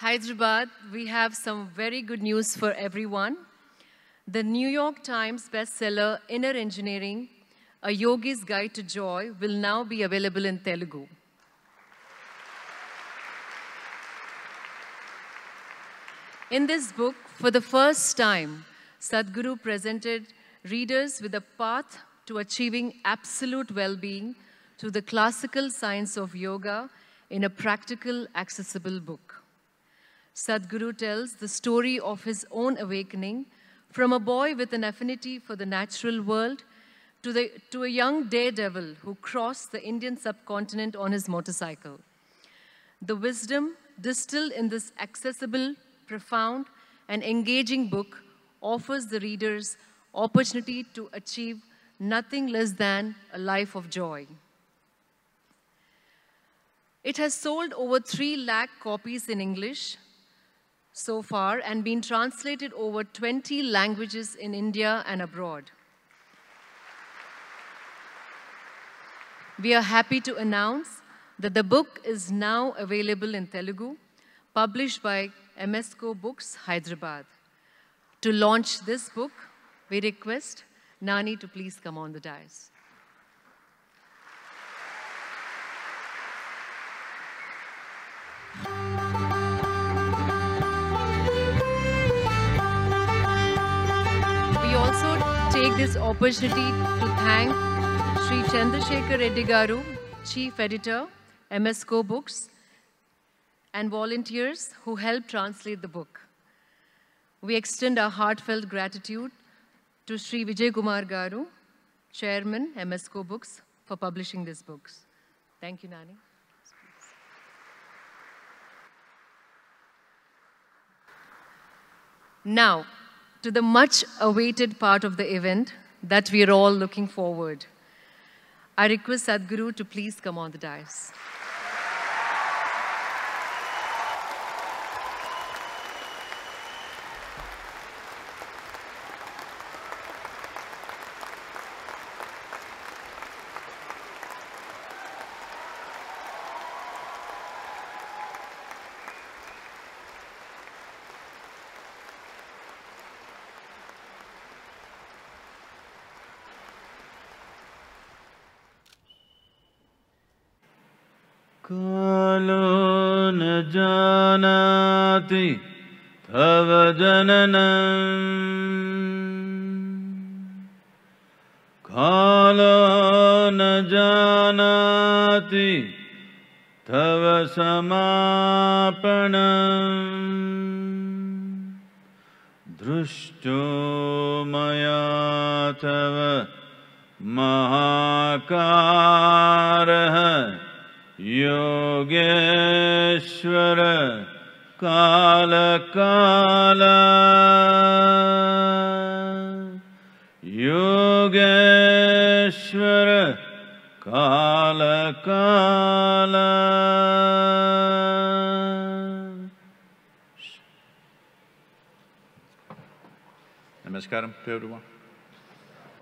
Hyderabad, we have some very good news for everyone. The New York Times bestseller Inner Engineering, A Yogi's Guide to Joy, will now be available in Telugu. In this book, for the first time, Sadhguru presented readers with a path to achieving absolute well-being through the classical science of yoga in a practical, accessible book. Sadhguru tells the story of his own awakening from a boy with an affinity for the natural world to, the, to a young daredevil who crossed the Indian subcontinent on his motorcycle. The wisdom distilled in this accessible, profound, and engaging book offers the readers opportunity to achieve nothing less than a life of joy. It has sold over 3 lakh copies in English so far and been translated over 20 languages in India and abroad. We are happy to announce that the book is now available in Telugu, published by MSCO Books, Hyderabad. To launch this book, we request Nani to please come on the dais. take this opportunity to thank Sri Chandrasekhar Redigaru, Chief Editor, MSCO Books, and volunteers who helped translate the book. We extend our heartfelt gratitude to Sri Vijay Kumar Garu, Chairman, MSCO Books, for publishing this book. Thank you, Nani. Now, to the much awaited part of the event that we are all looking forward. I request Sadhguru to please come on the dais.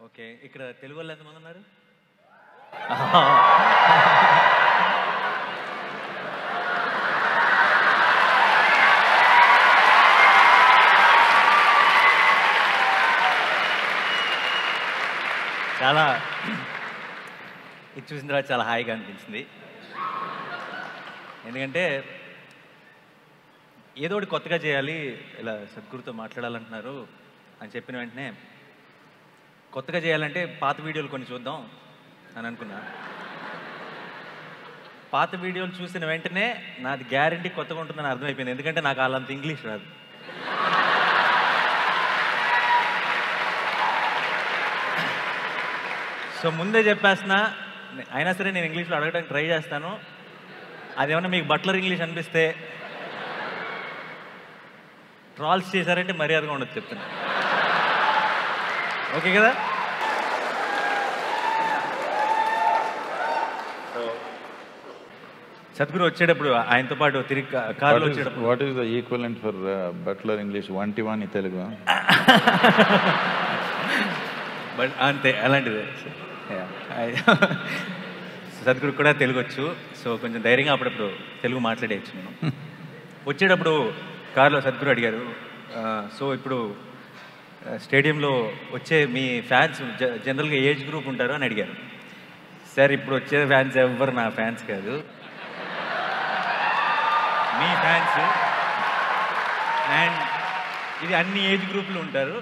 Okay ఇక్కడ తెలుగు వాళ్ళు ఎంతమంది ఉన్నారు చాలా ఇది చూసిన తర్వాత చాలా హాయిగా అనిపించింది ఎందుకంటే ఏదో ఒకటి కొత్తగా చేయాలి ఇలా సద్గురుతో మాట్లాడాలంటున్నారు అని చెప్పిన వెంటనే కొత్తగా చేయాలంటే పాత వీడియోలు కొన్ని చూద్దాం అని అనుకున్నా పాత వీడియోలు చూసిన వెంటనే నాది గ్యారంటీ కొత్తగా ఉంటుందని అర్థమైపోయింది ఎందుకంటే నాకు అలాంత ఇంగ్లీష్ రాదు సో ముందే చెప్పేస్తున్నా అయినా సరే నేను ఇంగ్లీష్లో అడగడానికి ట్రై చేస్తాను అదేమన్నా మీకు బట్లర్ ఇంగ్లీష్ అనిపిస్తే ట్రాల్స్ చేశారంటే మర్యాదగా ఉండదు చెప్తున్నాను ఓకే కదా సద్గురు వచ్చేటప్పుడు ఆయనతో పాటు తిరిగి కారులో వచ్చేటప్పుడు what is the equivalent for butler English వంటి వాణి తెలుగు బట్ అంతే అలాంటిదే సద్గురు కూడా తెలుగు వచ్చు సో కొంచెం ధైర్యంగా అప్పుడప్పుడు తెలుగు మాట్లాడేయచ్చు నేను వచ్చేటప్పుడు కారులో సద్గురు అడిగారు సో ఇప్పుడు స్టేడియంలో వచ్చే మీ ఫ్యాన్స్ జనరల్గా ఏజ్ గ్రూప్ ఉంటారు అని అడిగారు సార్ ఇప్పుడు వచ్చే ఫ్యాన్స్ ఎవ్వరు నా ఫ్యాన్స్ కాదు మీ ఫ్యాన్స్ అండ్ ఇది అన్ని ఏజ్ గ్రూప్లు ఉంటారు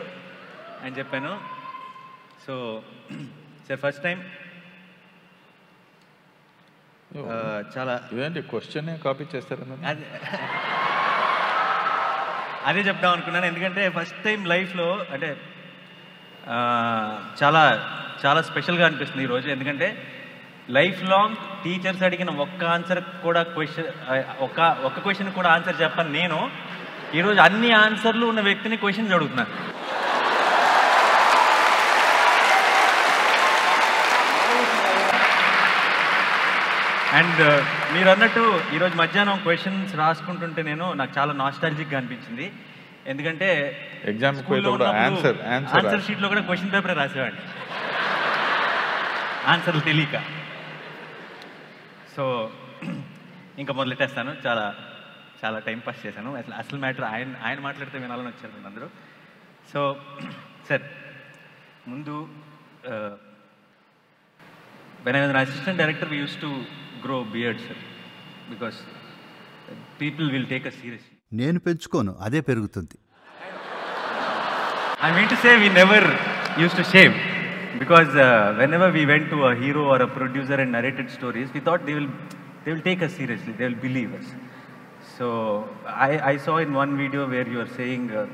అని చెప్పాను సో సార్ ఫస్ట్ టైం చాలా ఇదేంటి క్వశ్చన్ కాపీ చేస్తారు అదే చెప్దాం అనుకున్నాను ఎందుకంటే ఫస్ట్ టైం లైఫ్లో అంటే చాలా చాలా స్పెషల్గా అనిపిస్తుంది ఈరోజు ఎందుకంటే లైఫ్ లాంగ్ టీచర్స్ అడిగిన ఒక్క ఆన్సర్ కూడా క్వశ్చన్ ఒక ఒక్క క్వశ్చన్ కూడా ఆన్సర్ చెప్పను నేను ఈరోజు అన్ని ఆన్సర్లు ఉన్న వ్యక్తిని క్వశ్చన్స్ అడుగుతున్నాను అండ్ uh, మీరు అన్నట్టు ఈరోజు మధ్యాహ్నం క్వశ్చన్స్ రాసుకుంటుంటే నేను నాకు చాలా నాస్టాలజిక్గా అనిపించింది ఎందుకంటే ఎగ్జామ్ ఆన్సర్ ఆన్సర్ షీట్లో కూడా క్వశ్చన్ పేపర్ రాసేవాడిని ఆన్సర్లు తెలియక సో ఇంకా మొదలెట్టేస్తాను చాలా చాలా టైం పాస్ చేశాను అసలు అసలు మ్యాటర్ ఆయన ఆయన మాట్లాడితే వినాలని వచ్చారు మీరు అందరూ సో సార్ ముందు when I was assistant director we use to grow beard, sir, because people will take us seriously. నేను పెంచుకోను అదే పెరుగుతుంది I mean to say we never used to shave because uh, whenever we went to a hero or a producer and narrated stories, we thought they will they will take us seriously, they will believe us. So I, I saw in one video where you are saying uh,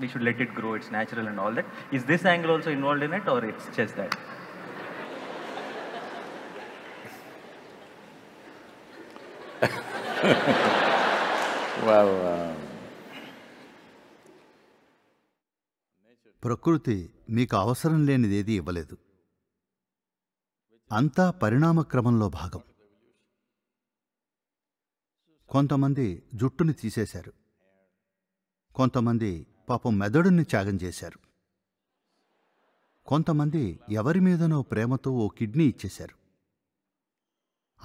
we should let it grow, it's natural and all that. Is this angle also involved in it or it's just that? ప్రకృతి మీకు అవసరం లేనిదేది ఇవ్వలేదు అంతా పరిణామ క్రమంలో భాగం కొంతమంది జుట్టుని తీసేశారు కొంతమంది పాపం మెదడుని త్యాగం చేశారు కొంతమంది ఎవరి మీదనో ప్రేమతో ఓ కిడ్నీ ఇచ్చేశారు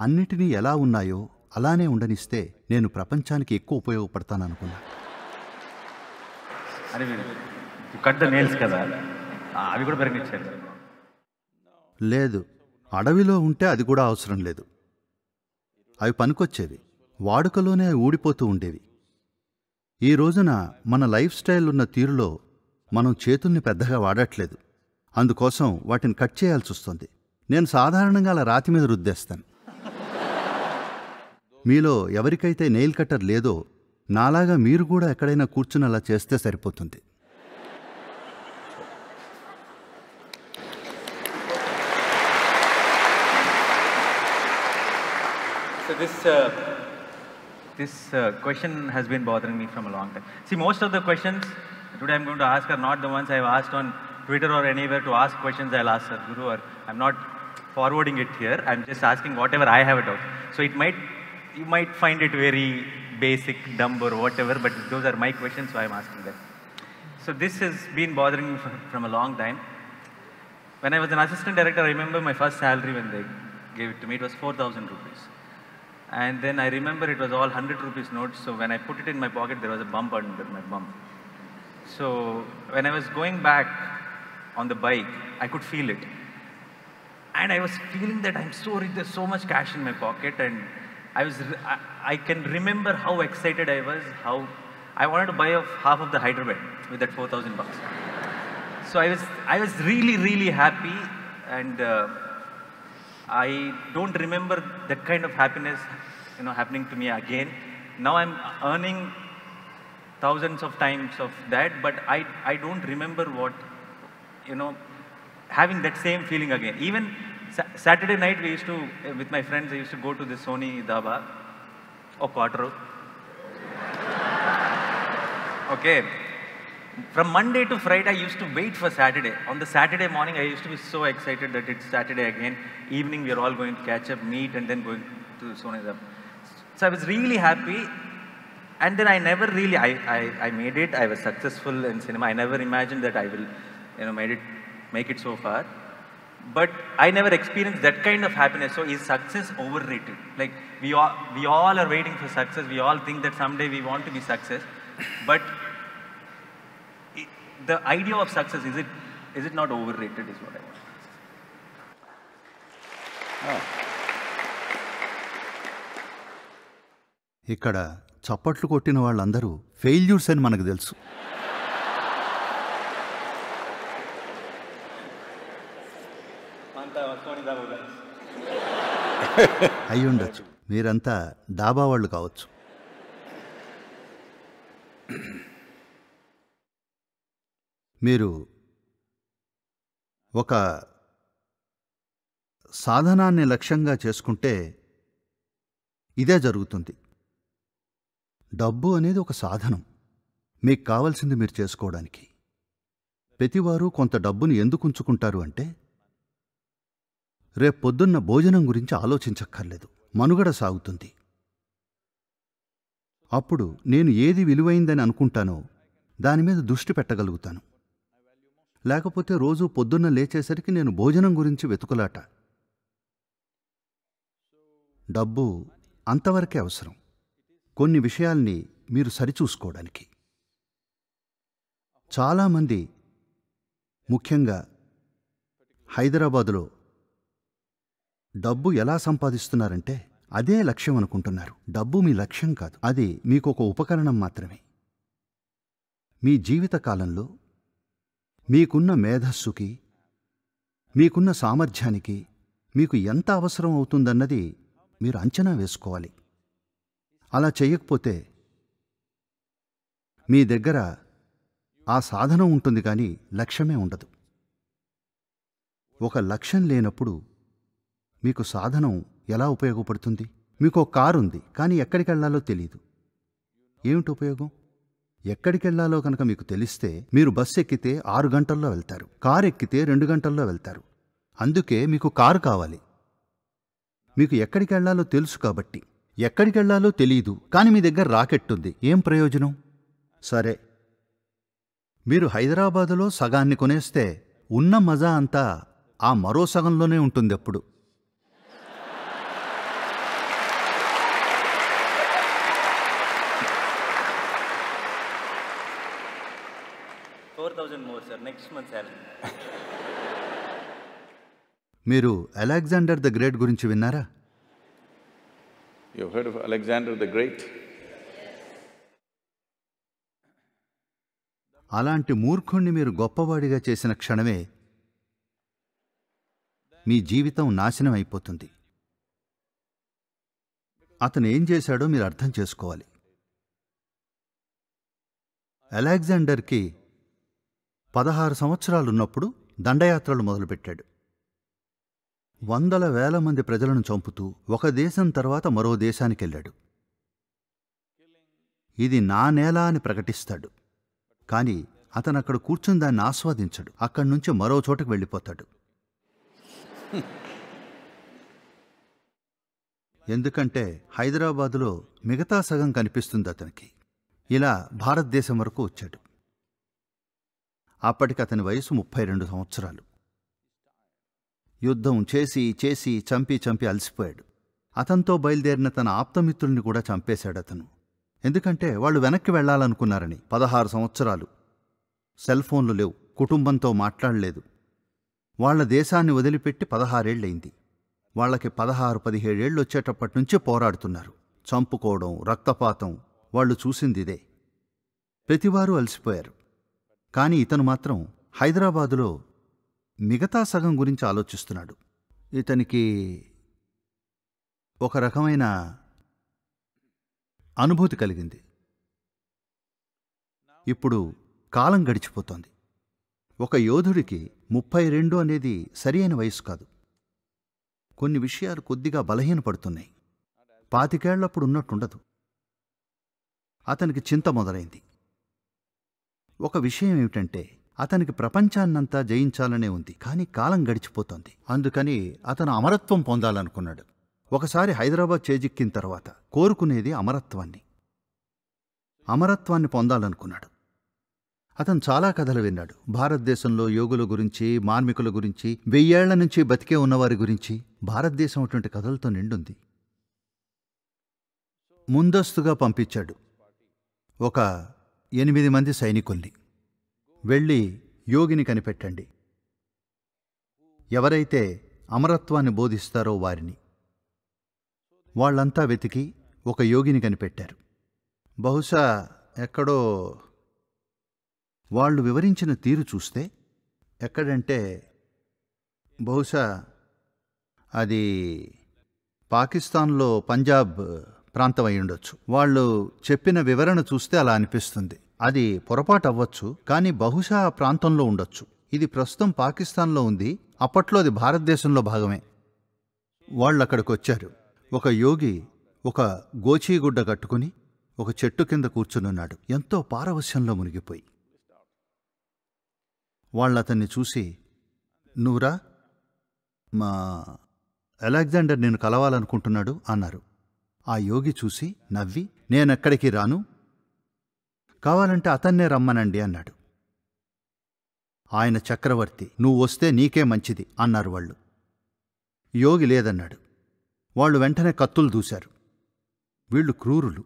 అన్నిటినీ ఎలా ఉన్నాయో అలానే ఉండనిస్తే నేను ప్రపంచానికి ఎక్కువ ఉపయోగపడతాను అనుకున్నా లేదు అడవిలో ఉంటే అది కూడా అవసరం లేదు అవి పనికొచ్చేవి వాడుకలోనే ఊడిపోతూ ఉండేవి ఈ రోజున మన లైఫ్ స్టైల్ ఉన్న తీరులో మనం చేతుల్ని పెద్దగా వాడట్లేదు అందుకోసం వాటిని కట్ చేయాల్సి వస్తుంది నేను సాధారణంగా అలా రాతి మీద రుద్దేస్తాను మీలో ఎవరికైతే నెయిల్ కట్టర్ లేదో నాలాగా మీరు కూడా ఎక్కడైనా కూర్చుని అలా చేస్తే సరిపోతుంది this uh, question has been bothering me from a long time. See, most of the questions today I'm going to ask are not the ones I've asked on Twitter or anywhere to ask questions. I'll ask Sadhguru or I'm not forwarding it here. I'm just asking whatever I have a doubt. So it might you might find it very basic, dumb or whatever, but those are my questions, so I'm asking them. So this has been bothering me from a long time. When I was an assistant director, I remember my first salary when they gave it to me, it was 4,000 rupees. And then I remember it was all 100 rupees notes, so when I put it in my pocket, there was a bump under my bump. So when I was going back on the bike, I could feel it. And I was feeling that I'm so rich, there's so much cash in my pocket, and I was, I, I, can remember how excited I was, how I wanted to buy half of the Hyderabad with that 4,000 bucks. so I was, I was really, really happy and uh, I don't remember that kind of happiness, you know, happening to me again. Now I'm earning thousands of times of that, but I, I don't remember what, you know, having that same feeling again. Even Saturday night, we used to, eh, with my friends, I used to go to the Sony Dhaba or Quattro. okay. From Monday to Friday, I used to wait for Saturday. On the Saturday morning, I used to be so excited that it's Saturday again. Evening, we are all going to catch up, meet, and then going to Sony Dhaba. So I was really happy. And then I never really, I, I, I made it. I was successful in cinema. I never imagined that I will, you know, made it, make it so far. but I never experienced that kind of happiness. So is success overrated? Like we all, we all are waiting for success. We all think that someday we want to be success, but it, the idea of success is it is it not overrated? Is what I want. ఇక్కడ చప్పట్లు కొట్టిన వాళ్ళందరూ failures అని మనకు తెలుసు అయ్యుండొచ్చు మీరంతా డాబా వాళ్ళు కావచ్చు మీరు ఒక సాధనాన్ని లక్ష్యంగా చేసుకుంటే ఇదే జరుగుతుంది డబ్బు అనేది ఒక సాధనం మీకు కావలసింది మీరు చేసుకోవడానికి ప్రతివారు కొంత డబ్బును ఎందుకు ఉంచుకుంటారు అంటే రేపొద్దున్న భోజనం గురించి ఆలోచించక్కర్లేదు మనుగడ సాగుతుంది అప్పుడు నేను ఏది విలువైందని అనుకుంటానో దానిమీద దృష్టి పెట్టగలుగుతాను లేకపోతే రోజు పొద్దున్న లేచేసరికి నేను భోజనం గురించి వెతుకులాట డబ్బు అంతవరకే అవసరం కొన్ని విషయాల్ని మీరు సరిచూసుకోవడానికి చాలామంది ముఖ్యంగా హైదరాబాదులో డబ్బు ఎలా సంపాదిస్తున్నారంటే అదే లక్ష్యం అనుకుంటున్నారు డబ్బు మీ లక్ష్యం కాదు అది మీకు ఒక ఉపకరణం మాత్రమే మీ జీవితకాలంలో మీకున్న మేధస్సుకి మీకున్న సామర్థ్యానికి మీకు ఎంత అవసరం అవుతుందన్నది మీరు అంచనా వేసుకోవాలి అలా చేయకపోతే మీ దగ్గర ఆ సాధనం ఉంటుంది కానీ లక్ష్యమే ఉండదు ఒక లక్ష్యం లేనప్పుడు మీకు సాధనం ఎలా ఉపయోగపడుతుంది మీకు కారు ఉంది కానీ ఎక్కడికి తెలియదు ఏమిటి ఉపయోగం ఎక్కడికి వెళ్ళాలో కనుక మీకు తెలిస్తే మీరు బస్ ఎక్కితే ఆరు గంటల్లో వెళ్తారు కారు ఎక్కితే రెండు గంటల్లో వెళ్తారు అందుకే మీకు కారు కావాలి మీకు ఎక్కడికి తెలుసు కాబట్టి ఎక్కడికి తెలియదు కానీ మీ దగ్గర రాకెట్ ఉంది ఏం ప్రయోజనం సరే మీరు హైదరాబాదులో సగాన్ని కొనేస్తే ఉన్న మజా అంతా ఆ మరో సగంలోనే ఉంటుంది అప్పుడు మీరు అలెగ్జాండర్ ద గ్రేట్ గురించి విన్నారా head of Alexander the great అలాంటి మూర్ఖుణ్ణి మీరు గొప్పవాడిగా చేసిన క్షణమే మీ జీవితం నాశనం అయిపోతుంది అతను ఏం చేశాడో మీరు అర్థం చేసుకోవాలి అలెగ్జాండర్కి పదహారు సంవత్సరాలున్నప్పుడు దండయాత్రలు మొదలుపెట్టాడు వందల వేల మంది ప్రజలను చంపుతూ ఒక దేశం తర్వాత మరో దేశానికెళ్ళాడు ఇది నా నేల అని ప్రకటిస్తాడు కాని అతను అక్కడ కూర్చుని దాన్ని ఆస్వాదించడు అక్కడి నుంచి మరో చోటకు వెళ్ళిపోతాడు ఎందుకంటే హైదరాబాదులో మిగతా సగం కనిపిస్తుంది అతనికి ఇలా భారతదేశం వరకు వచ్చాడు అప్పటికి అతని వయసు ముప్పై రెండు సంవత్సరాలు యుద్ధం చేసి చేసి చంపి చంపి అలసిపోయాడు అతనితో బయలుదేరిన తన ఆప్తమిత్రుల్ని కూడా చంపేశాడు అతను ఎందుకంటే వాళ్ళు వెనక్కి వెళ్లాలనుకున్నారని పదహారు సంవత్సరాలు సెల్ ఫోన్లు లేవు కుటుంబంతో మాట్లాడలేదు వాళ్ల దేశాన్ని వదిలిపెట్టి పదహారేళ్లైంది వాళ్ళకి పదహారు పదిహేడేళ్ళు వచ్చేటప్పటి పోరాడుతున్నారు చంపుకోవడం రక్తపాతం వాళ్ళు చూసిందిదే ప్రతివారూ అలసిపోయారు కాని ఇతను మాత్రం హైదరాబాదులో మిగతా సగం గురించి ఆలోచిస్తున్నాడు ఇతనికి ఒక రకమైన అనుభూతి కలిగింది ఇప్పుడు కాలం గడిచిపోతోంది ఒక యోధుడికి ముప్పై రెండు అనేది సరి అయిన వయసు కాదు కొన్ని విషయాలు కొద్దిగా బలహీనపడుతున్నాయి పాతికేళ్లప్పుడు ఉన్నట్టుండదు అతనికి చింత మొదలైంది ఒక విషయం ఏమిటంటే అతనికి ప్రపంచాన్నంతా జయించాలనే ఉంది కానీ కాలం గడిచిపోతోంది అందుకని అతను అమరత్వం పొందాలనుకున్నాడు ఒకసారి హైదరాబాద్ చేజిక్కిన తర్వాత కోరుకునేది అమరత్వాన్ని అమరత్వాన్ని పొందాలనుకున్నాడు అతను చాలా కథలు విన్నాడు భారతదేశంలో యోగుల గురించి మార్మికుల గురించి వెయ్యేళ్ల నుంచి బతికే ఉన్నవారి గురించి భారతదేశం అటువంటి కథలతో నిండుంది ముందస్తుగా పంపించాడు ఒక ఎనిమిది మంది సైనికుల్ని వెళ్ళి యోగిని కనిపెట్టండి ఎవరైతే అమరత్వాన్ని బోధిస్తారో వారిని వాళ్ళంతా వెతికి ఒక యోగిని కనిపెట్టారు బహుశా ఎక్కడో వాళ్ళు వివరించిన తీరు చూస్తే ఎక్కడంటే బహుశా అది పాకిస్తాన్లో పంజాబ్ అయి ఉండొచ్చు వాళ్ళు చెప్పిన వివరణ చూస్తే అలా అనిపిస్తుంది అది పొరపాటు అవ్వచ్చు కానీ బహుశా ఆ ప్రాంతంలో ఉండొచ్చు ఇది ప్రస్తుతం పాకిస్తాన్లో ఉంది అప్పట్లో అది భారతదేశంలో భాగమే వాళ్ళు అక్కడికి వచ్చారు ఒక యోగి ఒక గోచీగుడ్డ కట్టుకుని ఒక చెట్టు కింద కూర్చునున్నాడు ఎంతో పారవశ్యంలో మునిగిపోయి వాళ్ళతన్ని చూసి నువ్వురా మా అలెగ్జాండర్ నేను కలవాలనుకుంటున్నాడు అన్నారు ఆ యోగి చూసి నవ్వి నేనెక్కడికి రాను కావాలంటే అతన్నే రమ్మనండి అన్నాడు ఆయన చక్రవర్తి నువ్వు వస్తే నీకే మంచిది అన్నారు వాళ్ళు యోగి లేదన్నాడు వాళ్ళు వెంటనే కత్తులు దూశారు వీళ్ళు క్రూరులు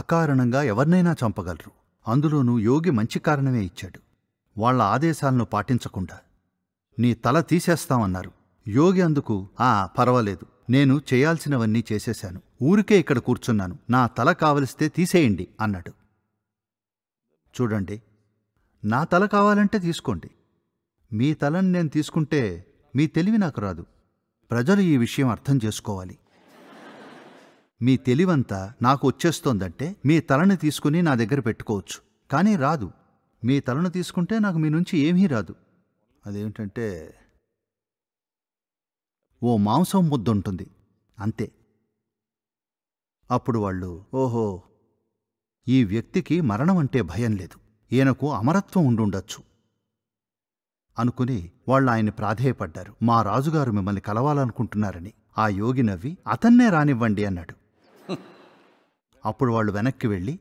అకారణంగా ఎవరినైనా చంపగలరు అందులోనూ యోగి మంచి కారణమే ఇచ్చాడు వాళ్ల ఆదేశాలను పాటించకుండా నీ తల తీసేస్తామన్నారు యోగి అందుకు ఆ పర్వాలేదు నేను చేయాల్సినవన్నీ చేసేశాను ఊరికే ఇక్కడ కూర్చున్నాను నా తల కావలిస్తే తీసేయండి అన్నాడు చూడండి నా తల కావాలంటే తీసుకోండి మీ తలను నేను తీసుకుంటే మీ తెలివి నాకు రాదు ప్రజలు ఈ విషయం అర్థం చేసుకోవాలి మీ తెలివంతా నాకు వచ్చేస్తోందంటే మీ తలని తీసుకుని నా దగ్గర పెట్టుకోవచ్చు కానీ రాదు మీ తలను తీసుకుంటే నాకు మీ నుంచి ఏమీ రాదు అదేమిటంటే ఓ మాంసం ముద్దుంటుంది అంతే అప్పుడు వాళ్ళు ఓహో ఈ వ్యక్తికి మరణం అంటే భయం లేదు ఈయనకు అమరత్వం ఉండుండొచ్చు అనుకుని వాళ్ళు ఆయన ప్రాధేయపడ్డారు మా రాజుగారు మిమ్మల్ని కలవాలనుకుంటున్నారని ఆ యోగి నవ్వి అతన్నే రానివ్వండి అన్నాడు అప్పుడు వాళ్ళు వెనక్కి వెళ్ళి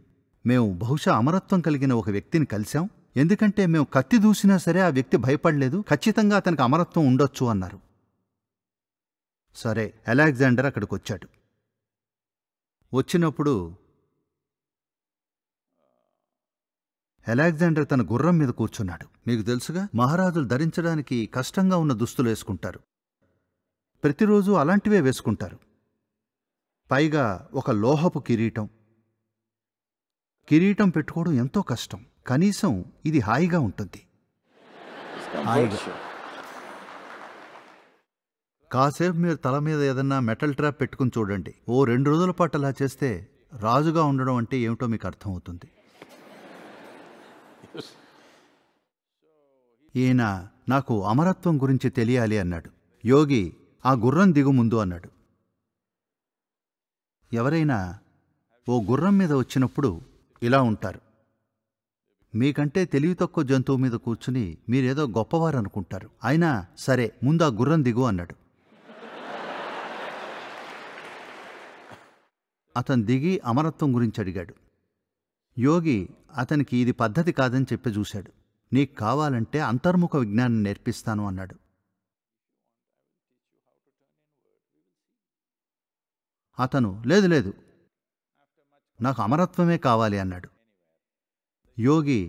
మేము బహుశా అమరత్వం కలిగిన ఒక వ్యక్తిని కలిశాం ఎందుకంటే మేము కత్తి దూసినా సరే ఆ వ్యక్తి భయపడలేదు ఖచ్చితంగా అతనికి అమరత్వం ఉండొచ్చు అన్నారు సరే అలెగ్జాండర్ అక్కడికి వచ్చాడు వచ్చినప్పుడు అలెగ్జాండర్ తన గుర్రం మీద కూర్చున్నాడు మీకు తెలుసుగా మహారాజులు ధరించడానికి కష్టంగా ఉన్న దుస్తులు వేసుకుంటారు ప్రతిరోజు అలాంటివే వేసుకుంటారు పైగా ఒక లోహపు కిరీటం కిరీటం పెట్టుకోవడం ఎంతో కష్టం కనీసం ఇది హాయిగా ఉంటుంది హాయిగా కాసేపు మీరు తల మీద ఏదన్నా మెటల్ ట్రాప్ పెట్టుకుని చూడండి ఓ రెండు రోజుల పాటు అలా చేస్తే రాజుగా ఉండడం అంటే ఏమిటో మీకు అర్థమవుతుంది ఈయన నాకు అమరత్వం గురించి తెలియాలి అన్నాడు యోగి ఆ గుర్రం దిగు ముందు అన్నాడు ఎవరైనా ఓ గుర్రం మీద వచ్చినప్పుడు ఇలా ఉంటారు మీకంటే తెలివి తక్కువ జంతువు మీద కూర్చుని మీరేదో గొప్పవారు అనుకుంటారు అయినా సరే ముందు ఆ గుర్రం దిగు అన్నాడు అతను దిగి అమరత్వం గురించి అడిగాడు యోగి అతనికి ఇది పద్ధతి కాదని చెప్పి చూశాడు నీకు కావాలంటే అంతర్ముఖ విజ్ఞానం నేర్పిస్తాను అన్నాడు అతను లేదు లేదు నాకు అమరత్వమే కావాలి అన్నాడు యోగి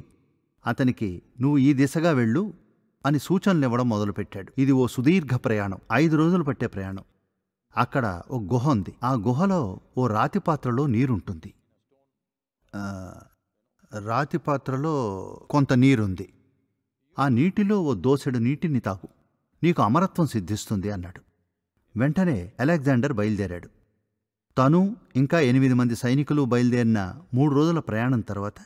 అతనికి నువ్వు ఈ దిశగా వెళ్ళు అని సూచనలు ఇవ్వడం మొదలుపెట్టాడు ఇది ఓ సుదీర్ఘ ప్రయాణం ఐదు రోజులు పట్టే ప్రయాణం అక్కడ ఓ గుహ ఉంది ఆ గుహలో ఓ రాతి పాత్రలో నీరుంటుంది రాతి పాత్రలో కొంత నీరుంది ఆ నీటిలో ఓ దోసెడు నీటిని తాగు నీకు అమరత్వం సిద్ధిస్తుంది అన్నాడు వెంటనే అలెగ్జాండర్ బయలుదేరాడు తను ఇంకా ఎనిమిది మంది సైనికులు బయలుదేరిన మూడు రోజుల ప్రయాణం తర్వాత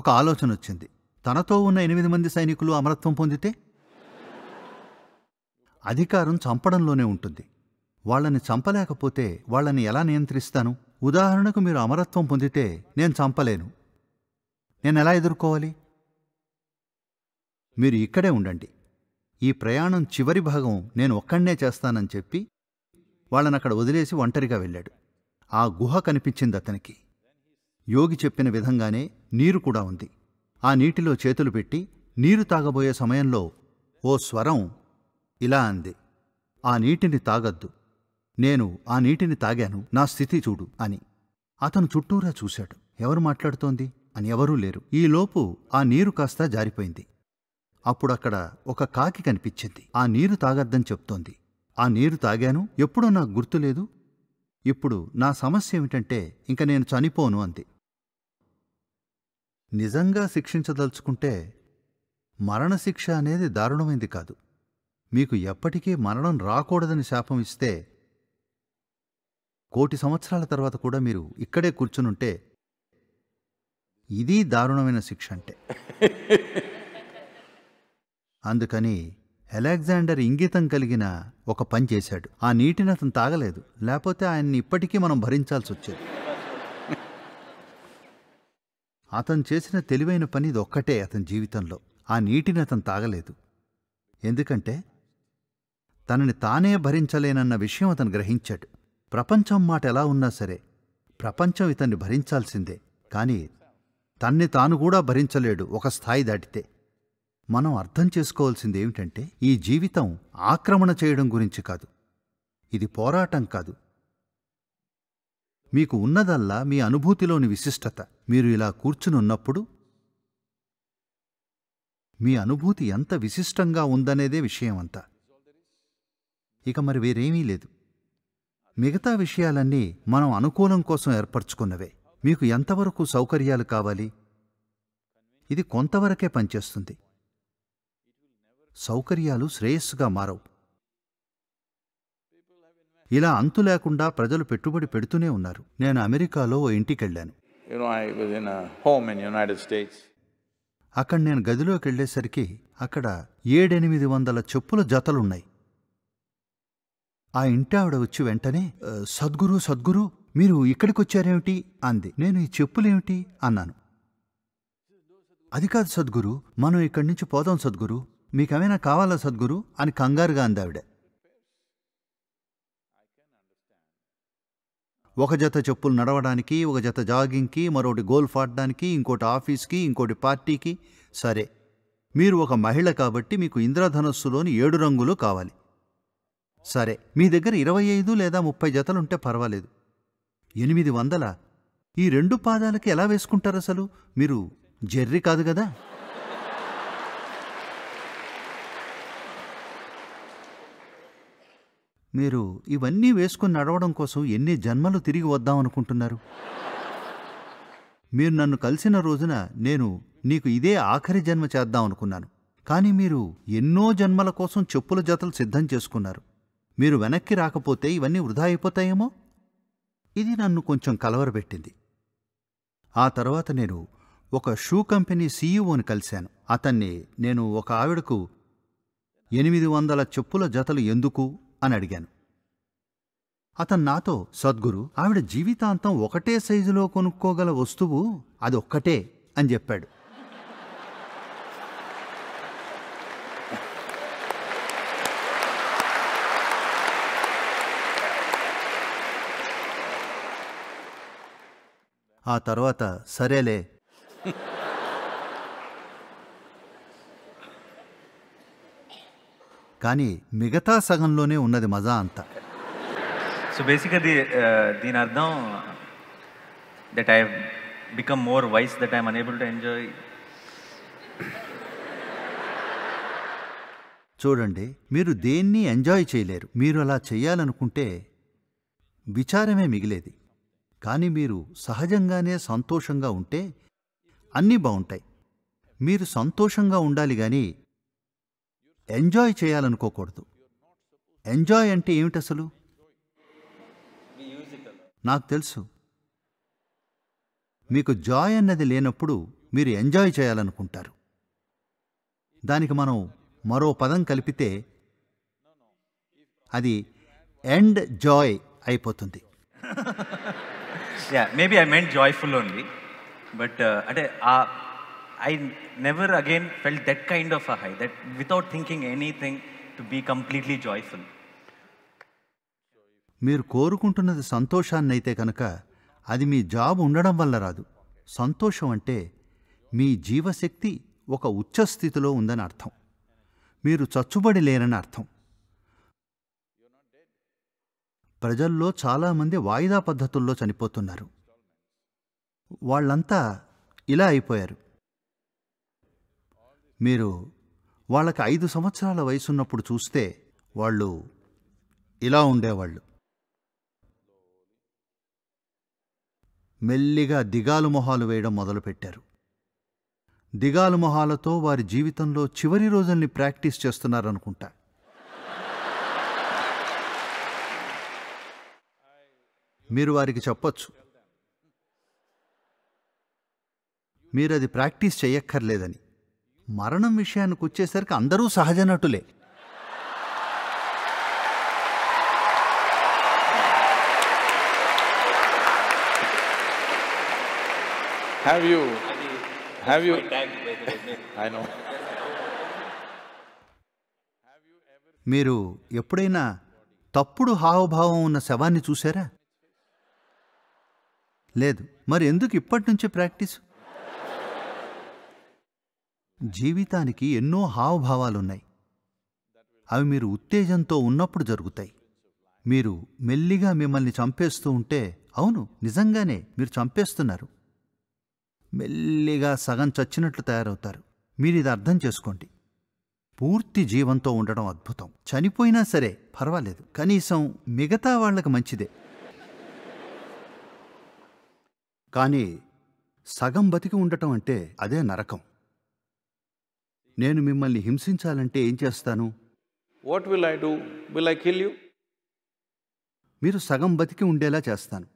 ఒక ఆలోచన వచ్చింది తనతో ఉన్న ఎనిమిది మంది సైనికులు అమరత్వం పొందితే అధికారం చంపడంలోనే ఉంటుంది వాళ్ళని చంపలేకపోతే వాళ్ళని ఎలా నియంత్రిస్తాను ఉదాహరణకు మీరు అమరత్వం పొందితే నేను చంపలేను నేను ఎలా ఎదుర్కోవాలి మీరు ఇక్కడే ఉండండి ఈ ప్రయాణం చివరి భాగం నేను ఒక్కడే చేస్తానని చెప్పి వాళ్ళని అక్కడ వదిలేసి ఒంటరిగా వెళ్ళాడు ఆ గుహ కనిపించింది అతనికి యోగి చెప్పిన విధంగానే నీరు కూడా ఉంది ఆ నీటిలో చేతులు పెట్టి నీరు తాగబోయే సమయంలో ఓ స్వరం ఇలా అంది ఆ నీటిని తాగద్దు నేను ఆ నీటిని తాగాను నా స్థితి చూడు అని అతను చుట్టూరా చూశాడు ఎవరు మాట్లాడుతోంది అని ఎవరూ లేరు ఈలోపు ఆ నీరు కాస్త జారిపోయింది అప్పుడక్కడ ఒక కాకి కనిపించింది ఆ నీరు తాగద్దని చెప్తోంది ఆ నీరు తాగాను ఎప్పుడో నాకు గుర్తులేదు ఇప్పుడు నా సమస్య ఏమిటంటే ఇంక నేను చనిపోను అంది నిజంగా శిక్షించదలుచుకుంటే మరణశిక్ష అనేది దారుణమైంది కాదు మీకు ఎప్పటికీ మరణం రాకూడదని శాపం ఇస్తే కోటి సంవత్సరాల తర్వాత కూడా మీరు ఇక్కడే కూర్చునుంటే ఇది దారుణమైన శిక్ష అంటే అందుకని అలెగ్జాండర్ ఇంగితం కలిగిన ఒక పని చేశాడు ఆ నీటిని అతను తాగలేదు లేకపోతే ఆయన్ని ఇప్పటికీ మనం భరించాల్సి వచ్చేది అతను చేసిన తెలివైన పని ఇది ఒక్కటే అతని జీవితంలో ఆ నీటిని అతను తాగలేదు ఎందుకంటే తనని తానే భరించలేనన్న విషయం అతను గ్రహించాడు ప్రపంచం మాట ఎలా ఉన్నా సరే ప్రపంచం ఇతన్ని భరించాల్సిందే కానీ తన్ని తాను కూడా భరించలేడు ఒక స్థాయి దాటితే మనం అర్థం చేసుకోవాల్సింది ఏమిటంటే ఈ జీవితం ఆక్రమణ చేయడం గురించి కాదు ఇది పోరాటం కాదు మీకు ఉన్నదల్లా మీ అనుభూతిలోని విశిష్టత మీరు ఇలా కూర్చునున్నప్పుడు మీ అనుభూతి ఎంత విశిష్టంగా ఉందనేదే విషయం అంతా ఇక మరి వేరేమీ లేదు మిగతా విషయాలన్నీ మనం అనుకూలం కోసం ఏర్పరచుకున్నవే మీకు ఎంతవరకు సౌకర్యాలు కావాలి ఇది కొంతవరకే పనిచేస్తుంది సౌకర్యాలు శ్రేయస్సుగా మారవు ఇలా అంతు లేకుండా ప్రజలు పెట్టుబడి పెడుతూనే ఉన్నారు నేను అమెరికాలో ఓ ఇంటికెళ్ళాను అక్కడ నేను గదిలోకి వెళ్ళేసరికి అక్కడ ఏడెనిమిది వందల చెప్పుల జతలున్నాయి ఆ ఇంటి ఆవిడ వచ్చి వెంటనే సద్గురు సద్గురు మీరు ఇక్కడికొచ్చారేమిటి అంది నేను ఈ చెప్పులేమిటి అన్నాను అది కాదు సద్గురు మనం ఇక్కడి నుంచి పోదాం సద్గురు మీకేమైనా కావాలా సద్గురు అని కంగారుగా అందావిడ ఒక జత చెప్పులు నడవడానికి ఒక జత జాగింగ్కి మరొకటి గోల్ఫ్ ఆడడానికి ఇంకోటి ఆఫీస్కి ఇంకోటి పార్టీకి సరే మీరు ఒక మహిళ కాబట్టి మీకు ఇంద్రధనస్సులోని ఏడు రంగులు కావాలి సరే మీ దగ్గర ఇరవై ఐదు లేదా ముప్పై జతలుంటే పర్వాలేదు ఎనిమిది వందల ఈ రెండు పాదాలకి ఎలా వేసుకుంటారు అసలు మీరు జెర్రీ కాదు కదా మీరు ఇవన్నీ వేసుకుని నడవడం కోసం ఎన్ని జన్మలు తిరిగి వద్దాం అనుకుంటున్నారు మీరు నన్ను కలిసిన రోజున నేను నీకు ఇదే ఆఖరి జన్మ చేద్దాం అనుకున్నాను కానీ మీరు ఎన్నో జన్మల కోసం చెప్పుల జతలు సిద్ధం చేసుకున్నారు మీరు వెనక్కి రాకపోతే ఇవన్నీ వృధా అయిపోతాయేమో ఇది నన్ను కొంచెం కలవరబెట్టింది ఆ తర్వాత నేను ఒక షూ కంపెనీ సీఈఓని కలిశాను అతన్ని నేను ఒక ఆవిడకు ఎనిమిది వందల చెప్పుల జతలు ఎందుకు అని అడిగాను అతను నాతో సద్గురు ఆవిడ జీవితాంతం ఒకటే సైజులో కొనుక్కోగల వస్తువు అది ఒక్కటే అని చెప్పాడు ఆ తర్వాత సరేలే కానీ మిగతా సగంలోనే ఉన్నది మజా అంతా సో బేసిక్గా ది దీని అర్థం that I become more wise that I'm unable to enjoy చూడండి మీరు దేన్ని ఎంజాయ్ చేయలేరు మీరు అలా చేయాలనుకుంటే విచారమే మిగిలేది కానీ మీరు సహజంగానే సంతోషంగా ఉంటే అన్నీ బాగుంటాయి మీరు సంతోషంగా ఉండాలి కానీ ఎంజాయ్ చేయాలనుకోకూడదు ఎంజాయ్ అంటే ఏమిటి అసలు నాకు తెలుసు మీకు జాయ్ అన్నది లేనప్పుడు మీరు ఎంజాయ్ చేయాలనుకుంటారు దానికి మనం మరో పదం కలిపితే అది ఎండ్ జాయ్ అయిపోతుంది yeah maybe I meant joyful only but అంటే ఆ I never again felt that kind of a high that without thinking anything to be completely joyful మీరు కోరుకుంటున్నది సంతోషాన్ని అయితే కనుక అది మీ జాబ్ ఉండడం వల్ల రాదు సంతోషం అంటే మీ జీవశక్తి ఒక ఉచ్చస్థితిలో ఉందని అర్థం మీరు చచ్చుబడి లేరని అర్థం ప్రజల్లో చాలామంది వాయిదా పద్ధతుల్లో చనిపోతున్నారు వాళ్ళంతా ఇలా అయిపోయారు మీరు వాళ్ళకి ఐదు సంవత్సరాల వయసున్నప్పుడు చూస్తే వాళ్ళు ఇలా ఉండేవాళ్ళు మెల్లిగా దిగాలు మొహాలు వేయడం మొదలుపెట్టారు దిగాలు మొహాలతో వారి జీవితంలో చివరి రోజుల్ని ప్రాక్టీస్ చేస్తున్నారనుకుంటా మీరు వారికి చెప్పొచ్చు మీరు అది ప్రాక్టీస్ చేయక్కర్లేదని మరణం విషయానికి వచ్చేసరికి అందరూ సహజ నటులే have you have you I మీరు ఎప్పుడైనా తప్పుడు హావభావం ఉన్న శవాన్ని చూశారా లేదు మరి ఎందుకు ఇప్పటి నుంచే ప్రాక్టీస్ జీవితానికి ఎన్నో హావభావాలున్నాయి అవి మీరు ఉత్తేజంతో ఉన్నప్పుడు జరుగుతాయి మీరు మెల్లిగా మిమ్మల్ని చంపేస్తూ ఉంటే అవును నిజంగానే మీరు చంపేస్తున్నారు మెల్లిగా సగం చచ్చినట్లు తయారవుతారు మీరు ఇది అర్థం చేసుకోండి పూర్తి జీవంతో ఉండడం అద్భుతం చనిపోయినా సరే పర్వాలేదు కనీసం మిగతా వాళ్లకు మంచిదే కానీ సగం బతికి ఉండటం అంటే అదే నరకం నేను మిమ్మల్ని హింసించాలంటే ఏం చేస్తాను what will I do will I kill you మీరు సగం బతికి ఉండేలా చేస్తాను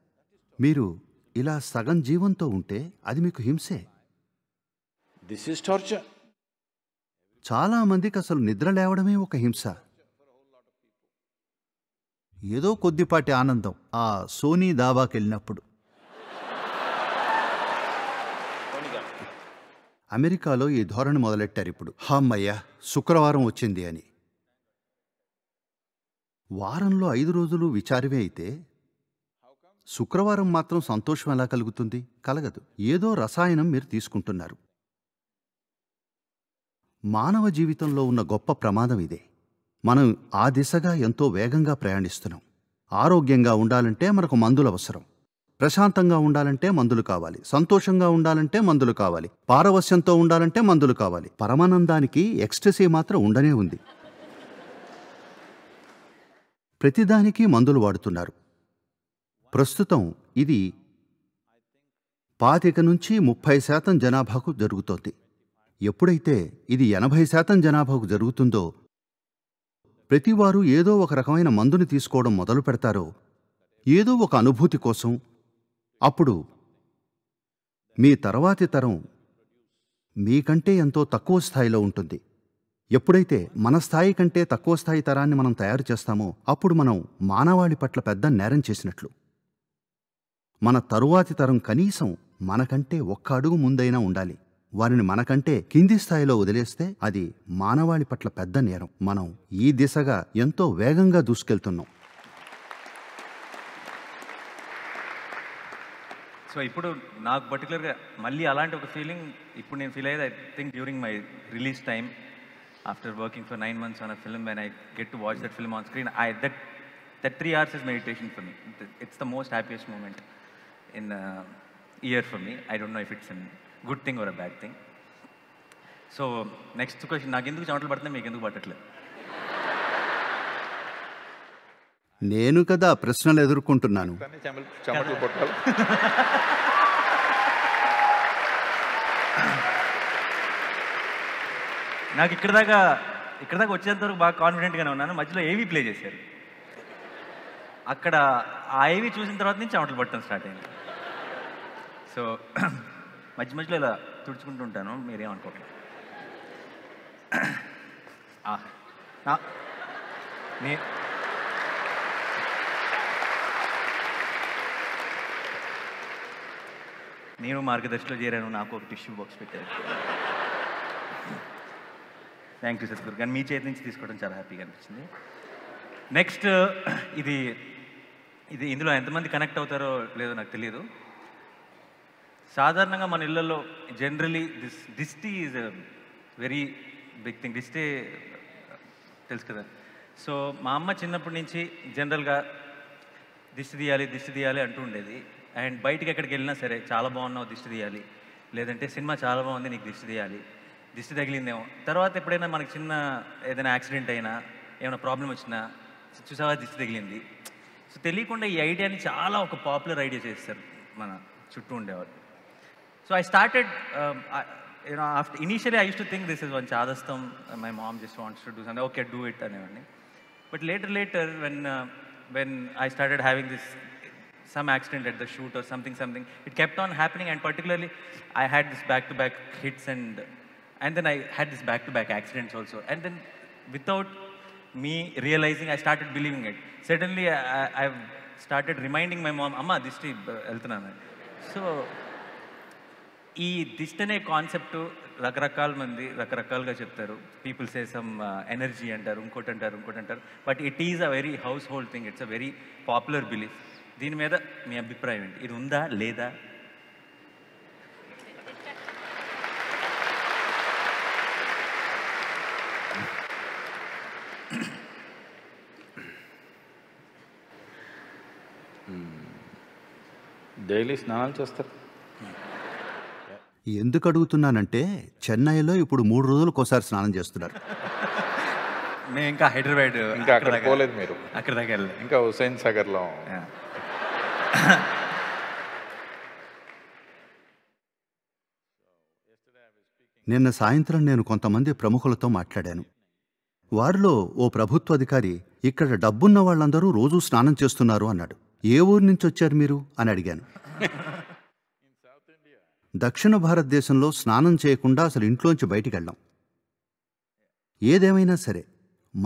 మీరు ఇలా సగం జీవంతో ఉంటే అది మీకు హింసే దిస్ ఇస్ టార్చర్ చాలా మందికి అసలు నిద్ర లేవడమే ఒక హింస ఏదో కొద్దిపాటి ఆనందం ఆ సోనీ దాబాకెళ్ళినప్పుడు అమెరికాలో ఈ ధోరణి మొదలెట్టారు ఇప్పుడు హమ్మయ్య శుక్రవారం వచ్చింది అని వారంలో ఐదు రోజులు విచారమే అయితే శుక్రవారం మాత్రం సంతోషం ఎలా కలుగుతుంది కలగదు ఏదో రసాయనం మీరు తీసుకుంటున్నారు మానవ జీవితంలో ఉన్న గొప్ప ప్రమాదం ఇదే మనం ఆ దిశగా ఎంతో వేగంగా ప్రయాణిస్తున్నాం ఆరోగ్యంగా ఉండాలంటే మనకు మందులు అవసరం ప్రశాంతంగా ఉండాలంటే మందులు కావాలి సంతోషంగా ఉండాలంటే మందులు కావాలి పారవశ్యంతో ఉండాలంటే మందులు కావాలి పరమానందానికి ఎక్స్ట్రెసీ మాత్రం ఉండనే ఉంది ప్రతిదానికి మందులు వాడుతున్నారు ప్రస్తుతం ఇది పాతిక నుంచి ముప్పై శాతం జనాభాకు జరుగుతోంది ఎప్పుడైతే ఇది ఎనభై శాతం జనాభాకు జరుగుతుందో ప్రతివారు ఏదో ఒక రకమైన మందుని తీసుకోవడం మొదలు పెడతారో ఏదో ఒక అనుభూతి కోసం అప్పుడు మీ తర్వాతి తరం మీకంటే ఎంతో తక్కువ స్థాయిలో ఉంటుంది ఎప్పుడైతే మన స్థాయి కంటే తక్కువ స్థాయి తరాన్ని మనం తయారు చేస్తామో అప్పుడు మనం మానవాళి పట్ల పెద్ద నేరం చేసినట్లు మన తరువాతి తరం కనీసం మనకంటే ఒక్క అడుగు ముందైనా ఉండాలి వారిని మనకంటే కింది స్థాయిలో వదిలేస్తే అది మానవాళి పట్ల పెద్ద నేరం మనం ఈ దిశగా ఎంతో వేగంగా దూసుకెళ్తున్నాం సో ఇప్పుడు నాకు పర్టికులర్గా మళ్ళీ అలాంటి ఒక ఫీలింగ్ ఇప్పుడు నేను ఫీల్ అయ్యేది I think during my release time after working for nine months on a film and I get to watch that film on screen I that that three hours is meditation for me it's the most happiest moment in year for me I don't know if it's in good thing or a bad thing so next question నాకు ఎందుకు చెమటలు పడుతున్నాయి మీకు ఎందుకు పట్టట్లేదు నేను కదా ప్రశ్నలు ఎదుర్కొంటున్నాను నాకు ఇక్కడ దాకా ఇక్కడ దాకా వచ్చేంత వరకు బాగా కాన్ఫిడెంట్గానే ఉన్నాను మధ్యలో ఏవి ప్లే చేశారు అక్కడ ఆ ఏవి చూసిన తర్వాత నుంచి చెమటలు పట్టడం స్టార్ట్ అయింది సో మధ్య మధ్యలో ఇలా తుడుచుకుంటూ ఉంటాను మీరేమనుకోండి నే నేను మార్గదర్శిలో చేరాను నాకు ఒక టిష్యూ బాక్స్ పెట్టారు థ్యాంక్ యూ సద్గురు కానీ మీ చేతి నుంచి తీసుకోవడం చాలా హ్యాపీగా అనిపించింది నెక్స్ట్ ఇది ఇది ఇందులో ఎంతమంది కనెక్ట్ అవుతారో లేదో నాకు తెలియదు సాధారణంగా మన ఇళ్ళల్లో జనరలీ దిస్ దిష్టి ఈజ్ వెరీ బిగ్ థింగ్ దిష్టి తెలుసు కదా సో మా అమ్మ చిన్నప్పటి నుంచి జనరల్గా దిష్టి తీయాలి దిష్టి తీయాలి అంటూ ఉండేది అండ్ బయటికి ఎక్కడికి వెళ్ళినా సరే చాలా బాగున్నావు దిష్టి తీయాలి లేదంటే సినిమా చాలా బాగుంది నీకు దిష్టి తీయాలి దిష్టి తగిలిందేమో తర్వాత ఎప్పుడైనా మనకి చిన్న ఏదైనా యాక్సిడెంట్ అయినా ఏమైనా ప్రాబ్లం వచ్చినా చూసావా దిష్టి తగిలింది సో తెలియకుండా ఈ ఐడియాని చాలా ఒక పాపులర్ ఐడియా చేస్తారు మన చుట్టూ ఉండేవాళ్ళు so I started you know after initially I use to think this is one చాదస్తం my mom just wants to do some okay do it అనేవాడిని but later later when when I started having this some accident at the shoot or something, something. It kept on happening and particularly I had this back-to-back -back hits and, and then I had this back-to-back -back accidents also. And then without me realizing, I started believing it. Suddenly I, have started reminding my mom, Amma, this trip, uh, So, ఈ దిష్టనే concept రకరకాల మంది రకరకాలుగా చెప్తారు people say some energy అంటారు ఇంకోటి అంటారు ఇంకోటి But it is a very household thing. It's a very popular belief. దీని మీద మీ అభిప్రాయం ఏంటి ఇది ఉందా లేదా డైలీ hmm. స్నానాలు చేస్తారు ఎందుకు అడుగుతున్నానంటే చెన్నైలో ఇప్పుడు మూడు రోజులు ఒకసారి స్నానం చేస్తున్నారు మేము ఇంకా హైదరాబాద్ ఇంకా అక్కడ పోలేదు మీరు అక్కడ దగ్గర ఇంకా హుసేన్ సాగర్లో నిన్న సాయంత్రం నేను కొంతమంది ప్రముఖులతో మాట్లాడాను వారిలో ఓ ప్రభుత్వాధికారి ఇక్కడ డబ్బున్న వాళ్ళందరూ రోజూ స్నానం చేస్తున్నారు అన్నాడు ఏ ఊరి నుంచి వచ్చారు మీరు అని అడిగాను దక్షిణ భారతదేశంలో స్నానం చేయకుండా అసలు ఇంట్లోంచి బయటికి వెళ్ళాం ఏదేమైనా సరే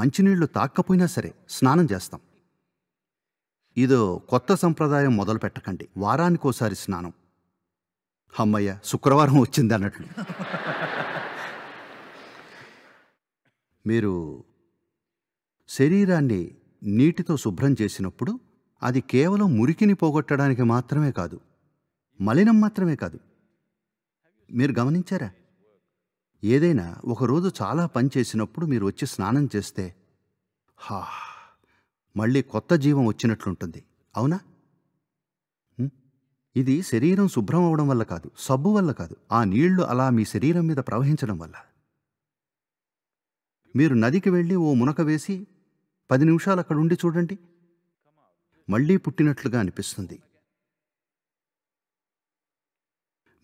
మంచినీళ్లు తాక్కపోయినా సరే స్నానం చేస్తాం ఇదో కొత్త సంప్రదాయం మొదలు పెట్టకండి వారానికోసారి స్నానం అమ్మయ్య శుక్రవారం వచ్చింది అన్నట్లు మీరు శరీరాన్ని నీటితో శుభ్రం చేసినప్పుడు అది కేవలం మురికిని పోగొట్టడానికి మాత్రమే కాదు మలినం మాత్రమే కాదు మీరు గమనించారా ఏదైనా ఒకరోజు చాలా పని చేసినప్పుడు మీరు వచ్చి స్నానం చేస్తే హా మళ్ళీ కొత్త జీవం వచ్చినట్లుంటుంది అవునా ఇది శరీరం శుభ్రం అవడం వల్ల కాదు సబ్బు వల్ల కాదు ఆ నీళ్లు అలా మీ శరీరం మీద ప్రవహించడం వల్ల మీరు నదికి వెళ్ళి ఓ మునక వేసి పది నిమిషాలు అక్కడ ఉండి చూడండి మళ్ళీ పుట్టినట్లుగా అనిపిస్తుంది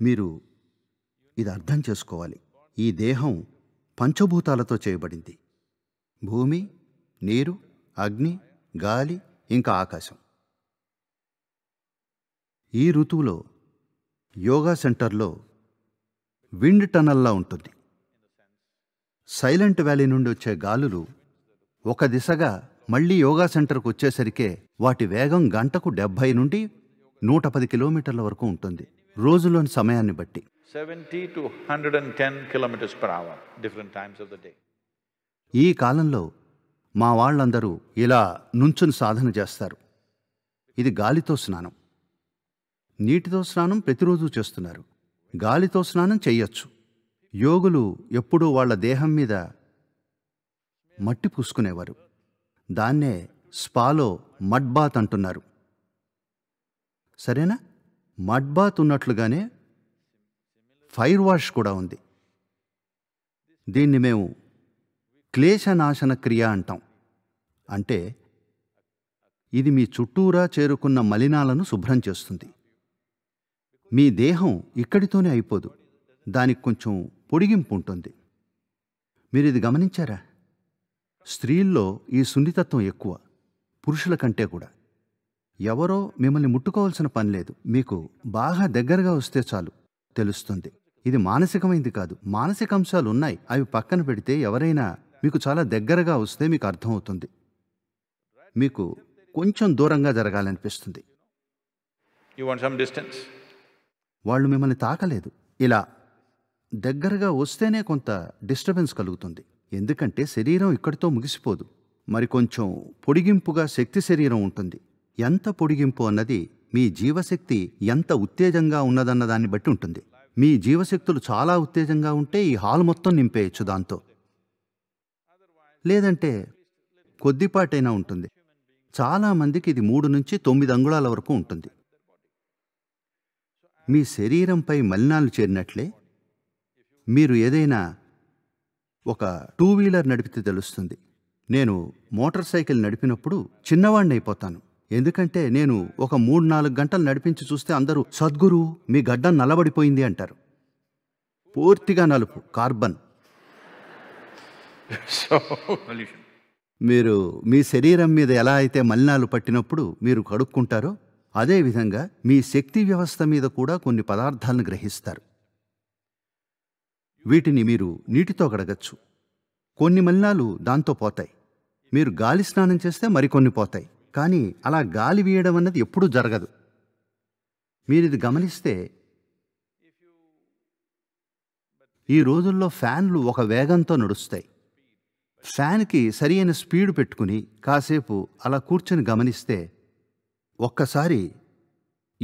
మీరు ఇది అర్థం చేసుకోవాలి ఈ దేహం పంచభూతాలతో చేయబడింది భూమి నీరు అగ్ని గాలి ఇంకా ఆకాశం ఈ ఋతువులో యోగా సెంటర్లో విండ్ టనల్లా ఉంటుంది సైలెంట్ వ్యాలీ నుండి వచ్చే గాలులు ఒక దిశగా మళ్ళీ యోగా సెంటర్కు వచ్చేసరికే వాటి వేగం గంటకు డెబ్భై నుండి నూట పది కిలోమీటర్ల వరకు ఉంటుంది రోజులోని సమయాన్ని బట్టి ఈ కాలంలో మా వాళ్ళందరూ ఇలా నుంచుని సాధన చేస్తారు ఇది గాలితో స్నానం నీటితో స్నానం ప్రతిరోజు చేస్తున్నారు గాలితో స్నానం చెయ్యొచ్చు యోగులు ఎప్పుడూ వాళ్ళ దేహం మీద మట్టి పూసుకునేవారు దాన్నే స్పాలో మడ్బాత్ అంటున్నారు సరేనా మడ్బాత్ ఉన్నట్లుగానే ఫైర్ వాష్ కూడా ఉంది దీన్ని మేము క్లేశనాశన క్రియ అంటాం అంటే ఇది మీ చుట్టూరా చేరుకున్న మలినాలను శుభ్రం చేస్తుంది మీ దేహం ఇక్కడితోనే అయిపోదు దానికి కొంచెం పొడిగింపు ఉంటుంది మీరు ఇది గమనించారా స్త్రీల్లో ఈ సున్నితత్వం ఎక్కువ పురుషుల కంటే కూడా ఎవరో మిమ్మల్ని ముట్టుకోవాల్సిన పని లేదు మీకు బాగా దగ్గరగా వస్తే చాలు తెలుస్తుంది ఇది మానసికమైంది కాదు మానసిక అంశాలు ఉన్నాయి అవి పక్కన పెడితే ఎవరైనా మీకు చాలా దగ్గరగా వస్తే మీకు అర్థమవుతుంది మీకు కొంచెం దూరంగా జరగాలనిపిస్తుంది వాళ్ళు మిమ్మల్ని తాకలేదు ఇలా దగ్గరగా వస్తేనే కొంత డిస్టర్బెన్స్ కలుగుతుంది ఎందుకంటే శరీరం ఇక్కడితో ముగిసిపోదు మరి కొంచెం పొడిగింపుగా శక్తి శరీరం ఉంటుంది ఎంత పొడిగింపు అన్నది మీ జీవశక్తి ఎంత ఉత్తేజంగా ఉన్నదన్న దాన్ని బట్టి ఉంటుంది మీ జీవశక్తులు చాలా ఉత్తేజంగా ఉంటే ఈ హాల్ మొత్తం నింపేయచ్చు దాంతో లేదంటే కొద్దిపాటైనా ఉంటుంది చాలామందికి ఇది మూడు నుంచి తొమ్మిది అంగుళాల వరకు ఉంటుంది మీ శరీరంపై మలినాలు చేరినట్లే మీరు ఏదైనా ఒక టూ వీలర్ నడిపితే తెలుస్తుంది నేను మోటార్ సైకిల్ నడిపినప్పుడు చిన్నవాడిని అయిపోతాను ఎందుకంటే నేను ఒక మూడు నాలుగు గంటలు నడిపించి చూస్తే అందరూ సద్గురు మీ గడ్డం నలబడిపోయింది అంటారు పూర్తిగా నలుపు కార్బన్ మీరు మీ శరీరం మీద ఎలా అయితే మలినాలు పట్టినప్పుడు మీరు కడుక్కుంటారో అదేవిధంగా మీ శక్తి వ్యవస్థ మీద కూడా కొన్ని పదార్థాలను గ్రహిస్తారు వీటిని మీరు నీటితో కడగచ్చు కొన్ని మలినాలు దాంతో పోతాయి మీరు గాలి స్నానం చేస్తే మరికొన్ని పోతాయి కానీ అలా గాలి వీయడం అన్నది ఎప్పుడూ జరగదు మీరు ఇది గమనిస్తే ఈ రోజుల్లో ఫ్యాన్లు ఒక వేగంతో నడుస్తాయి ఫ్యాన్కి సరి అయిన స్పీడ్ పెట్టుకుని కాసేపు అలా కూర్చొని గమనిస్తే ఒక్కసారి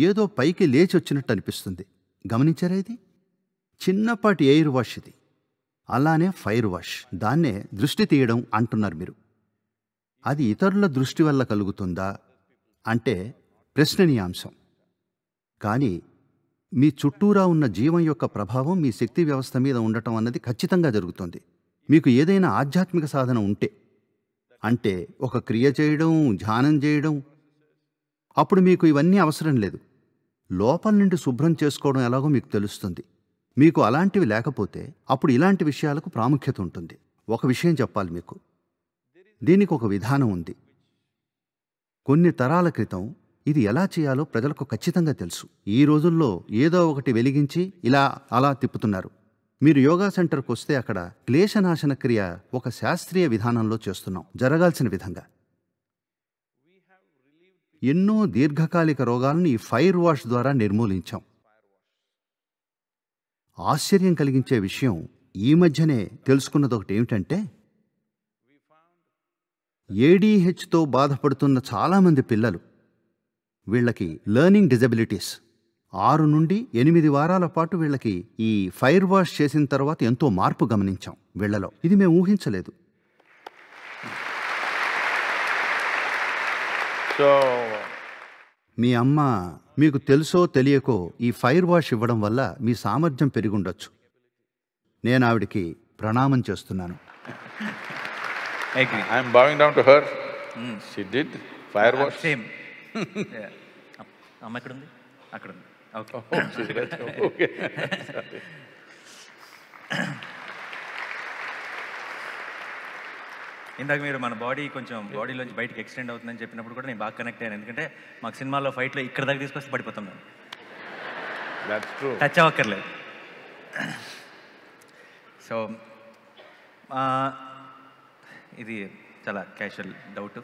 ఏదో పైకి లేచి వచ్చినట్టు అనిపిస్తుంది గమనించారా ఇది చిన్నపాటి ఎయిర్ వాష్ ఇది అలానే ఫైర్ వాష్ దాన్నే దృష్టి తీయడం అంటున్నారు మీరు అది ఇతరుల దృష్టి వల్ల కలుగుతుందా అంటే ప్రశ్ననీయాంశం కానీ మీ చుట్టూరా ఉన్న జీవం యొక్క ప్రభావం మీ శక్తి వ్యవస్థ మీద ఉండటం అన్నది ఖచ్చితంగా జరుగుతుంది మీకు ఏదైనా ఆధ్యాత్మిక సాధన ఉంటే అంటే ఒక క్రియ చేయడం ధ్యానం చేయడం అప్పుడు మీకు ఇవన్నీ అవసరం లేదు లోపల నుండి శుభ్రం చేసుకోవడం ఎలాగో మీకు తెలుస్తుంది మీకు అలాంటివి లేకపోతే అప్పుడు ఇలాంటి విషయాలకు ప్రాముఖ్యత ఉంటుంది ఒక విషయం చెప్పాలి మీకు దీనికి ఒక విధానం ఉంది కొన్ని తరాల క్రితం ఇది ఎలా చేయాలో ప్రజలకు ఖచ్చితంగా తెలుసు ఈ రోజుల్లో ఏదో ఒకటి వెలిగించి ఇలా అలా తిప్పుతున్నారు మీరు యోగా సెంటర్కు వస్తే అక్కడ క్లేశనాశన క్రియ ఒక శాస్త్రీయ విధానంలో చేస్తున్నాం జరగాల్సిన విధంగా ఎన్నో దీర్ఘకాలిక రోగాలను ఈ ఫైర్ వాష్ ద్వారా నిర్మూలించాం ఆశ్చర్యం కలిగించే విషయం ఈ మధ్యనే తెలుసుకున్నది ఒకటి ఏమిటంటే ఏడీహెచ్తో బాధపడుతున్న చాలామంది పిల్లలు వీళ్ళకి లర్నింగ్ డిజబిలిటీస్ ఆరు నుండి ఎనిమిది వారాల పాటు వీళ్ళకి ఈ ఫైర్ వాష్ చేసిన తర్వాత ఎంతో మార్పు గమనించాం వీళ్ళలో ఇది మేము ఊహించలేదు సో మీ అమ్మ మీకు తెలుసో తెలియకో ఈ ఫైర్ వాష్ ఇవ్వడం వల్ల మీ సామర్థ్యం పెరిగుండొచ్చు నేను ఆవిడికి ప్రణామం చేస్తున్నాను hmm. అమ్మ ఓకే oh, oh, ఇందాక మీరు మన బాడీ కొంచెం బాడీలోంచి బయటకు ఎక్స్టెండ్ అవుతుందని చెప్పినప్పుడు కూడా నేను బాగా కనెక్ట్ అయ్యాను ఎందుకంటే మాకు సినిమాలో ఫైట్లో ఇక్కడ దగ్గర తీసుకొస్తే పడిపోతాం నేను టచ్ అవ్వక్కర్లేదు సో ఇది చాలా క్యాషువల్ డౌట్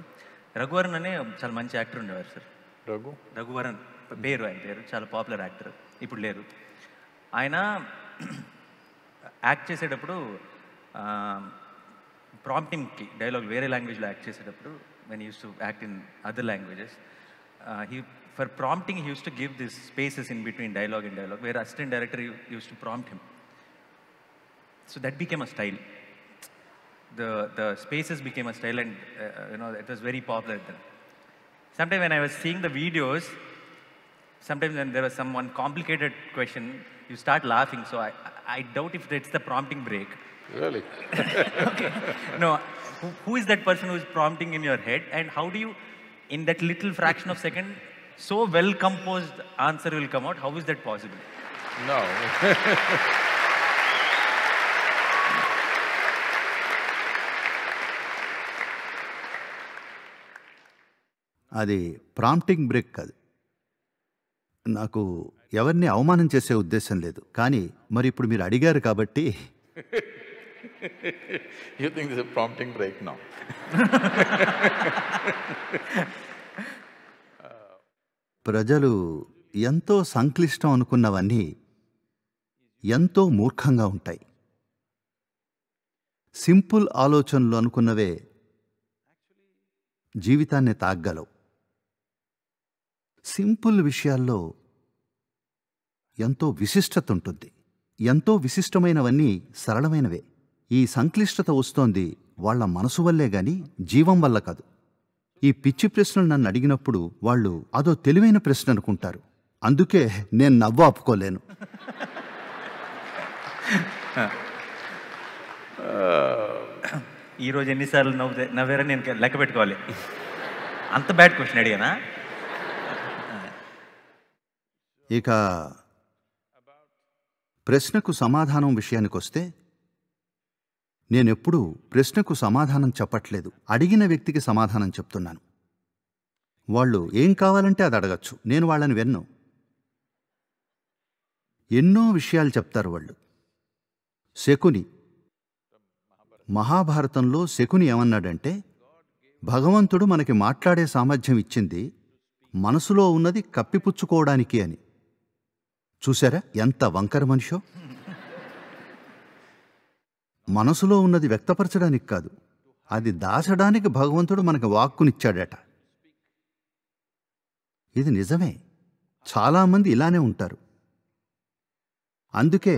రఘువరణ్ అనే చాలా మంచి యాక్టర్ ఉండేవారు సార్ రఘు రఘువరణ్ బేరు ఆయన పేరు చాలా పాపులర్ యాక్టర్ ఇప్పుడు లేరు ఆయన యాక్ట్ చేసేటప్పుడు ప్రాంప్టింగ్కి డైలాగ్ వేరే లాంగ్వేజ్లో యాక్ట్ చేసేటప్పుడు when use to act in other languages he for prompting he use to give this spaces in between dialogue in dialogue వేరే assistant director use to prompt him so that became a style the the spaces became a style and uh, you know it was very popular then. sometime when I was seeing the videos, sometimes when there was some one complicated question, you start laughing. So I, I doubt if it's the prompting break. Really? okay. No. Who, who is that person who is prompting in your head? And how do you, in that little fraction of second, so well-composed answer will come out? How is that possible? No. అది prompting break కాదు నాకు ఎవరిని అవమానం చేసే ఉద్దేశం లేదు కానీ మరి ఇప్పుడు మీరు అడిగారు కాబట్టి ప్రజలు ఎంతో సంక్లిష్టం అనుకున్నవన్నీ ఎంతో మూర్ఖంగా ఉంటాయి సింపుల్ ఆలోచనలు అనుకున్నవే జీవితాన్ని తాగ్గలవు సింపుల్ విషయాల్లో ఎంతో విశిష్టత ఉంటుంది ఎంతో విశిష్టమైనవన్నీ సరళమైనవే ఈ సంక్లిష్టత వస్తోంది వాళ్ల మనసు వల్లే గాని జీవం వల్ల కాదు ఈ పిచ్చి ప్రశ్నలు నన్ను అడిగినప్పుడు వాళ్ళు అదో తెలివైన ప్రశ్న అనుకుంటారు అందుకే నేను నవ్వు ఆపుకోలేను ఈరోజు ఎన్నిసార్లు నవ్వు నవ్వారని నేను లెక్క పెట్టుకోవాలి అంత బ్యాడ్ క్వశ్చన్ అడిగానా ఇక ప్రశ్నకు సమాధానం విషయానికొస్తే నేనెప్పుడూ ప్రశ్నకు సమాధానం చెప్పట్లేదు అడిగిన వ్యక్తికి సమాధానం చెప్తున్నాను వాళ్ళు ఏం కావాలంటే అది అడగచ్చు నేను వాళ్ళని విన్ను ఎన్నో విషయాలు చెప్తారు వాళ్ళు శకుని మహాభారతంలో శకుని ఏమన్నాడంటే భగవంతుడు మనకి మాట్లాడే సామర్థ్యం ఇచ్చింది మనసులో ఉన్నది కప్పిపుచ్చుకోవడానికి అని చూశారా ఎంత వంకర మనిషో మనసులో ఉన్నది వ్యక్తపరచడానికి కాదు అది దాచడానికి భగవంతుడు మనకు వాక్కునిచ్చాడట ఇది నిజమే చాలామంది ఇలానే ఉంటారు అందుకే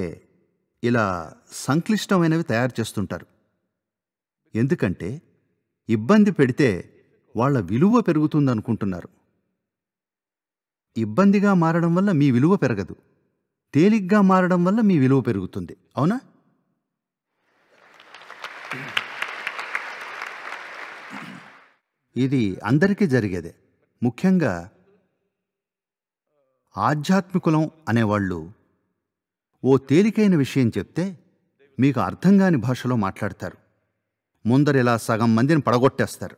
ఇలా సంక్లిష్టమైనవి తయారు చేస్తుంటారు ఎందుకంటే ఇబ్బంది పెడితే వాళ్ళ విలువ పెరుగుతుందనుకుంటున్నారు ఇబ్బందిగా మారడం వల్ల మీ విలువ పెరగదు తేలిగ్గా మారడం వల్ల మీ విలువ పెరుగుతుంది అవునా ఇది అందరికీ జరిగేదే ముఖ్యంగా ఆధ్యాత్మికులం అనేవాళ్ళు ఓ తేలికైన విషయం చెప్తే మీకు అర్థం కాని భాషలో మాట్లాడతారు ముందరిలా సగం మందిని పడగొట్టేస్తారు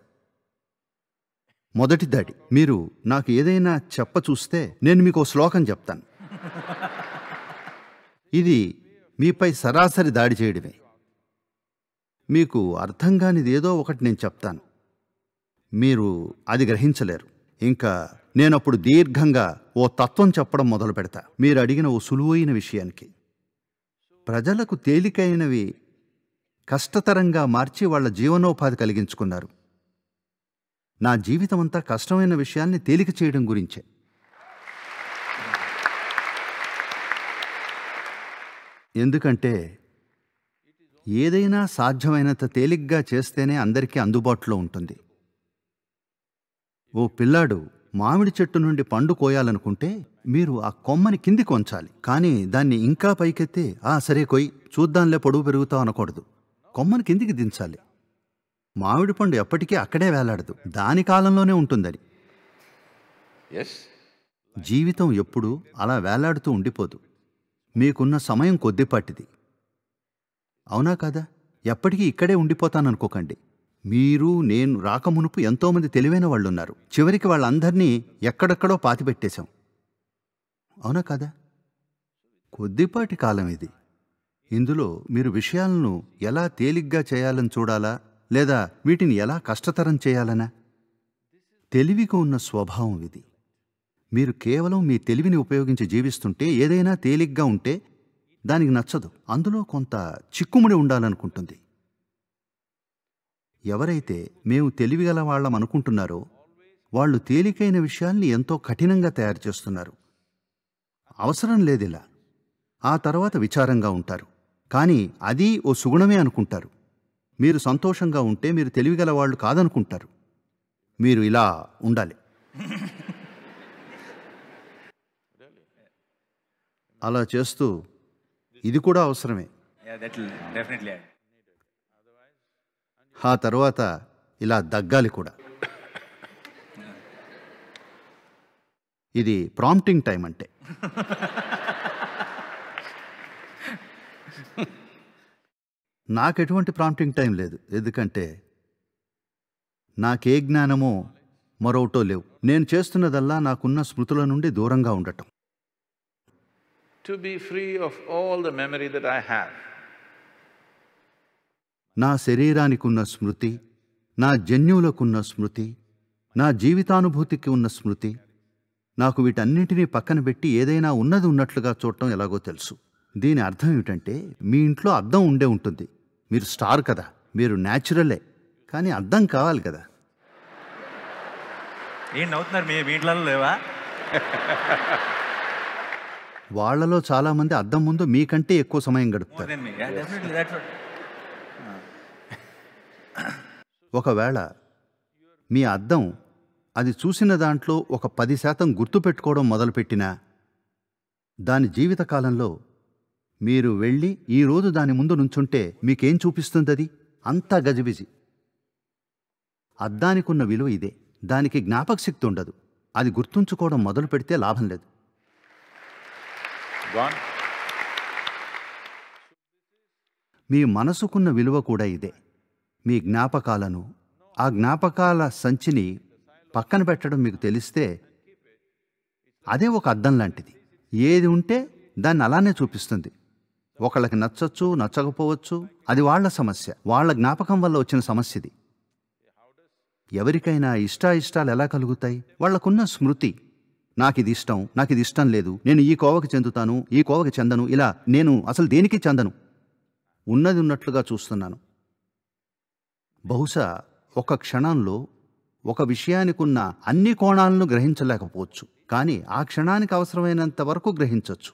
మొదటి దాడి మీరు నాకు ఏదైనా చెప్ప చూస్తే నేను మీకు ఓ శ్లోకం చెప్తాను ఇది మీపై సరాసరి దాడి చేయడమే మీకు అర్థం కానిది ఏదో ఒకటి నేను చెప్తాను మీరు అది గ్రహించలేరు ఇంకా నేనప్పుడు దీర్ఘంగా ఓ తత్వం చెప్పడం మొదలు పెడతా మీరు అడిగిన ఓ సులువైన విషయానికి ప్రజలకు తేలికైనవి కష్టతరంగా మార్చి వాళ్ళ జీవనోపాధి కలిగించుకున్నారు నా జీవితమంతా కష్టమైన విషయాన్ని తేలిక చేయడం గురించే ఎందుకంటే ఏదైనా సాధ్యమైనంత తేలిగ్గా చేస్తేనే అందరికీ అందుబాటులో ఉంటుంది ఓ పిల్లాడు మామిడి చెట్టు నుండి పండు కోయాలనుకుంటే మీరు ఆ కొమ్మని కిందికి ఉంచాలి కానీ దాన్ని ఇంకా పైకెత్తి ఆ సరే కొయ్యి చూద్దాంలే పొడువు పెరుగుతావు అనకూడదు కొమ్మని కిందికి దించాలి మామిడి పండు ఎప్పటికీ అక్కడే వేలాడదు దాని కాలంలోనే ఉంటుందని జీవితం ఎప్పుడూ అలా వేలాడుతూ ఉండిపోదు మీకున్న సమయం కొద్దిపాటిది అవునా కాదా ఎప్పటికీ ఇక్కడే ఉండిపోతాననుకోకండి మీరు నేను రాకమునుపు ఎంతోమంది తెలివైన వాళ్ళున్నారు చివరికి వాళ్ళందరినీ ఎక్కడెక్కడో పాతిపెట్టేశాం అవునా కాదా కొద్దిపాటి కాలం ఇది ఇందులో మీరు విషయాలను ఎలా తేలిగ్గా చేయాలని చూడాలా లేదా వీటిని ఎలా కష్టతరం చేయాలనా తెలివిగా ఉన్న స్వభావం ఇది మీరు కేవలం మీ తెలివిని ఉపయోగించి జీవిస్తుంటే ఏదైనా తేలిగ్గా ఉంటే దానికి నచ్చదు అందులో కొంత చిక్కుముడి ఉండాలనుకుంటుంది ఎవరైతే మేము తెలివిగల వాళ్ళం అనుకుంటున్నారో వాళ్ళు తేలికైన విషయాల్ని ఎంతో కఠినంగా తయారు చేస్తున్నారు అవసరం లేదిలా ఆ తర్వాత విచారంగా ఉంటారు కానీ అది ఓ సుగుణమే అనుకుంటారు మీరు సంతోషంగా ఉంటే మీరు తెలివిగల వాళ్ళు కాదనుకుంటారు మీరు ఇలా ఉండాలి అలా చేస్తూ ఇది కూడా అవసరమే ఆ తర్వాత ఇలా దగ్గాలి కూడా ఇది ప్రాంప్టింగ్ టైం అంటే నాకు ఎటువంటి ప్రాంప్టింగ్ టైం లేదు ఎందుకంటే నాకే జ్ఞానమో మరోటో లేవు నేను చేస్తున్నదల్లా నాకున్న స్మృతుల నుండి దూరంగా ఉండటం to be free of all the memory that I have. నా స్మృతి నా జన్యువులకున్న స్మృతి నా జీవితానుభూతికి ఉన్న స్మృతి నాకు వీటన్నింటినీ పక్కన పెట్టి ఏదైనా ఉన్నది ఉన్నట్లుగా చూడటం ఎలాగో తెలుసు దీని అర్థం ఏమిటంటే మీ ఇంట్లో అద్దం ఉండే ఉంటుంది మీరు స్టార్ కదా మీరు న్యాచురలే కానీ అద్దం కావాలి కదా ఏం నవ్వుతున్నారు మీ ఇంట్లో లేవా వాళ్లలో మంది అద్దం ముందు మీకంటే ఎక్కువ సమయం గడుపుతారు ఒకవేళ మీ అద్దం అది చూసిన దాంట్లో ఒక పది శాతం గుర్తుపెట్టుకోవడం మొదలుపెట్టినా దాని జీవితకాలంలో మీరు వెళ్ళి ఈరోజు దాని ముందు నుంచుంటే మీకేం చూపిస్తుందది అంతా గజిబిజి ఉన్న విలువ ఇదే దానికి జ్ఞాపక శక్తి ఉండదు అది గుర్తుంచుకోవడం మొదలు పెడితే లాభం లేదు మీ మనసుకున్న విలువ కూడా ఇదే మీ జ్ఞాపకాలను ఆ జ్ఞాపకాల సంచిని పక్కన పెట్టడం మీకు తెలిస్తే అదే ఒక అద్దం లాంటిది ఏది ఉంటే దాన్ని అలానే చూపిస్తుంది ఒకళ్ళకి నచ్చచ్చు నచ్చకపోవచ్చు అది వాళ్ళ సమస్య వాళ్ళ జ్ఞాపకం వల్ల వచ్చిన సమస్యది ఎవరికైనా ఇష్టాయిష్టాలు ఎలా కలుగుతాయి వాళ్లకున్న స్మృతి నాకు ఇది ఇష్టం నాకు ఇది ఇష్టం లేదు నేను ఈ కోవకి చెందుతాను ఈ కోవకి చెందను ఇలా నేను అసలు దేనికి చెందను ఉన్నది ఉన్నట్లుగా చూస్తున్నాను బహుశా ఒక క్షణంలో ఒక విషయానికున్న అన్ని కోణాలను గ్రహించలేకపోవచ్చు కానీ ఆ క్షణానికి అవసరమైనంత వరకు గ్రహించవచ్చు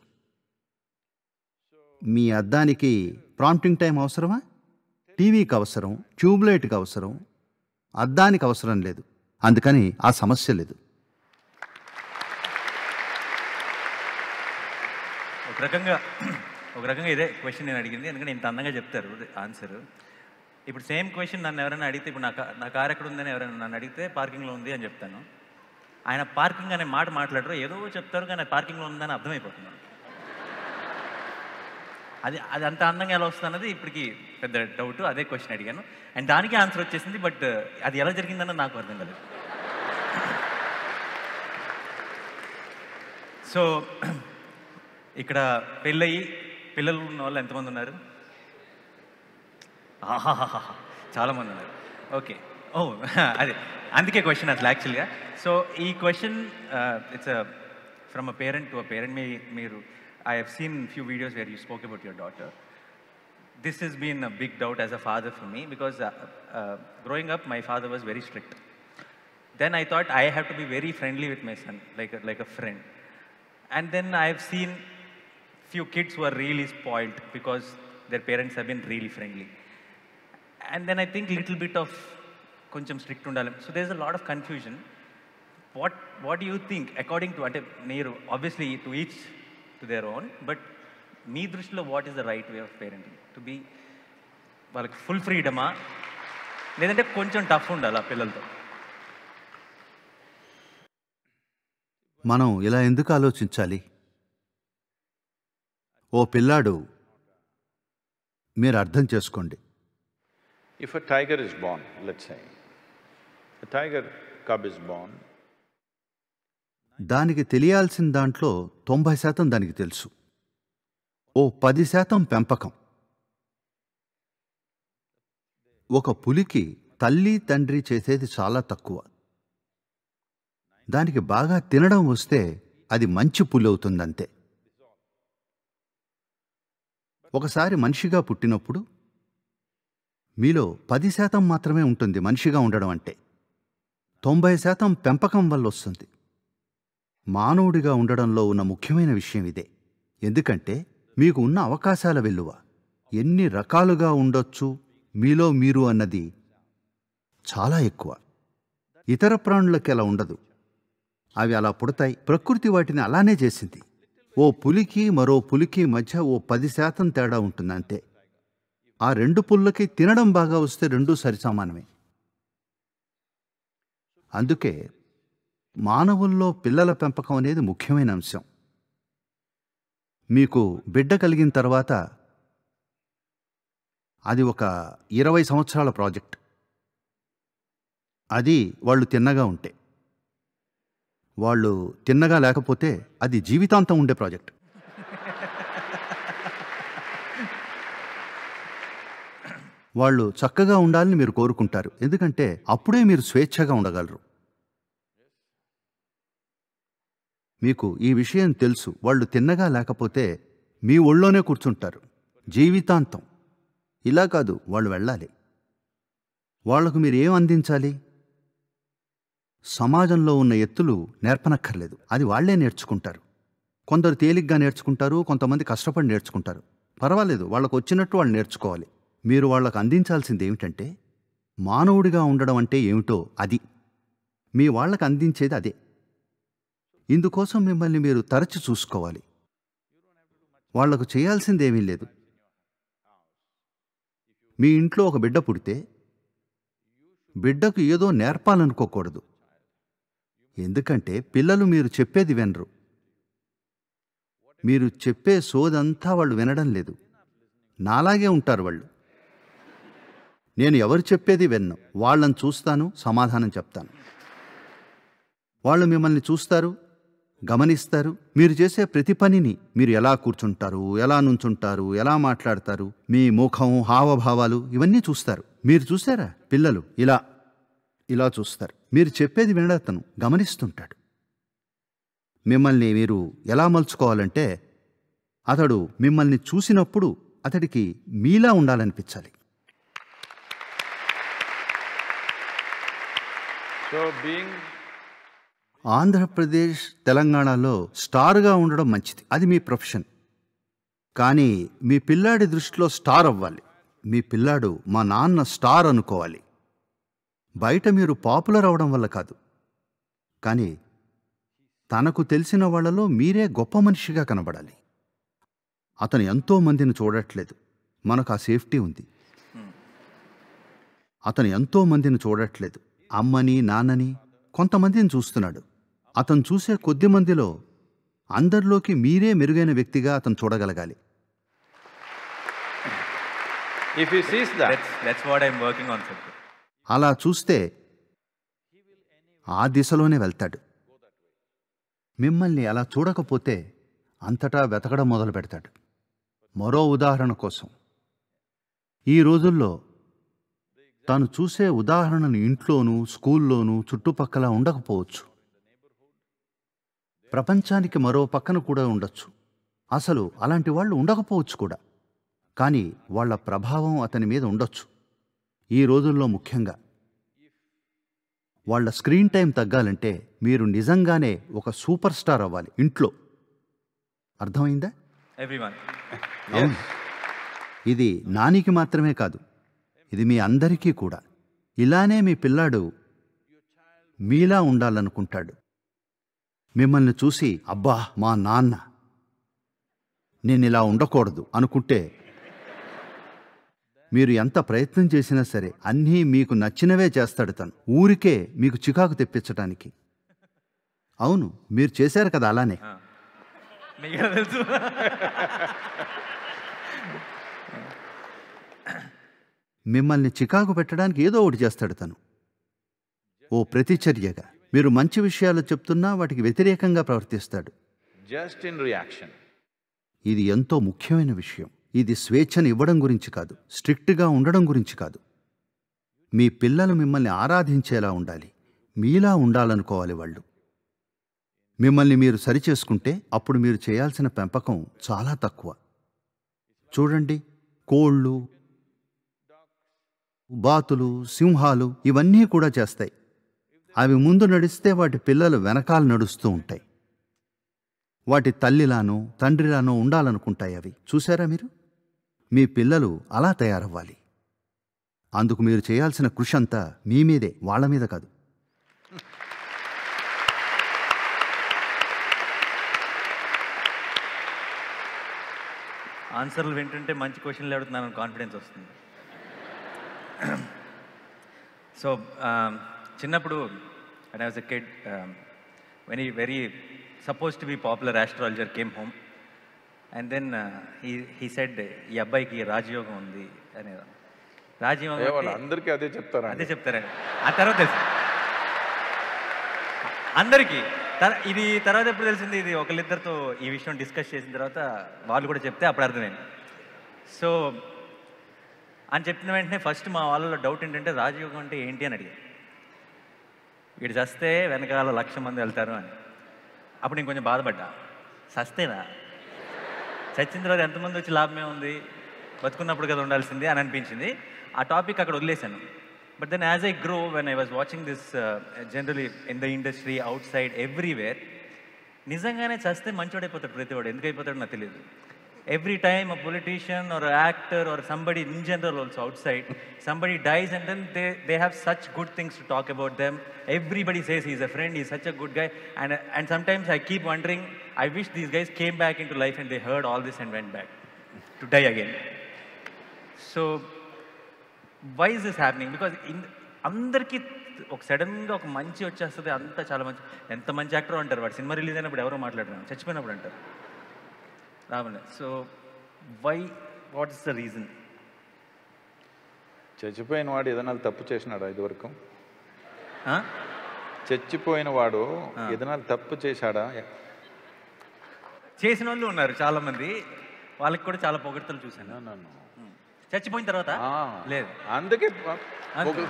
మీ అద్దానికి ప్రాంప్టింగ్ టైం అవసరమా టీవీకి అవసరం ట్యూబ్లైట్కి అవసరం అద్దానికి అవసరం లేదు అందుకని ఆ సమస్య లేదు రకంగా ఒక రకంగా ఇదే క్వశ్చన్ నేను అడిగింది ఎందుకంటే ఇంత అందంగా చెప్తారు ఆన్సర్ ఇప్పుడు సేమ్ క్వశ్చన్ నన్ను ఎవరైనా అడిగితే ఇప్పుడు నా నా కార్ ఎక్కడ ఉందని ఎవరైనా నన్ను అడిగితే పార్కింగ్లో ఉంది అని చెప్తాను ఆయన పార్కింగ్ అనే మాట మాట్లాడరు ఏదో చెప్తారు కానీ పార్కింగ్లో ఉందని అర్థమైపోతున్నాను అది అది అంత అందంగా ఎలా వస్తుంది అన్నది ఇప్పటికి పెద్ద డౌట్ అదే క్వశ్చన్ అడిగాను అండ్ దానికి ఆన్సర్ వచ్చేసింది బట్ అది ఎలా జరిగిందన్నది నాకు అర్థం కాలేదు సో ఇక్కడ పెళ్ళయి పిల్లలు ఉన్న వాళ్ళు ఎంతమంది ఉన్నారు చాలామంది ఉన్నారు ఓకే ఓ అదే అందుకే క్వశ్చన్ అసలు యాక్చువల్గా సో ఈ question it's from a parent to a parent మీ మీరు I have seen few videos where you spoke about your daughter this is been a big doubt as a father for me because growing up my father was very strict then I thought I have to be very friendly with my son like like a friend and then I have seen few kids who are really spoiled because their parents have been really friendly. And then I think little bit of కొంచెం strict ఉండాలి so there is a lot of confusion what what you think according to అంటే మీరు obviously to each to their own but మీ దృష్టిలో what is the right way of parenting to be వాళ్ళకి full ఫ్రీడమా లేదంటే కొంచెం tough ఉండాలి ఆ పిల్లలతో మనం ఇలా ఎందుకు ఆలోచించాలి ఓ పిల్లాడు మీరు అర్థం చేసుకోండి if tiger is born let's tiger cub is born దానికి తెలియాల్సిన దాంట్లో తొంభై శాతం దానికి తెలుసు ఓ పది శాతం పెంపకం ఒక పులికి తల్లి తండ్రి చేసేది చాలా తక్కువ దానికి బాగా తినడం వస్తే అది మంచి పులి అవుతుందంతే ఒకసారి మనిషిగా పుట్టినప్పుడు మీలో పది శాతం మాత్రమే ఉంటుంది మనిషిగా ఉండడం అంటే తొంభై శాతం పెంపకం వల్ల వస్తుంది మానవుడిగా ఉండడంలో ఉన్న ముఖ్యమైన విషయం ఇదే ఎందుకంటే మీకు ఉన్న అవకాశాల వెల్లువ ఎన్ని రకాలుగా ఉండొచ్చు మీలో మీరు అన్నది చాలా ఎక్కువ ఇతర ప్రాణులకి అలా ఉండదు అవి అలా పుడతాయి ప్రకృతి వాటిని అలానే చేసింది ఓ పులికి మరో పులికి మధ్య ఓ పది శాతం తేడా ఉంటుంది అంతే ఆ రెండు పుల్లకి తినడం బాగా వస్తే రెండూ సరిసమానమే అందుకే మానవుల్లో పిల్లల పెంపకం అనేది ముఖ్యమైన అంశం మీకు బిడ్డ కలిగిన తర్వాత అది ఒక ఇరవై సంవత్సరాల ప్రాజెక్ట్ అది వాళ్ళు తిన్నగా ఉంటే వాళ్ళు తిన్నగా లేకపోతే అది జీవితాంతం ఉండే ప్రాజెక్ట్ వాళ్ళు చక్కగా ఉండాలని మీరు కోరుకుంటారు ఎందుకంటే అప్పుడే మీరు స్వేచ్ఛగా ఉండగలరు మీకు ఈ విషయం తెలుసు వాళ్ళు తిన్నగా లేకపోతే మీ ఒళ్ళోనే కూర్చుంటారు జీవితాంతం ఇలా కాదు వాళ్ళు వెళ్ళాలి వాళ్లకు మీరు ఏం అందించాలి సమాజంలో ఉన్న ఎత్తులు నేర్పనక్కర్లేదు అది వాళ్లే నేర్చుకుంటారు కొందరు తేలిగ్గా నేర్చుకుంటారు కొంతమంది కష్టపడి నేర్చుకుంటారు పర్వాలేదు వాళ్ళకు వచ్చినట్టు వాళ్ళు నేర్చుకోవాలి మీరు వాళ్ళకు అందించాల్సింది ఏమిటంటే మానవుడిగా ఉండడం అంటే ఏమిటో అది మీ వాళ్ళకు అందించేది అదే ఇందుకోసం మిమ్మల్ని మీరు తరచి చూసుకోవాలి వాళ్లకు చేయాల్సిందేమీ లేదు మీ ఇంట్లో ఒక బిడ్డ పుడితే బిడ్డకు ఏదో నేర్పాలనుకోకూడదు ఎందుకంటే పిల్లలు మీరు చెప్పేది వినరు మీరు చెప్పే సోదంతా వాళ్ళు వినడం లేదు నాలాగే ఉంటారు వాళ్ళు నేను ఎవరు చెప్పేది విన్ను వాళ్ళని చూస్తాను సమాధానం చెప్తాను వాళ్ళు మిమ్మల్ని చూస్తారు గమనిస్తారు మీరు చేసే ప్రతి పనిని మీరు ఎలా కూర్చుంటారు ఎలా నుంచుంటారు ఎలా మాట్లాడతారు మీ ముఖం హావభావాలు ఇవన్నీ చూస్తారు మీరు చూసారా పిల్లలు ఇలా ఇలా చూస్తారు మీరు చెప్పేది వినడతను గమనిస్తుంటాడు మిమ్మల్ని మీరు ఎలా మలుచుకోవాలంటే అతడు మిమ్మల్ని చూసినప్పుడు అతడికి మీలా ఉండాలనిపించాలి ఆంధ్రప్రదేశ్ తెలంగాణలో స్టార్గా ఉండడం మంచిది అది మీ ప్రొఫెషన్ కానీ మీ పిల్లాడి దృష్టిలో స్టార్ అవ్వాలి మీ పిల్లాడు మా నాన్న స్టార్ అనుకోవాలి బయట మీరు పాపులర్ అవడం వల్ల కాదు కానీ తనకు తెలిసిన వాళ్ళలో మీరే గొప్ప మనిషిగా కనబడాలి అతను ఎంతో మందిని చూడట్లేదు మనకు ఆ సేఫ్టీ ఉంది అతను ఎంతో మందిని చూడట్లేదు అమ్మని నాన్నని కొంతమందిని చూస్తున్నాడు అతను చూసే కొద్ది మందిలో అందరిలోకి మీరే మెరుగైన వ్యక్తిగా అతను చూడగలగాలి if you sees that's that's what I'm working on sir అలా చూస్తే ఆ దిశలోనే వెళ్తాడు మిమ్మల్ని అలా చూడకపోతే అంతటా వెతకడం మొదలు పెడతాడు మరో ఉదాహరణ కోసం ఈ రోజుల్లో తను చూసే ఉదాహరణను ఇంట్లోనూ స్కూల్లోనూ చుట్టుపక్కల ఉండకపోవచ్చు ప్రపంచానికి మరో పక్కన కూడా ఉండొచ్చు అసలు అలాంటి వాళ్ళు ఉండకపోవచ్చు కూడా కానీ వాళ్ళ ప్రభావం అతని మీద ఉండొచ్చు ఈ రోజుల్లో ముఖ్యంగా వాళ్ళ స్క్రీన్ టైం తగ్గాలంటే మీరు నిజంగానే ఒక సూపర్ స్టార్ అవ్వాలి ఇంట్లో అర్థమైందా ఇది నానికి మాత్రమే కాదు ఇది మీ అందరికీ కూడా ఇలానే మీ పిల్లాడు మీలా ఉండాలనుకుంటాడు మిమ్మల్ని చూసి అబ్బా మా నాన్న నేను ఇలా ఉండకూడదు అనుకుంటే మీరు ఎంత ప్రయత్నం చేసినా సరే అన్నీ మీకు నచ్చినవే చేస్తాడు తను ఊరికే మీకు చికాకు తెప్పించడానికి అవును మీరు చేశారు కదా అలానే మిమ్మల్ని చికాకు పెట్టడానికి ఏదో ఒకటి చేస్తాడు తను ఓ ప్రతిచర్యగా మీరు మంచి విషయాలు చెప్తున్నా వాటికి వ్యతిరేకంగా ప్రవర్తిస్తాడు జస్ట్ ఇన్ రియాక్షన్ ఇది ఎంతో ముఖ్యమైన విషయం ఇది స్వేచ్ఛను ఇవ్వడం గురించి కాదు స్ట్రిక్ట్గా ఉండడం గురించి కాదు మీ పిల్లలు మిమ్మల్ని ఆరాధించేలా ఉండాలి మీలా ఉండాలనుకోవాలి వాళ్ళు మిమ్మల్ని మీరు సరిచేసుకుంటే అప్పుడు మీరు చేయాల్సిన పెంపకం చాలా తక్కువ చూడండి కోళ్ళు బాతులు సింహాలు ఇవన్నీ కూడా చేస్తాయి అవి ముందు నడిస్తే వాటి పిల్లలు వెనకాల నడుస్తూ ఉంటాయి వాటి తల్లిలానో తండ్రిలానో ఉండాలనుకుంటాయి అవి చూసారా మీరు మీ పిల్లలు అలా తయారవ్వాలి అందుకు మీరు చేయాల్సిన కృషి అంతా మీ మీదే వాళ్ళ మీద కాదు ఆన్సర్లు వింటుంటే మంచి క్వశ్చన్లు అడుగుతున్నాను కాన్ఫిడెన్స్ వస్తుంది సో చిన్నప్పుడు and as a kid when he very supposed to be popular astrologer came home and then he said ఈ అబ్బాయికి రాజయోగం ఉంది అనే రాజయోగం అందరికీ అదే చెప్తారు అదే చెప్తారండి ఆ తర్వాత తెలుసు అందరికీ ఇది తర్వాత ఎప్పుడు తెలిసింది ఇది ఒకళ్ళిద్దరితో ఈ విషయం డిస్కస్ చేసిన తర్వాత వాళ్ళు కూడా చెప్తే అప్పుడు అర్థమైంది సో అని చెప్పిన వెంటనే ఫస్ట్ మా వాళ్ళలో డౌట్ ఏంటంటే రాజయోగం అంటే ఏంటి అని అడిగి వీడు చస్తే వెనకాల లక్ష మంది వెళ్తారు అని అప్పుడు నేను కొంచెం బాధపడ్డా సస్తేనా చచ్చిన తర్వాత ఎంతమంది వచ్చి లాభమే ఉంది బతుకున్నప్పుడు కదా ఉండాల్సింది అని అనిపించింది ఆ టాపిక్ అక్కడ వదిలేశాను but then as I grow when I was watching this generally in the industry outside everywhere నిజంగానే చస్తే మంచివాడైపోతాడు ప్రతివాడు ఎందుకు నాకు తెలియదు every time a politician or an actor or somebody in general also outside, somebody dies and then they, they have such good things to talk about them. Everybody says he's a friend, he is such a good guy. And, and sometimes I keep wondering, I wish these guys came back into life and they heard all this and went back to die again. So why is this happening? Because in, అందరికీ ఒక సడన్గా ఒక మంచి వచ్చేస్తుంది అంతా చాలా మంచి ఎంత మంచి యాక్టర్ అంటారు వాడు సినిమా రిలీజ్ అయినప్పుడు ఎవరో మాట్లాడరు చచ్చిపోయినప్పుడు అంటారు రావాలి so why what is the reason చచ్చిపోయిన వాడు ఏదైనా తప్పు చేసినాడా ఇదివరకు చచ్చిపోయిన వాడు ఏదైనా తప్పు చేశాడా చేసిన వాళ్ళు ఉన్నారు చాలా మంది వాళ్ళకి కూడా చాలా పొగడ్తలు చూశాను నన్ను చచ్చిపోయిన తర్వాత లేదు అందుకే అందుకే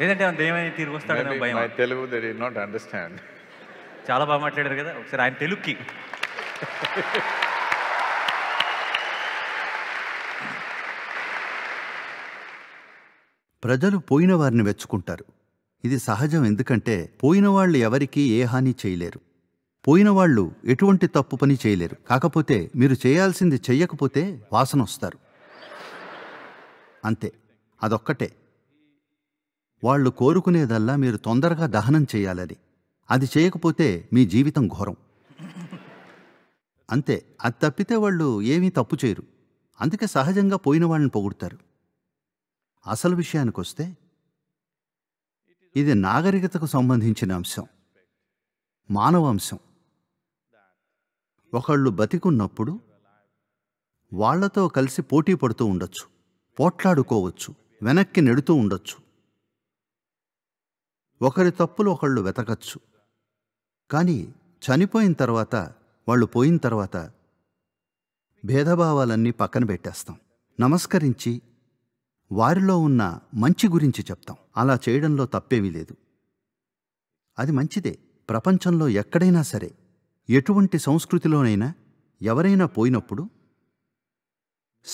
ఆయన దేవుని తీరు వస్తాడని భయం తెలుగు దే నాట్ అండర్స్టాండ్ చాలా బాగా మాట్లాడారు కదా ఒకసారి ఆయన తెలుగుకి ప్రజలు పోయిన వారిని వెచ్చుకుంటారు ఇది సహజం ఎందుకంటే పోయిన వాళ్ళు ఎవరికీ ఏ హాని చేయలేరు పోయిన వాళ్ళు ఎటువంటి తప్పు పని చేయలేరు కాకపోతే మీరు చేయాల్సింది చెయ్యకపోతే వాసన వస్తారు అంతే అదొక్కటే వాళ్ళు కోరుకునేదల్లా మీరు తొందరగా దహనం చేయాలని అది చేయకపోతే మీ జీవితం ఘోరం అంతే అది తప్పితే వాళ్ళు ఏమీ తప్పు చేయరు అందుకే సహజంగా పోయిన వాళ్ళని పొగుడతారు అసలు విషయానికొస్తే ఇది నాగరికతకు సంబంధించిన అంశం మానవ అంశం ఒకళ్ళు బతికున్నప్పుడు వాళ్లతో కలిసి పోటీ పడుతూ ఉండొచ్చు పోట్లాడుకోవచ్చు వెనక్కి నెడుతూ ఉండొచ్చు ఒకరి తప్పులు ఒకళ్ళు వెతకచ్చు కానీ చనిపోయిన తర్వాత వాళ్ళు పోయిన తర్వాత భేదభావాలన్నీ పక్కన పెట్టేస్తాం నమస్కరించి వారిలో ఉన్న మంచి గురించి చెప్తాం అలా చేయడంలో తప్పేమీ లేదు అది మంచిదే ప్రపంచంలో ఎక్కడైనా సరే ఎటువంటి సంస్కృతిలోనైనా ఎవరైనా పోయినప్పుడు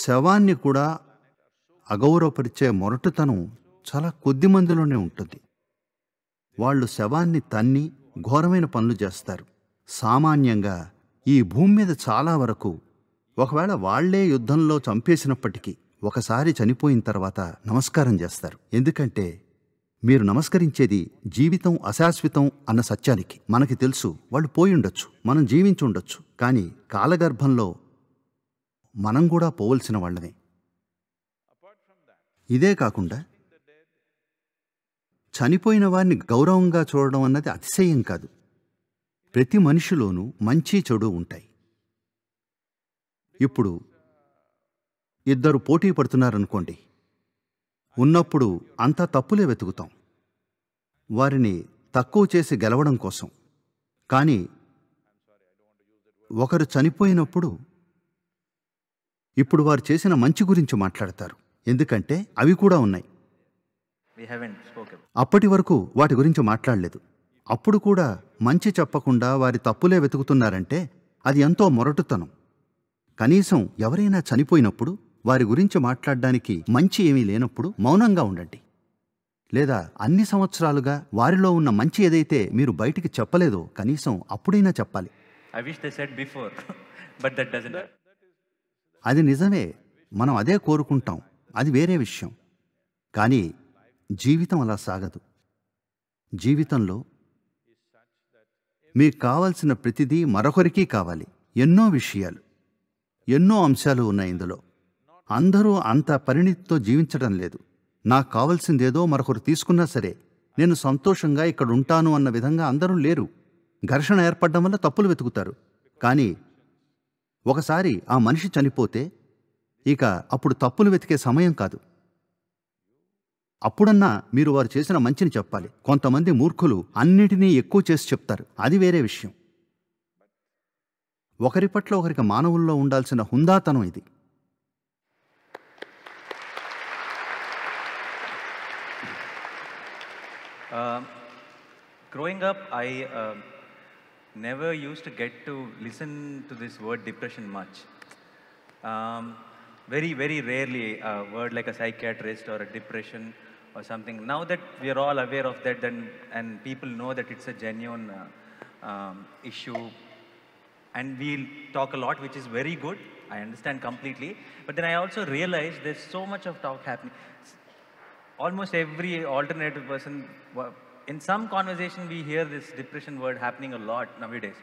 శవాన్ని కూడా అగౌరవపరిచే మొరటుతనం చాలా కొద్ది మందిలోనే ఉంటుంది వాళ్ళు శవాన్ని తన్ని ఘోరమైన పనులు చేస్తారు సామాన్యంగా ఈ భూమి మీద చాలా వరకు ఒకవేళ వాళ్లే యుద్ధంలో చంపేసినప్పటికీ ఒకసారి చనిపోయిన తర్వాత నమస్కారం చేస్తారు ఎందుకంటే మీరు నమస్కరించేది జీవితం అశాశ్వతం అన్న సత్యానికి మనకి తెలుసు వాళ్ళు పోయుండొచ్చు మనం జీవించుండొచ్చు కానీ కాలగర్భంలో మనం కూడా పోవలసిన వాళ్ళమే ఇదే కాకుండా చనిపోయిన వారిని గౌరవంగా చూడడం అన్నది అతిశయం కాదు ప్రతి మనిషిలోనూ మంచి చెడు ఉంటాయి ఇప్పుడు ఇద్దరు పోటీ పడుతున్నారనుకోండి ఉన్నప్పుడు అంతా తప్పులే వెతుకుతాం వారిని తక్కువ చేసి గెలవడం కోసం కానీ ఒకరు చనిపోయినప్పుడు ఇప్పుడు వారు చేసిన మంచి గురించి మాట్లాడతారు ఎందుకంటే అవి కూడా ఉన్నాయి అప్పటి వరకు వాటి గురించి మాట్లాడలేదు అప్పుడు కూడా మంచి చెప్పకుండా వారి తప్పులే వెతుకుతున్నారంటే అది ఎంతో మొరటుతనం కనీసం ఎవరైనా చనిపోయినప్పుడు వారి గురించి మాట్లాడడానికి మంచి ఏమీ లేనప్పుడు మౌనంగా ఉండండి లేదా అన్ని సంవత్సరాలుగా వారిలో ఉన్న మంచి ఏదైతే మీరు బయటికి చెప్పలేదో కనీసం అప్పుడైనా చెప్పాలి ఐ బిఫోర్ అది నిజమే మనం అదే కోరుకుంటాం అది వేరే విషయం కానీ జీవితం అలా సాగదు జీవితంలో మీకు కావాల్సిన ప్రతిదీ మరొకరికి కావాలి ఎన్నో విషయాలు ఎన్నో అంశాలు ఉన్నాయి ఇందులో అందరూ అంత పరిణితితో జీవించడం లేదు నాకు కావలసిందేదో మరొకరు తీసుకున్నా సరే నేను సంతోషంగా ఇక్కడ ఉంటాను అన్న విధంగా అందరూ లేరు ఘర్షణ ఏర్పడడం వల్ల తప్పులు వెతుకుతారు కానీ ఒకసారి ఆ మనిషి చనిపోతే ఇక అప్పుడు తప్పులు వెతికే సమయం కాదు అప్పుడన్నా మీరు వారు చేసిన మంచిని చెప్పాలి కొంతమంది మూర్ఖులు అన్నిటినీ ఎక్కువ చేసి చెప్తారు అది వేరే విషయం ఒకరి పట్ల ఒకరికి మానవుల్లో ఉండాల్సిన హుందాతనం ఇది growing up I never use to get to listen to this word depression much very very rarely word like a psychiatrist or depression or something. Now that we are all aware of that then and people know that it's a genuine uh, um, issue and we talk a lot, which is very good. I understand completely. But then I also realize there's so much of talk happening. Almost every alternative person, in some conversation, we hear this depression word happening a lot nowadays.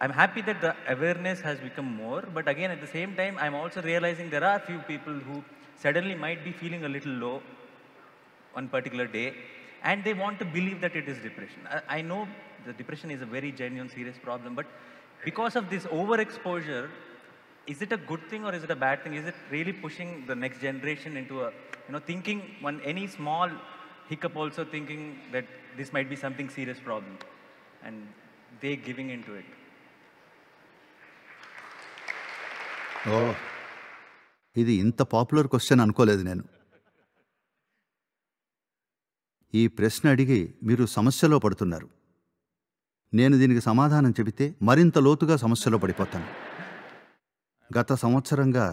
I'm happy that the awareness has become more, but again, at the same time, I'm also realizing there are few people who suddenly might be feeling a little low a particular day, and they want to believe that it is depression. I, I know the depression is a very genuine, serious problem, but because of this overexposure, is it a good thing or is it a bad thing? Is it really pushing the next generation into a, you know, thinking one any small hiccup also thinking that this might be something serious problem and they giving into it? Oh. ఇది ఇంత popular question అనుకోలేదు నేను ఈ ప్రశ్న అడిగి మీరు సమస్యలో పడుతున్నారు నేను దీనికి సమాధానం చెబితే మరింత లోతుగా సమస్యలో పడిపోతాను గత సంవత్సరంగా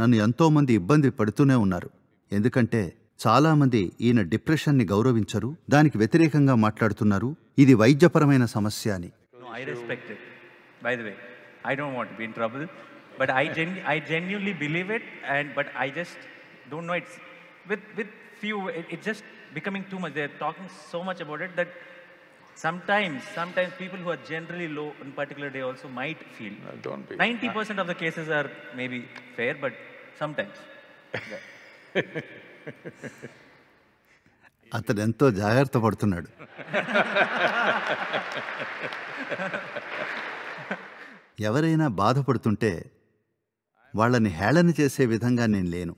నన్ను ఎంతోమంది ఇబ్బంది పడుతూనే ఉన్నారు ఎందుకంటే చాలామంది ఈయన డిప్రెషన్ని గౌరవించరు దానికి వ్యతిరేకంగా మాట్లాడుతున్నారు ఇది వైద్యపరమైన సమస్య అని but I, genu I genuinely believe it, and but I just don't know. It's with with few. It, it's just becoming too much. They're talking so much about it that sometimes sometimes people who are generally low on particular day also might feel. No, don't be. Ninety percent of the cases are maybe fair, but sometimes. అతడు ఎంతో జాగ్రత్త పడుతున్నాడు ఎవరైనా బాధపడుతుంటే వాళ్లని హేళన చేసే విధంగా నేను లేను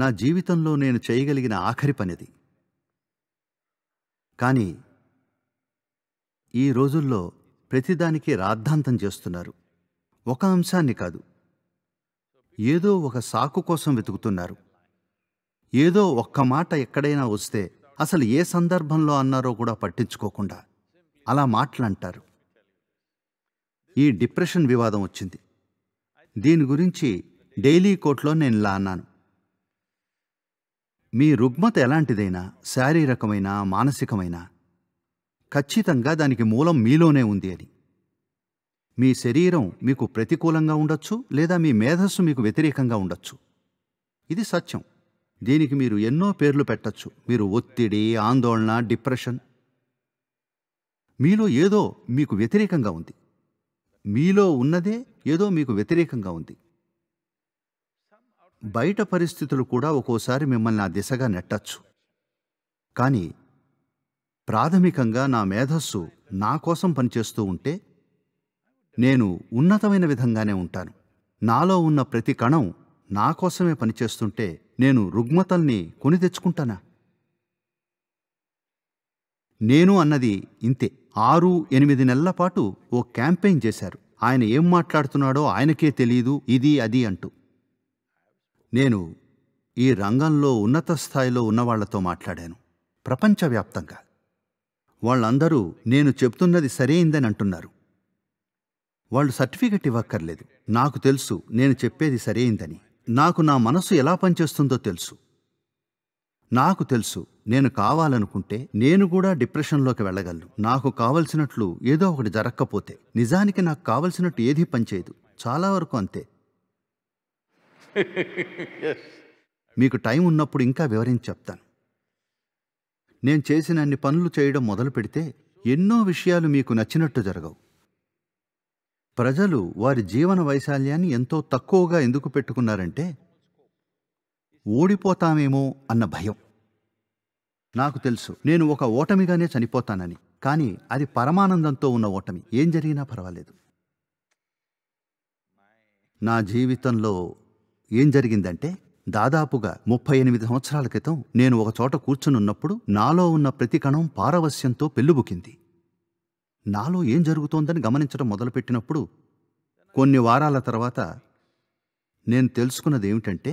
నా జీవితంలో నేను చేయగలిగిన ఆఖరి పనిది కానీ ఈ రోజుల్లో ప్రతిదానికి రాద్ధాంతం చేస్తున్నారు ఒక అంశాన్ని కాదు ఏదో ఒక సాకు కోసం వెతుకుతున్నారు ఏదో ఒక్క మాట ఎక్కడైనా వస్తే అసలు ఏ సందర్భంలో అన్నారో కూడా పట్టించుకోకుండా అలా మాటలంటారు ఈ డిప్రెషన్ వివాదం వచ్చింది దీని గురించి డైలీ కోట్లో నేను లా అన్నాను మీ రుగ్మత ఎలాంటిదైనా శారీరకమైన మానసికమైన ఖచ్చితంగా దానికి మూలం మీలోనే ఉంది అని మీ శరీరం మీకు ప్రతికూలంగా ఉండొచ్చు లేదా మీ మేధస్సు మీకు వ్యతిరేకంగా ఉండొచ్చు ఇది సత్యం దీనికి మీరు ఎన్నో పేర్లు పెట్టచ్చు మీరు ఒత్తిడి ఆందోళన డిప్రెషన్ మీలో ఏదో మీకు వ్యతిరేకంగా ఉంది మీలో ఉన్నదే ఏదో మీకు వ్యతిరేకంగా ఉంది బయట పరిస్థితులు కూడా ఒక్కోసారి మిమ్మల్ని ఆ దిశగా నెట్టచ్చు కానీ ప్రాథమికంగా నా మేధస్సు నా కోసం పనిచేస్తూ ఉంటే నేను ఉన్నతమైన విధంగానే ఉంటాను నాలో ఉన్న ప్రతి కణం నా కోసమే పనిచేస్తుంటే నేను రుగ్మతల్ని కొని తెచ్చుకుంటానా నేను అన్నది ఇంతే ఆరు ఎనిమిది నెలల పాటు ఓ క్యాంపెయిన్ చేశారు ఆయన ఏం మాట్లాడుతున్నాడో ఆయనకే తెలియదు ఇది అది అంటూ నేను ఈ రంగంలో ఉన్నత స్థాయిలో ఉన్నవాళ్లతో మాట్లాడాను ప్రపంచవ్యాప్తంగా వాళ్ళందరూ నేను చెప్తున్నది సరైందని అంటున్నారు వాళ్ళు సర్టిఫికెట్ ఇవ్వక్కర్లేదు నాకు తెలుసు నేను చెప్పేది సరైందని నాకు నా మనసు ఎలా పనిచేస్తుందో తెలుసు నాకు తెలుసు నేను కావాలనుకుంటే నేను కూడా డిప్రెషన్లోకి వెళ్ళగలను నాకు కావలసినట్లు ఏదో ఒకటి జరగకపోతే నిజానికి నాకు కావలసినట్టు ఏదీ పనిచేయదు చాలా వరకు అంతే మీకు టైం ఉన్నప్పుడు ఇంకా వివరించి చెప్తాను నేను చేసిన అన్ని పనులు చేయడం మొదలు పెడితే ఎన్నో విషయాలు మీకు నచ్చినట్టు జరగవు ప్రజలు వారి జీవన వైశాల్యాన్ని ఎంతో తక్కువగా ఎందుకు పెట్టుకున్నారంటే ఓడిపోతామేమో అన్న భయం నాకు తెలుసు నేను ఒక ఓటమిగానే చనిపోతానని కానీ అది పరమానందంతో ఉన్న ఓటమి ఏం జరిగినా పర్వాలేదు నా జీవితంలో ఏం జరిగిందంటే దాదాపుగా ముప్పై ఎనిమిది సంవత్సరాల క్రితం నేను ఒక చోట కూర్చునున్నప్పుడు నాలో ఉన్న ప్రతి కణం పారవస్యంతో పెళ్ళుబుకింది నాలో ఏం జరుగుతోందని గమనించడం మొదలుపెట్టినప్పుడు కొన్ని వారాల తర్వాత నేను తెలుసుకున్నది ఏమిటంటే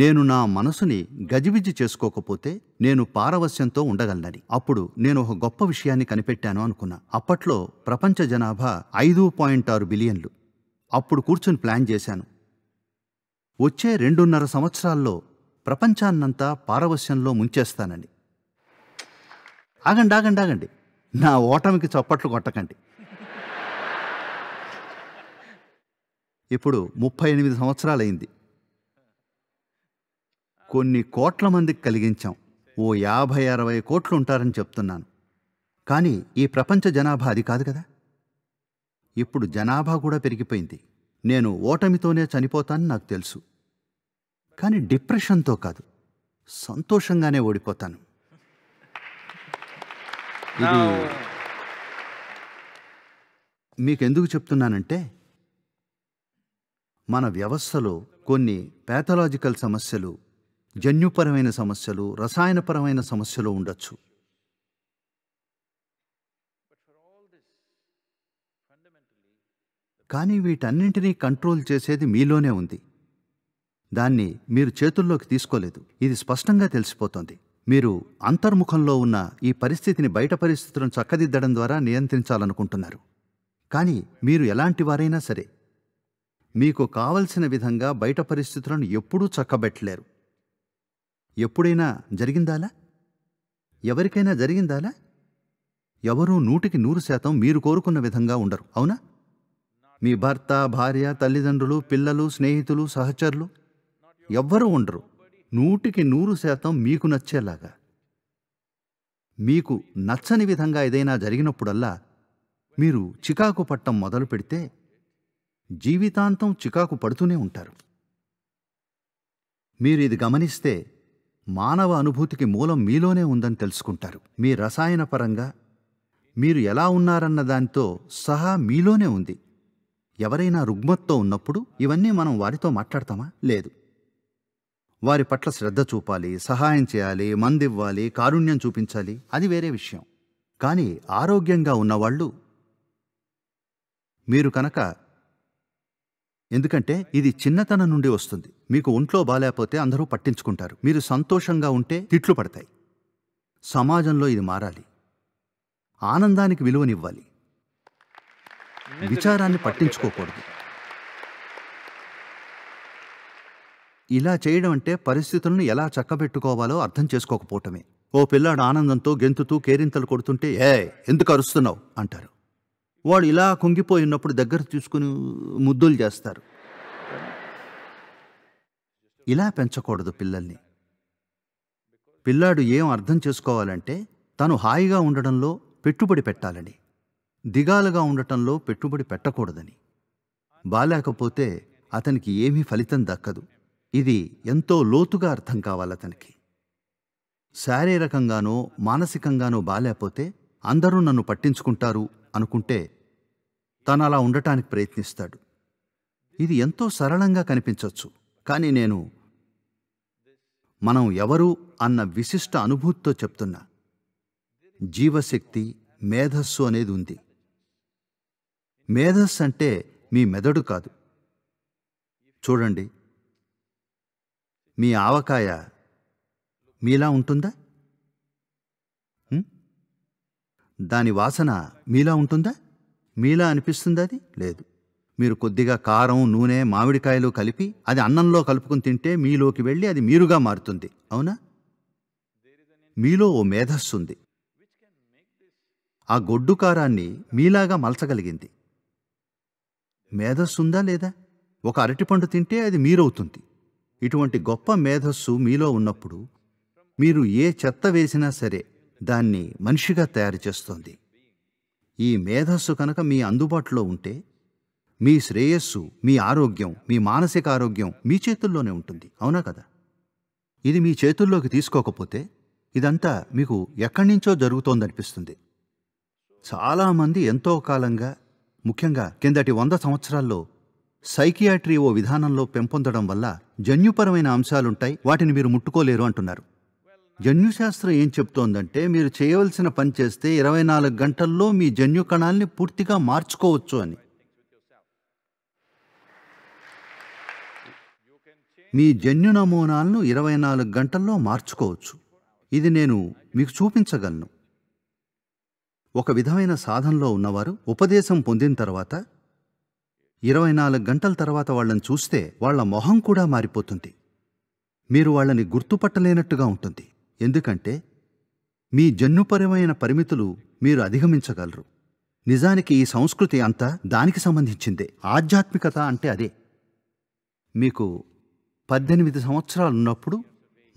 నేను నా మనసుని గజిబిజి చేసుకోకపోతే నేను పారవస్యంతో ఉండగలనని అప్పుడు నేను ఒక గొప్ప విషయాన్ని కనిపెట్టాను అనుకున్నా అప్పట్లో ప్రపంచ జనాభా ఐదు పాయింట్ ఆరు బిలియన్లు అప్పుడు కూర్చుని ప్లాన్ చేశాను వచ్చే రెండున్నర సంవత్సరాల్లో ప్రపంచాన్నంతా పారవస్యంలో ముంచేస్తానని ఆగండి ఆగండి ఆగండి నా ఓటమికి చప్పట్లు కొట్టకండి ఇప్పుడు ముప్పై ఎనిమిది సంవత్సరాలైంది కొన్ని కోట్ల మందికి కలిగించాం ఓ యాభై అరవై కోట్లు ఉంటారని చెప్తున్నాను కానీ ఈ ప్రపంచ జనాభా అది కాదు కదా ఇప్పుడు జనాభా కూడా పెరిగిపోయింది నేను ఓటమితోనే చనిపోతానని నాకు తెలుసు కానీ డిప్రెషన్తో కాదు సంతోషంగానే ఓడిపోతాను మీకెందుకు చెప్తున్నానంటే మన వ్యవస్థలో కొన్ని ప్యాథలాజికల్ సమస్యలు జన్యుపరమైన సమస్యలు రసాయనపరమైన సమస్యలు ఉండొచ్చు కానీ వీటన్నింటినీ కంట్రోల్ చేసేది మీలోనే ఉంది దాన్ని మీరు చేతుల్లోకి తీసుకోలేదు ఇది స్పష్టంగా తెలిసిపోతుంది మీరు అంతర్ముఖంలో ఉన్న ఈ పరిస్థితిని బయట పరిస్థితులను చక్కదిద్దడం ద్వారా నియంత్రించాలనుకుంటున్నారు కానీ మీరు ఎలాంటి వారైనా సరే మీకు కావలసిన విధంగా బయట పరిస్థితులను ఎప్పుడూ చక్కబెట్టలేరు ఎప్పుడైనా జరిగిందాలా ఎవరికైనా జరిగిందాలా ఎవరూ నూటికి నూరు శాతం మీరు కోరుకున్న విధంగా ఉండరు అవునా మీ భర్త భార్య తల్లిదండ్రులు పిల్లలు స్నేహితులు సహచరులు ఎవ్వరూ ఉండరు నూటికి నూరు శాతం మీకు నచ్చేలాగా మీకు నచ్చని విధంగా ఏదైనా జరిగినప్పుడల్లా మీరు చికాకు పట్టం మొదలు పెడితే జీవితాంతం చికాకు పడుతూనే ఉంటారు మీరు ఇది గమనిస్తే మానవ అనుభూతికి మూలం మీలోనే ఉందని తెలుసుకుంటారు మీ రసాయన పరంగా మీరు ఎలా ఉన్నారన్న దానితో సహా మీలోనే ఉంది ఎవరైనా రుగ్మత్తో ఉన్నప్పుడు ఇవన్నీ మనం వారితో మాట్లాడతామా లేదు వారి పట్ల శ్రద్ధ చూపాలి సహాయం చేయాలి మందివ్వాలి కారుణ్యం చూపించాలి అది వేరే విషయం కానీ ఆరోగ్యంగా ఉన్నవాళ్ళు మీరు కనుక ఎందుకంటే ఇది చిన్నతనం నుండి వస్తుంది మీకు ఒంట్లో బాగాలేకపోతే అందరూ పట్టించుకుంటారు మీరు సంతోషంగా ఉంటే తిట్లు పడతాయి సమాజంలో ఇది మారాలి ఆనందానికి విలువనివ్వాలి విచారాన్ని పట్టించుకోకూడదు ఇలా చేయడం అంటే పరిస్థితులను ఎలా చక్కబెట్టుకోవాలో అర్థం చేసుకోకపోవటమే ఓ పిల్లాడు ఆనందంతో గెంతుతూ కేరింతలు కొడుతుంటే ఏ ఎందుకు అరుస్తున్నావు అంటారు వాడు ఇలా కుంగిపోయినప్పుడు దగ్గర తీసుకుని ముద్దులు చేస్తారు ఇలా పెంచకూడదు పిల్లల్ని పిల్లాడు ఏం అర్థం చేసుకోవాలంటే తను హాయిగా ఉండడంలో పెట్టుబడి పెట్టాలని దిగాలుగా ఉండటంలో పెట్టుబడి పెట్టకూడదని బాలేకపోతే అతనికి ఏమీ ఫలితం దక్కదు ఇది ఎంతో లోతుగా అర్థం కావాలి అతనికి శారీరకంగానో మానసికంగానో బాలేకపోతే అందరూ నన్ను పట్టించుకుంటారు అనుకుంటే తను అలా ఉండటానికి ప్రయత్నిస్తాడు ఇది ఎంతో సరళంగా కనిపించవచ్చు కానీ నేను మనం ఎవరు అన్న విశిష్ట అనుభూతితో చెప్తున్నా జీవశక్తి మేధస్సు అనేది ఉంది మేధస్సు అంటే మీ మెదడు కాదు చూడండి మీ ఆవకాయ మీలా ఉంటుందా దాని వాసన మీలా ఉంటుందా మీలా అనిపిస్తుందా అది లేదు మీరు కొద్దిగా కారం నూనె మామిడికాయలు కలిపి అది అన్నంలో కలుపుకుని తింటే మీలోకి వెళ్ళి అది మీరుగా మారుతుంది అవునా మీలో ఓ మేధస్సు ఉంది ఆ గొడ్డు కారాన్ని మీలాగా మలచగలిగింది మేధస్సు ఉందా లేదా ఒక అరటిపండు తింటే అది మీరవుతుంది ఇటువంటి గొప్ప మేధస్సు మీలో ఉన్నప్పుడు మీరు ఏ చెత్త వేసినా సరే దాన్ని మనిషిగా తయారు చేస్తోంది ఈ మేధస్సు కనుక మీ అందుబాటులో ఉంటే మీ శ్రేయస్సు మీ ఆరోగ్యం మీ మానసిక ఆరోగ్యం మీ చేతుల్లోనే ఉంటుంది అవునా కదా ఇది మీ చేతుల్లోకి తీసుకోకపోతే ఇదంతా మీకు ఎక్కడి నుంచో జరుగుతోందనిపిస్తుంది చాలామంది ఎంతో కాలంగా ముఖ్యంగా కిందటి వంద సంవత్సరాల్లో సైకియాట్రీ ఓ విధానంలో పెంపొందడం వల్ల జన్యుపరమైన అంశాలుంటాయి వాటిని మీరు ముట్టుకోలేరు అంటున్నారు జన్యుశాస్త్రం ఏం చెప్తోందంటే మీరు చేయవలసిన పని చేస్తే ఇరవై నాలుగు గంటల్లో మీ జన్యు కణాల్ని పూర్తిగా మార్చుకోవచ్చు అని మీ జన్యు నమూనాలను ఇరవై నాలుగు గంటల్లో మార్చుకోవచ్చు ఇది నేను మీకు చూపించగలను ఒక విధమైన సాధనలో ఉన్నవారు ఉపదేశం పొందిన తర్వాత ఇరవై నాలుగు గంటల తర్వాత వాళ్ళని చూస్తే వాళ్ళ మొహం కూడా మారిపోతుంది మీరు వాళ్ళని గుర్తుపట్టలేనట్టుగా ఉంటుంది ఎందుకంటే మీ జన్నుపరమైన పరిమితులు మీరు అధిగమించగలరు నిజానికి ఈ సంస్కృతి అంతా దానికి సంబంధించిందే ఆధ్యాత్మికత అంటే అదే మీకు పద్దెనిమిది సంవత్సరాలు ఉన్నప్పుడు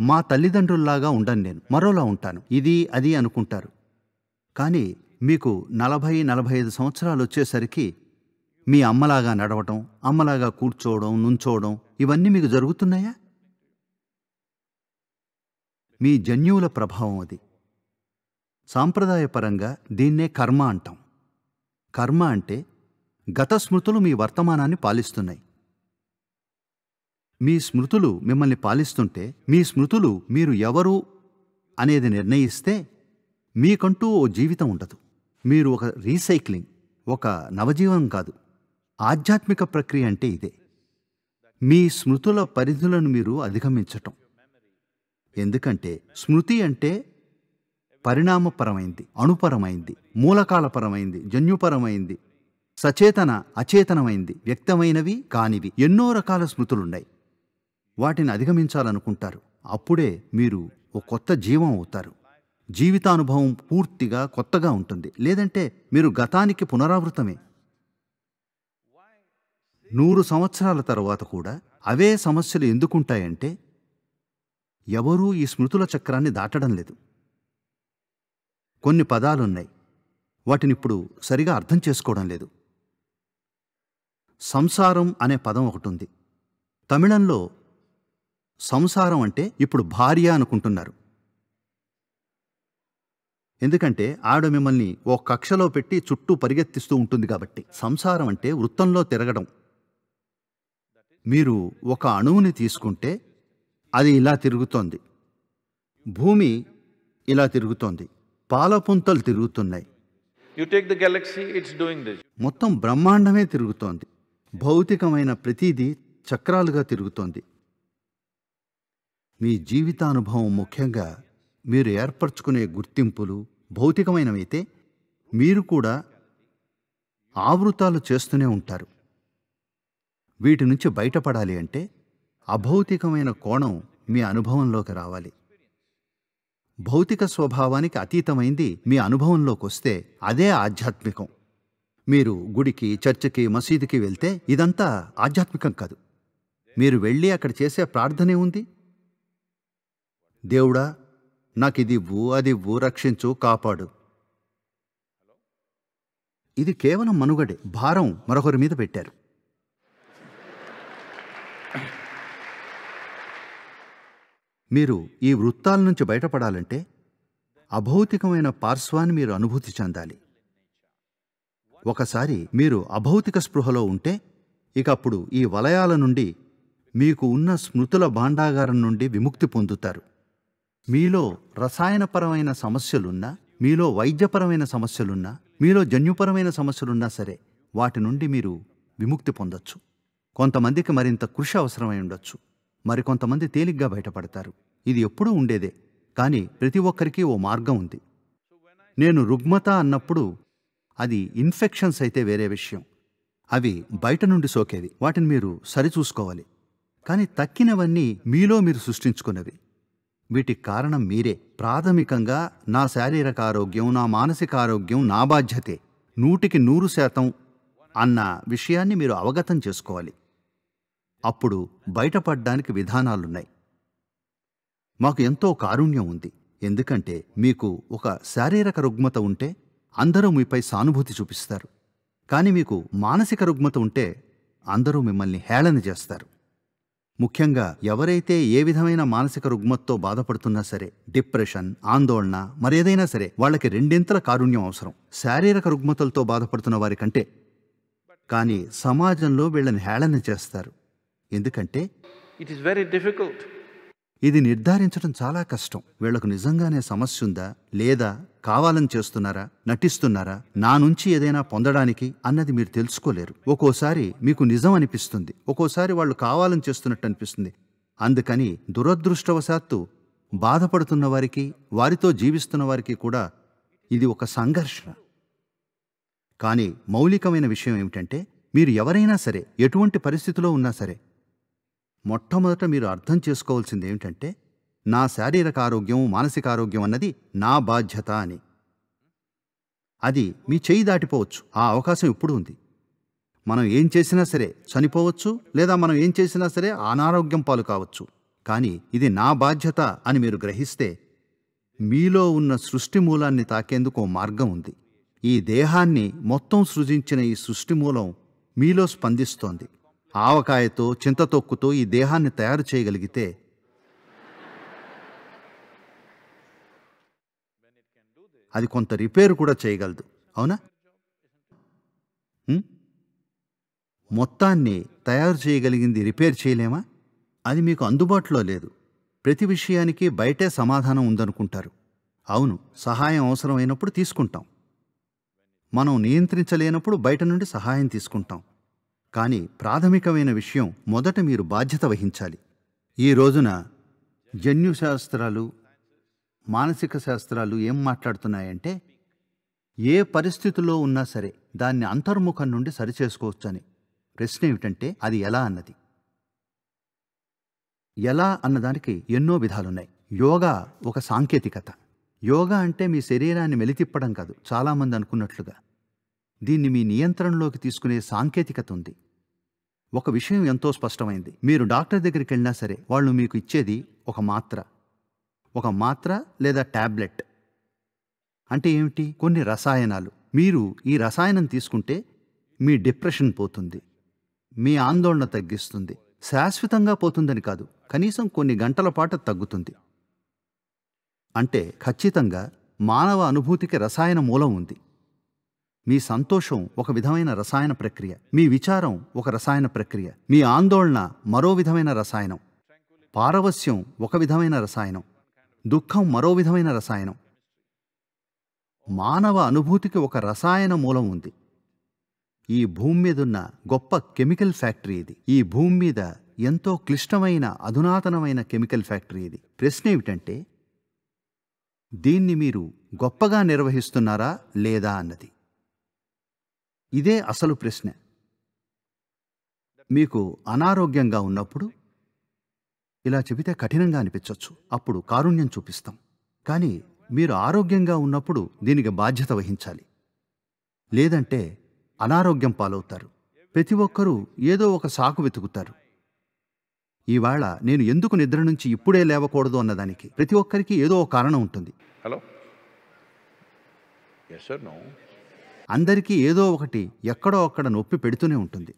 మా తల్లిదండ్రుల్లాగా ఉండను నేను మరోలా ఉంటాను ఇది అది అనుకుంటారు కానీ మీకు నలభై నలభై ఐదు సంవత్సరాలు వచ్చేసరికి మీ అమ్మలాగా నడవటం అమ్మలాగా కూర్చోవడం నుంచోవడం ఇవన్నీ మీకు జరుగుతున్నాయా మీ జన్యువుల ప్రభావం అది సాంప్రదాయపరంగా దీన్నే కర్మ అంటాం కర్మ అంటే గత స్మృతులు మీ వర్తమానాన్ని పాలిస్తున్నాయి మీ స్మృతులు మిమ్మల్ని పాలిస్తుంటే మీ స్మృతులు మీరు ఎవరు అనేది నిర్ణయిస్తే మీకంటూ ఓ జీవితం ఉండదు మీరు ఒక రీసైక్లింగ్ ఒక నవజీవం కాదు ఆధ్యాత్మిక ప్రక్రియ అంటే ఇదే మీ స్మృతుల పరిధులను మీరు అధిగమించటం ఎందుకంటే స్మృతి అంటే పరిణామపరమైంది అణుపరమైంది మూలకాలపరమైంది జన్యుపరమైంది సచేతన అచేతనమైంది వ్యక్తమైనవి కానివి ఎన్నో రకాల స్మృతులున్నాయి వాటిని అధిగమించాలనుకుంటారు అప్పుడే మీరు ఓ కొత్త జీవం అవుతారు జీవితానుభవం పూర్తిగా కొత్తగా ఉంటుంది లేదంటే మీరు గతానికి పునరావృతమే నూరు సంవత్సరాల తర్వాత కూడా అవే సమస్యలు ఎందుకుంటాయంటే ఎవరూ ఈ స్మృతుల చక్రాన్ని దాటడం లేదు కొన్ని పదాలున్నాయి వాటినిప్పుడు సరిగా అర్థం చేసుకోవడం లేదు సంసారం అనే పదం ఒకటి ఉంది తమిళంలో సంసారం అంటే ఇప్పుడు భార్య అనుకుంటున్నారు ఎందుకంటే ఆడ మిమ్మల్ని ఓ కక్షలో పెట్టి చుట్టూ పరిగెత్తిస్తూ ఉంటుంది కాబట్టి సంసారం అంటే వృత్తంలో తిరగడం మీరు ఒక అణువుని తీసుకుంటే అది ఇలా తిరుగుతోంది భూమి ఇలా తిరుగుతోంది పాలపుంతలు తిరుగుతున్నాయి మొత్తం బ్రహ్మాండమే తిరుగుతోంది భౌతికమైన ప్రతిదీ చక్రాలుగా తిరుగుతోంది మీ జీవితానుభవం ముఖ్యంగా మీరు ఏర్పరచుకునే గుర్తింపులు భౌతికమైనవైతే మీరు కూడా ఆవృతాలు చేస్తూనే ఉంటారు వీటి నుంచి బయటపడాలి అంటే అభౌతికమైన కోణం మీ అనుభవంలోకి రావాలి భౌతిక స్వభావానికి అతీతమైంది మీ అనుభవంలోకి వస్తే అదే ఆధ్యాత్మికం మీరు గుడికి చర్చికి మసీదుకి వెళ్తే ఇదంతా ఆధ్యాత్మికం కాదు మీరు వెళ్ళి అక్కడ చేసే ప్రార్థనే ఉంది దేవుడా నాకు ఇది ఇవ్వు అది ఇవ్వు రక్షించు కాపాడు ఇది కేవలం మనుగడే భారం మరొకరి మీద పెట్టారు మీరు ఈ వృత్తాల నుంచి బయటపడాలంటే అభౌతికమైన పార్శ్వాన్ని మీరు అనుభూతి చెందాలి ఒకసారి మీరు అభౌతిక స్పృహలో ఉంటే ఇక అప్పుడు ఈ వలయాల నుండి మీకు ఉన్న స్మృతుల భాండాగారం నుండి విముక్తి పొందుతారు మీలో రసాయనపరమైన సమస్యలున్నా మీలో వైద్యపరమైన సమస్యలున్నా మీలో జన్యుపరమైన సమస్యలున్నా సరే వాటి నుండి మీరు విముక్తి పొందొచ్చు కొంతమందికి మరింత కృషి అవసరమై ఉండొచ్చు మరికొంతమంది తేలిగ్గా బయటపడతారు ఇది ఎప్పుడూ ఉండేదే కానీ ప్రతి ఒక్కరికి ఓ మార్గం ఉంది నేను రుగ్మత అన్నప్పుడు అది ఇన్ఫెక్షన్స్ అయితే వేరే విషయం అవి బయట నుండి సోకేవి వాటిని మీరు సరిచూసుకోవాలి కానీ తక్కినవన్నీ మీలో మీరు సృష్టించుకున్నవి వీటి కారణం మీరే ప్రాథమికంగా నా శారీరక ఆరోగ్యం నా మానసిక ఆరోగ్యం నా బాధ్యతే నూటికి నూరు శాతం అన్న విషయాన్ని మీరు అవగతం చేసుకోవాలి అప్పుడు బయటపడ్డానికి విధానాలున్నాయి మాకు ఎంతో కారుణ్యం ఉంది ఎందుకంటే మీకు ఒక శారీరక రుగ్మత ఉంటే అందరూ మీపై సానుభూతి చూపిస్తారు కానీ మీకు మానసిక రుగ్మత ఉంటే అందరూ మిమ్మల్ని హేళన చేస్తారు ముఖ్యంగా ఎవరైతే ఏ విధమైన మానసిక రుగ్మతతో బాధపడుతున్నా సరే డిప్రెషన్ ఆందోళన మరేదైనా సరే వాళ్ళకి రెండింతల కారుణ్యం అవసరం శారీరక రుగ్మతలతో బాధపడుతున్న వారికంటే కానీ సమాజంలో వీళ్ళని హేళన చేస్తారు ఎందుకంటే ఇట్ ఈస్ వెరీ డిఫికల్ట్ ఇది నిర్ధారించడం చాలా కష్టం వీళ్లకు నిజంగానే సమస్య ఉందా లేదా కావాలని చేస్తున్నారా నటిస్తున్నారా నా నుంచి ఏదైనా పొందడానికి అన్నది మీరు తెలుసుకోలేరు ఒక్కోసారి మీకు నిజం అనిపిస్తుంది ఒక్కోసారి వాళ్ళు కావాలని చేస్తున్నట్టు అనిపిస్తుంది అందుకని దురదృష్టవశాత్తు బాధపడుతున్న వారికి వారితో జీవిస్తున్న వారికి కూడా ఇది ఒక సంఘర్షణ కానీ మౌలికమైన విషయం ఏమిటంటే మీరు ఎవరైనా సరే ఎటువంటి పరిస్థితిలో ఉన్నా సరే మొట్టమొదట మీరు అర్థం చేసుకోవాల్సింది ఏమిటంటే నా శారీరక ఆరోగ్యం మానసిక ఆరోగ్యం అన్నది నా బాధ్యత అని అది మీ చేయి దాటిపోవచ్చు ఆ అవకాశం ఇప్పుడు ఉంది మనం ఏం చేసినా సరే చనిపోవచ్చు లేదా మనం ఏం చేసినా సరే అనారోగ్యం పాలు కావచ్చు కానీ ఇది నా బాధ్యత అని మీరు గ్రహిస్తే మీలో ఉన్న సృష్టి మూలాన్ని తాకేందుకు మార్గం ఉంది ఈ దేహాన్ని మొత్తం సృజించిన ఈ సృష్టి మూలం మీలో స్పందిస్తోంది ఆవకాయతో చింతతొక్కుతో ఈ దేహాన్ని తయారు చేయగలిగితే అది కొంత రిపేర్ కూడా చేయగలదు అవునా మొత్తాన్ని తయారు చేయగలిగింది రిపేర్ చేయలేమా అది మీకు అందుబాటులో లేదు ప్రతి విషయానికి బయటే సమాధానం ఉందనుకుంటారు అవును సహాయం అవసరమైనప్పుడు తీసుకుంటాం మనం నియంత్రించలేనప్పుడు బయట నుండి సహాయం తీసుకుంటాం కానీ ప్రాథమికమైన విషయం మొదట మీరు బాధ్యత వహించాలి ఈ రోజున జన్యు శాస్త్రాలు మానసిక శాస్త్రాలు ఏం మాట్లాడుతున్నాయంటే ఏ పరిస్థితుల్లో ఉన్నా సరే దాన్ని అంతర్ముఖం నుండి సరిచేసుకోవచ్చని ప్రశ్న ఏమిటంటే అది ఎలా అన్నది ఎలా అన్నదానికి ఎన్నో విధాలున్నాయి యోగా ఒక సాంకేతికత యోగా అంటే మీ శరీరాన్ని మెలితిప్పడం కాదు చాలామంది అనుకున్నట్లుగా దీన్ని మీ నియంత్రణలోకి తీసుకునే సాంకేతికత ఉంది ఒక విషయం ఎంతో స్పష్టమైంది మీరు డాక్టర్ దగ్గరికి వెళ్ళినా సరే వాళ్ళు మీకు ఇచ్చేది ఒక మాత్ర ఒక మాత్ర లేదా ట్యాబ్లెట్ అంటే ఏమిటి కొన్ని రసాయనాలు మీరు ఈ రసాయనం తీసుకుంటే మీ డిప్రెషన్ పోతుంది మీ ఆందోళన తగ్గిస్తుంది శాశ్వతంగా పోతుందని కాదు కనీసం కొన్ని గంటల పాటు తగ్గుతుంది అంటే ఖచ్చితంగా మానవ అనుభూతికి రసాయన మూలం ఉంది మీ సంతోషం ఒక విధమైన రసాయన ప్రక్రియ మీ విచారం ఒక రసాయన ప్రక్రియ మీ ఆందోళన మరో విధమైన రసాయనం పారవస్యం ఒక విధమైన రసాయనం దుఃఖం మరో విధమైన రసాయనం మానవ అనుభూతికి ఒక రసాయన మూలం ఉంది ఈ భూమి మీదున్న గొప్ప కెమికల్ ఫ్యాక్టరీ ఇది ఈ భూమి మీద ఎంతో క్లిష్టమైన అధునాతనమైన కెమికల్ ఫ్యాక్టరీ ఇది ప్రశ్న ఏమిటంటే దీన్ని మీరు గొప్పగా నిర్వహిస్తున్నారా లేదా అన్నది ఇదే అసలు ప్రశ్న మీకు అనారోగ్యంగా ఉన్నప్పుడు ఇలా చెబితే కఠినంగా అనిపించవచ్చు అప్పుడు కారుణ్యం చూపిస్తాం కానీ మీరు ఆరోగ్యంగా ఉన్నప్పుడు దీనికి బాధ్యత వహించాలి లేదంటే అనారోగ్యం పాలవుతారు ప్రతి ఒక్కరూ ఏదో ఒక సాకు వెతుకుతారు ఇవాళ నేను ఎందుకు నిద్ర నుంచి ఇప్పుడే లేవకూడదు అన్నదానికి ప్రతి ఒక్కరికి ఏదో ఒక కారణం ఉంటుంది హలో ఎస్ నో అందరికీ ఏదో ఒకటి ఎక్కడో అక్కడ నొప్పి పెడుతూనే ఉంటుంది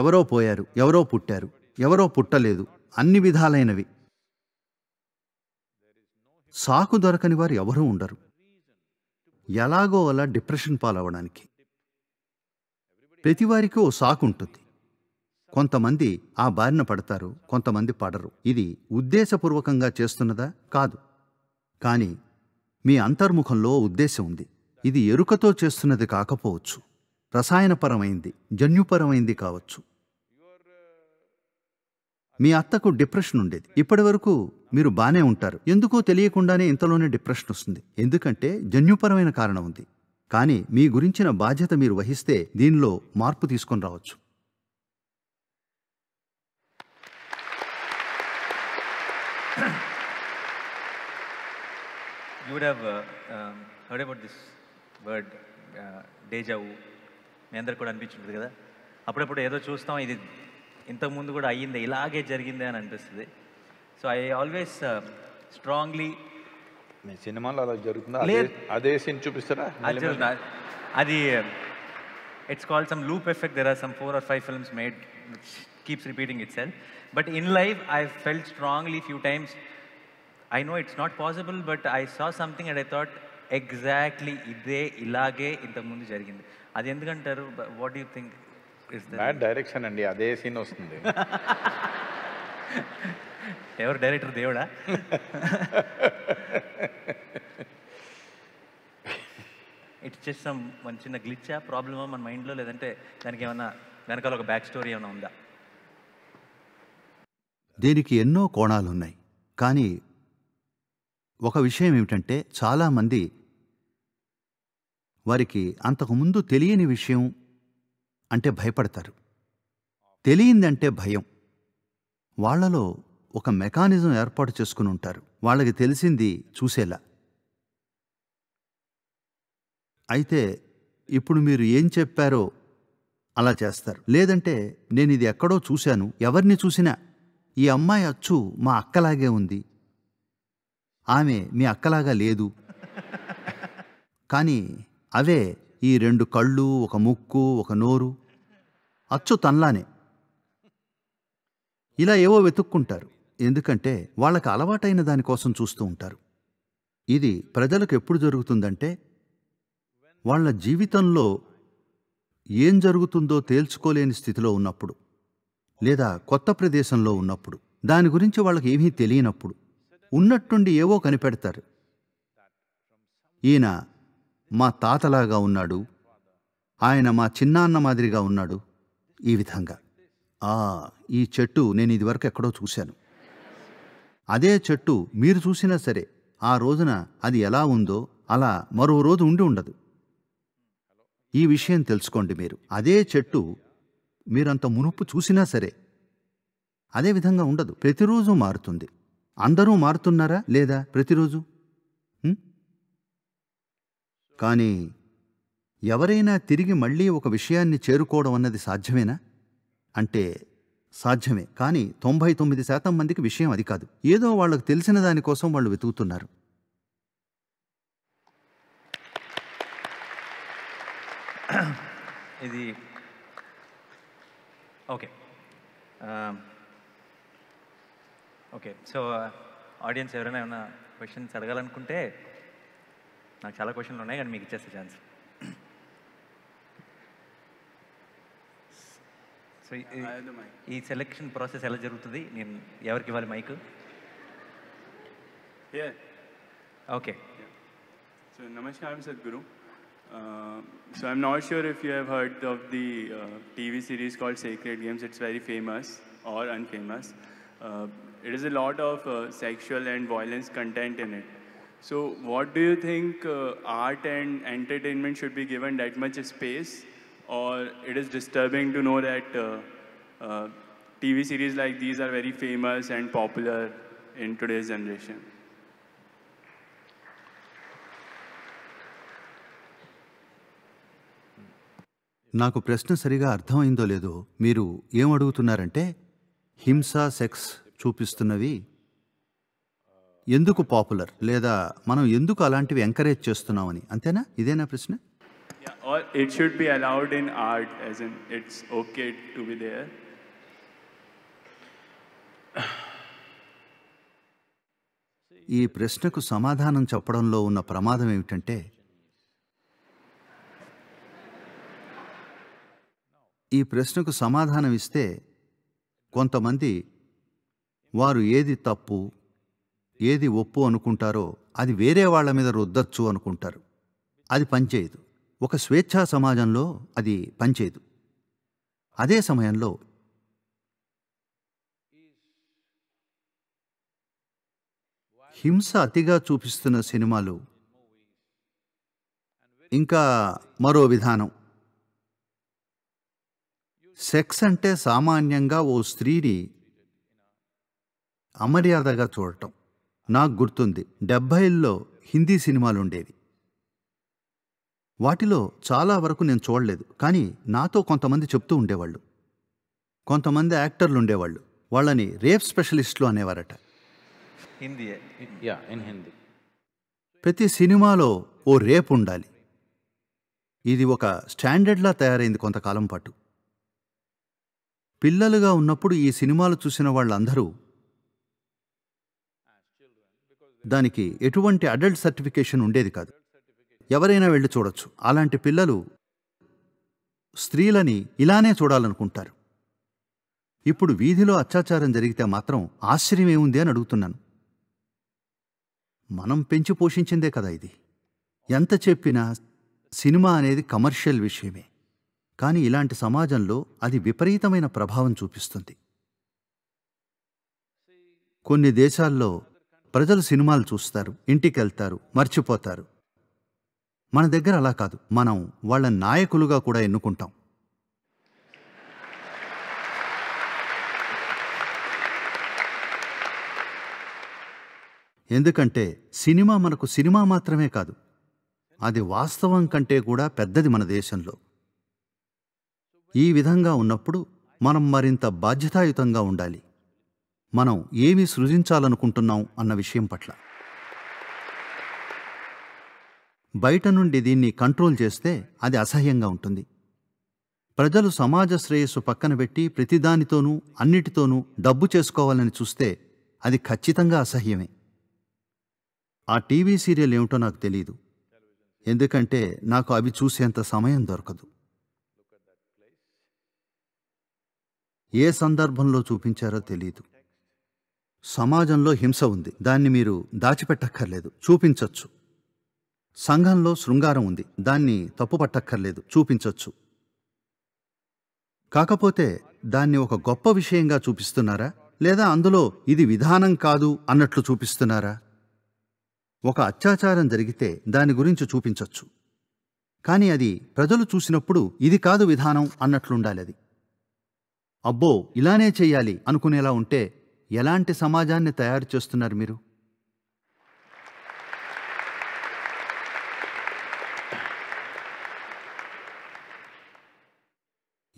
ఎవరో పోయారు ఎవరో పుట్టారు ఎవరో పుట్టలేదు అన్ని విధాలైనవి సాకు దొరకని వారు ఎవరూ ఉండరు ఎలాగో అలా డిప్రెషన్ పాలవడానికి ప్రతివారికి ఓ సాకు ఉంటుంది కొంతమంది ఆ బారిన పడతారు కొంతమంది పడరు ఇది ఉద్దేశపూర్వకంగా చేస్తున్నదా కాదు కానీ మీ అంతర్ముఖంలో ఉద్దేశం ఉంది ఇది ఎరుకతో చేస్తున్నది కాకపోవచ్చు రసాయనపరమైంది జన్యుపరమైంది కావచ్చు మీ అత్తకు డిప్రెషన్ ఉండేది ఇప్పటి వరకు మీరు బాగానే ఉంటారు ఎందుకో తెలియకుండానే ఇంతలోనే డిప్రెషన్ వస్తుంది ఎందుకంటే జన్యుపరమైన కారణం ఉంది కానీ మీ గురించిన బాధ్యత మీరు వహిస్తే దీనిలో మార్పు తీసుకొని రావచ్చు వర్డ్ డేజావు uh, మీ అందరికి కూడా అనిపించుంటుంది కదా అప్పుడప్పుడు ఏదో చూస్తాం ఇది ఇంతకుముందు కూడా అయ్యింది ఇలాగే జరిగిందే అని అనిపిస్తుంది సో ఐ ఆల్వేస్ స్ట్రాంగ్లీ మీ సినిమాలో అలా జరుగుతుందా అదే సీన్ చూపిస్తారా అది it's called some loop effect there are some four or five films made keeps repeating itself but in life I felt strongly few times I know it's not possible but I saw something and I thought exactly ఇదే ఇలాగే ఇంతకుముందు జరిగింది అది ఎందుకంటారు what you think bad direction అండి అదే scene వస్తుంది ఎవరు డైరెక్టర్ దేవుడా ఇట్స్ జస్ట్ సమ్ మన చిన్న గ్లిచ్చా ప్రాబ్లమా మన మైండ్లో లేదంటే దానికి ఏమైనా వెనకాల ఒక బ్యాక్ స్టోరీ ఏమైనా ఉందా దీనికి ఎన్నో కోణాలున్నాయి కానీ ఒక విషయం ఏమిటంటే చాలామంది వారికి అంతకుముందు తెలియని విషయం అంటే భయపడతారు తెలియందంటే భయం వాళ్లలో ఒక మెకానిజం ఏర్పాటు చేసుకుని ఉంటారు వాళ్ళకి తెలిసింది చూసేలా అయితే ఇప్పుడు మీరు ఏం చెప్పారో అలా చేస్తారు లేదంటే నేను ఇది ఎక్కడో చూశాను ఎవరిని చూసినా ఈ అమ్మాయి అచ్చు మా అక్కలాగే ఉంది ఆమె మీ అక్కలాగా లేదు కానీ అవే ఈ రెండు కళ్ళు ఒక ముక్కు ఒక నోరు అచ్చు తనలానే ఇలా ఏవో వెతుక్కుంటారు ఎందుకంటే వాళ్ళకి అలవాటైన దానికోసం చూస్తూ ఉంటారు ఇది ప్రజలకు ఎప్పుడు జరుగుతుందంటే వాళ్ళ జీవితంలో ఏం జరుగుతుందో తేల్చుకోలేని స్థితిలో ఉన్నప్పుడు లేదా కొత్త ప్రదేశంలో ఉన్నప్పుడు దాని గురించి వాళ్ళకి ఏమీ తెలియనప్పుడు ఉన్నట్టుండి ఏవో కనిపెడతారు ఈయన మా తాతలాగా ఉన్నాడు ఆయన మా చిన్నాన్న మాదిరిగా ఉన్నాడు ఈ విధంగా ఆ ఈ చెట్టు నేను ఇదివరకు ఎక్కడో చూశాను అదే చెట్టు మీరు చూసినా సరే ఆ రోజున అది ఎలా ఉందో అలా మరో రోజు ఉండి ఉండదు ఈ విషయం తెలుసుకోండి మీరు అదే చెట్టు మీరంత మునుపు చూసినా సరే అదే విధంగా ఉండదు ప్రతిరోజు మారుతుంది అందరూ మారుతున్నారా లేదా ప్రతిరోజు కానీ ఎవరైనా తిరిగి మళ్ళీ ఒక విషయాన్ని చేరుకోవడం అన్నది సాధ్యమేనా అంటే సాధ్యమే కానీ తొంభై తొమ్మిది శాతం మందికి విషయం అది కాదు ఏదో వాళ్ళకు తెలిసిన దానికోసం వాళ్ళు వెతుకుతున్నారు ఇది ఓకే ఓకే సో ఆడియన్స్ ఎవరైనా ఏమైనా క్వశ్చన్స్ అడగాలనుకుంటే నాకు చాలా క్వశ్చన్లు ఉన్నాయి కానీ మీకు ఇచ్చేస్తే ఛాన్స్ సో ఈ సెలెక్షన్ ప్రాసెస్ ఎలా జరుగుతుంది నేను ఎవరికి ఇవ్వాలి మైక్ ఓకే సో నమస్కారం Sadhguru so I'm not sure if you you heard of the TV series called secret games it's very famous or unfamous It is a lot of uh, sexual and violence content in it. So what do you think uh, art and entertainment should be given that much space or it is disturbing to know that uh, uh, TV series like these are very famous and popular in today's generation? నాకు ప్రశ్న సరిగా అర్థమైందో లేదో మీరు ఏమడుగుతున్నారంటే హింస sex చూపిస్తున్నవి ఎందుకు popular లేదా మనం ఎందుకు అలాంటివి ఎంకరేజ్ చేస్తున్నామని అంతేనా ఇదేనా ప్రశ్న it should be allowed in art as in it's okay to be there ఈ ప్రశ్నకు సమాధానం చెప్పడంలో ఉన్న ప్రమాదం ఏమిటంటే ఈ ప్రశ్నకు సమాధానం ఇస్తే కొంతమంది వారు ఏది తప్పు ఏది ఒప్పు అనుకుంటారో అది వేరే వాళ్ళ మీద రుద్దచ్చు అనుకుంటారు అది పనిచేయదు ఒక స్వేచ్ఛా సమాజంలో అది పనిచేయదు అదే సమయంలో హింస అతిగా చూపిస్తున్న సినిమాలు ఇంకా మరో విధానం సెక్స్ అంటే సామాన్యంగా ఓ స్త్రీని అమర్యాదగా చూడటం నాకు గుర్తుంది డెబ్భైల్లో హిందీ సినిమాలు ఉండేవి వాటిలో చాలా వరకు నేను చూడలేదు కానీ నాతో కొంతమంది చెప్తూ ఉండేవాళ్ళు కొంతమంది యాక్టర్లు ఉండేవాళ్ళు వాళ్ళని రేప్ స్పెషలిస్టులు అనేవారట ప్రతి సినిమాలో ఓ రేప్ ఉండాలి ఇది ఒక స్టాండర్డ్లా తయారైంది కొంతకాలం పాటు పిల్లలుగా ఉన్నప్పుడు ఈ సినిమాలు చూసిన వాళ్ళందరూ దానికి ఎటువంటి అడల్ట్ సర్టిఫికేషన్ ఉండేది కాదు ఎవరైనా వెళ్ళి చూడొచ్చు అలాంటి పిల్లలు స్త్రీలని ఇలానే చూడాలనుకుంటారు ఇప్పుడు వీధిలో అత్యాచారం జరిగితే మాత్రం ఆశ్చర్యమేముంది అని అడుగుతున్నాను మనం పెంచి పోషించిందే కదా ఇది ఎంత చెప్పినా సినిమా అనేది కమర్షియల్ విషయమే కానీ ఇలాంటి సమాజంలో అది విపరీతమైన ప్రభావం చూపిస్తుంది కొన్ని దేశాల్లో ప్రజలు సినిమాలు చూస్తారు ఇంటికి వెళ్తారు మర్చిపోతారు మన దగ్గర అలా కాదు మనం వాళ్ళ నాయకులుగా కూడా ఎన్నుకుంటాం ఎందుకంటే సినిమా మనకు సినిమా మాత్రమే కాదు అది వాస్తవం కంటే కూడా పెద్దది మన దేశంలో ఈ విధంగా ఉన్నప్పుడు మనం మరింత బాధ్యతాయుతంగా ఉండాలి మనం ఏమి సృజించాలనుకుంటున్నాం అన్న విషయం పట్ల బయట నుండి దీన్ని కంట్రోల్ చేస్తే అది అసహ్యంగా ఉంటుంది ప్రజలు సమాజ శ్రేయస్సు పక్కన పెట్టి ప్రతిదానితోనూ అన్నిటితోనూ డబ్బు చేసుకోవాలని చూస్తే అది ఖచ్చితంగా అసహ్యమే ఆ టీవీ సీరియల్ ఏమిటో నాకు తెలియదు ఎందుకంటే నాకు అవి చూసేంత సమయం దొరకదు ఏ సందర్భంలో చూపించారో తెలియదు సమాజంలో హింస ఉంది దాన్ని మీరు దాచిపెట్టక్కర్లేదు చూపించొచ్చు సంఘంలో శృంగారం ఉంది దాన్ని తప్పుపట్టక్కర్లేదు చూపించొచ్చు కాకపోతే దాన్ని ఒక గొప్ప విషయంగా చూపిస్తున్నారా లేదా అందులో ఇది విధానం కాదు అన్నట్లు చూపిస్తున్నారా ఒక అత్యాచారం జరిగితే దాని గురించి చూపించొచ్చు కానీ అది ప్రజలు చూసినప్పుడు ఇది కాదు విధానం అన్నట్లుండాలి అది అబ్బో ఇలానే చెయ్యాలి అనుకునేలా ఉంటే ఎలాంటి సమాజాన్ని తయారు చేస్తున్నారు మీరు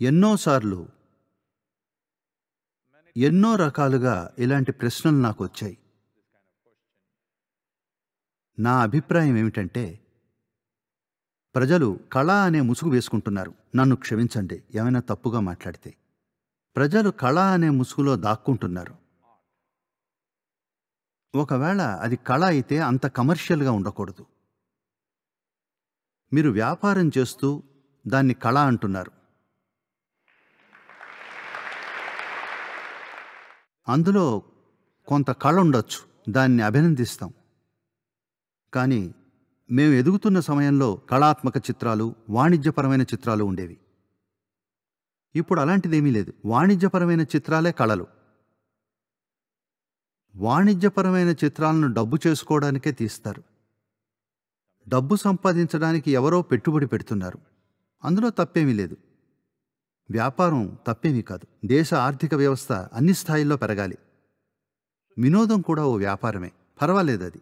ఎన్నోసార్లు ఎన్నో రకాలుగా ఇలాంటి ప్రశ్నలు నాకు వచ్చాయి నా అభిప్రాయం ఏమిటంటే ప్రజలు కళ అనే ముసుగు వేసుకుంటున్నారు నన్ను క్షమించండి ఏమైనా తప్పుగా మాట్లాడితే ప్రజలు కళ అనే ముసుగులో దాక్కుంటున్నారు ఒకవేళ అది కళ అయితే అంత కమర్షియల్గా ఉండకూడదు మీరు వ్యాపారం చేస్తూ దాన్ని కళ అంటున్నారు అందులో కొంత కళ ఉండొచ్చు దాన్ని అభినందిస్తాం కానీ మేము ఎదుగుతున్న సమయంలో కళాత్మక చిత్రాలు వాణిజ్యపరమైన చిత్రాలు ఉండేవి ఇప్పుడు అలాంటిదేమీ లేదు వాణిజ్యపరమైన చిత్రాలే కళలు వాణిజ్యపరమైన చిత్రాలను డబ్బు చేసుకోవడానికే తీస్తారు డబ్బు సంపాదించడానికి ఎవరో పెట్టుబడి పెడుతున్నారు అందులో తప్పేమీ లేదు వ్యాపారం తప్పేమీ కాదు దేశ ఆర్థిక వ్యవస్థ అన్ని స్థాయిల్లో పెరగాలి వినోదం కూడా ఓ వ్యాపారమే పర్వాలేదు అది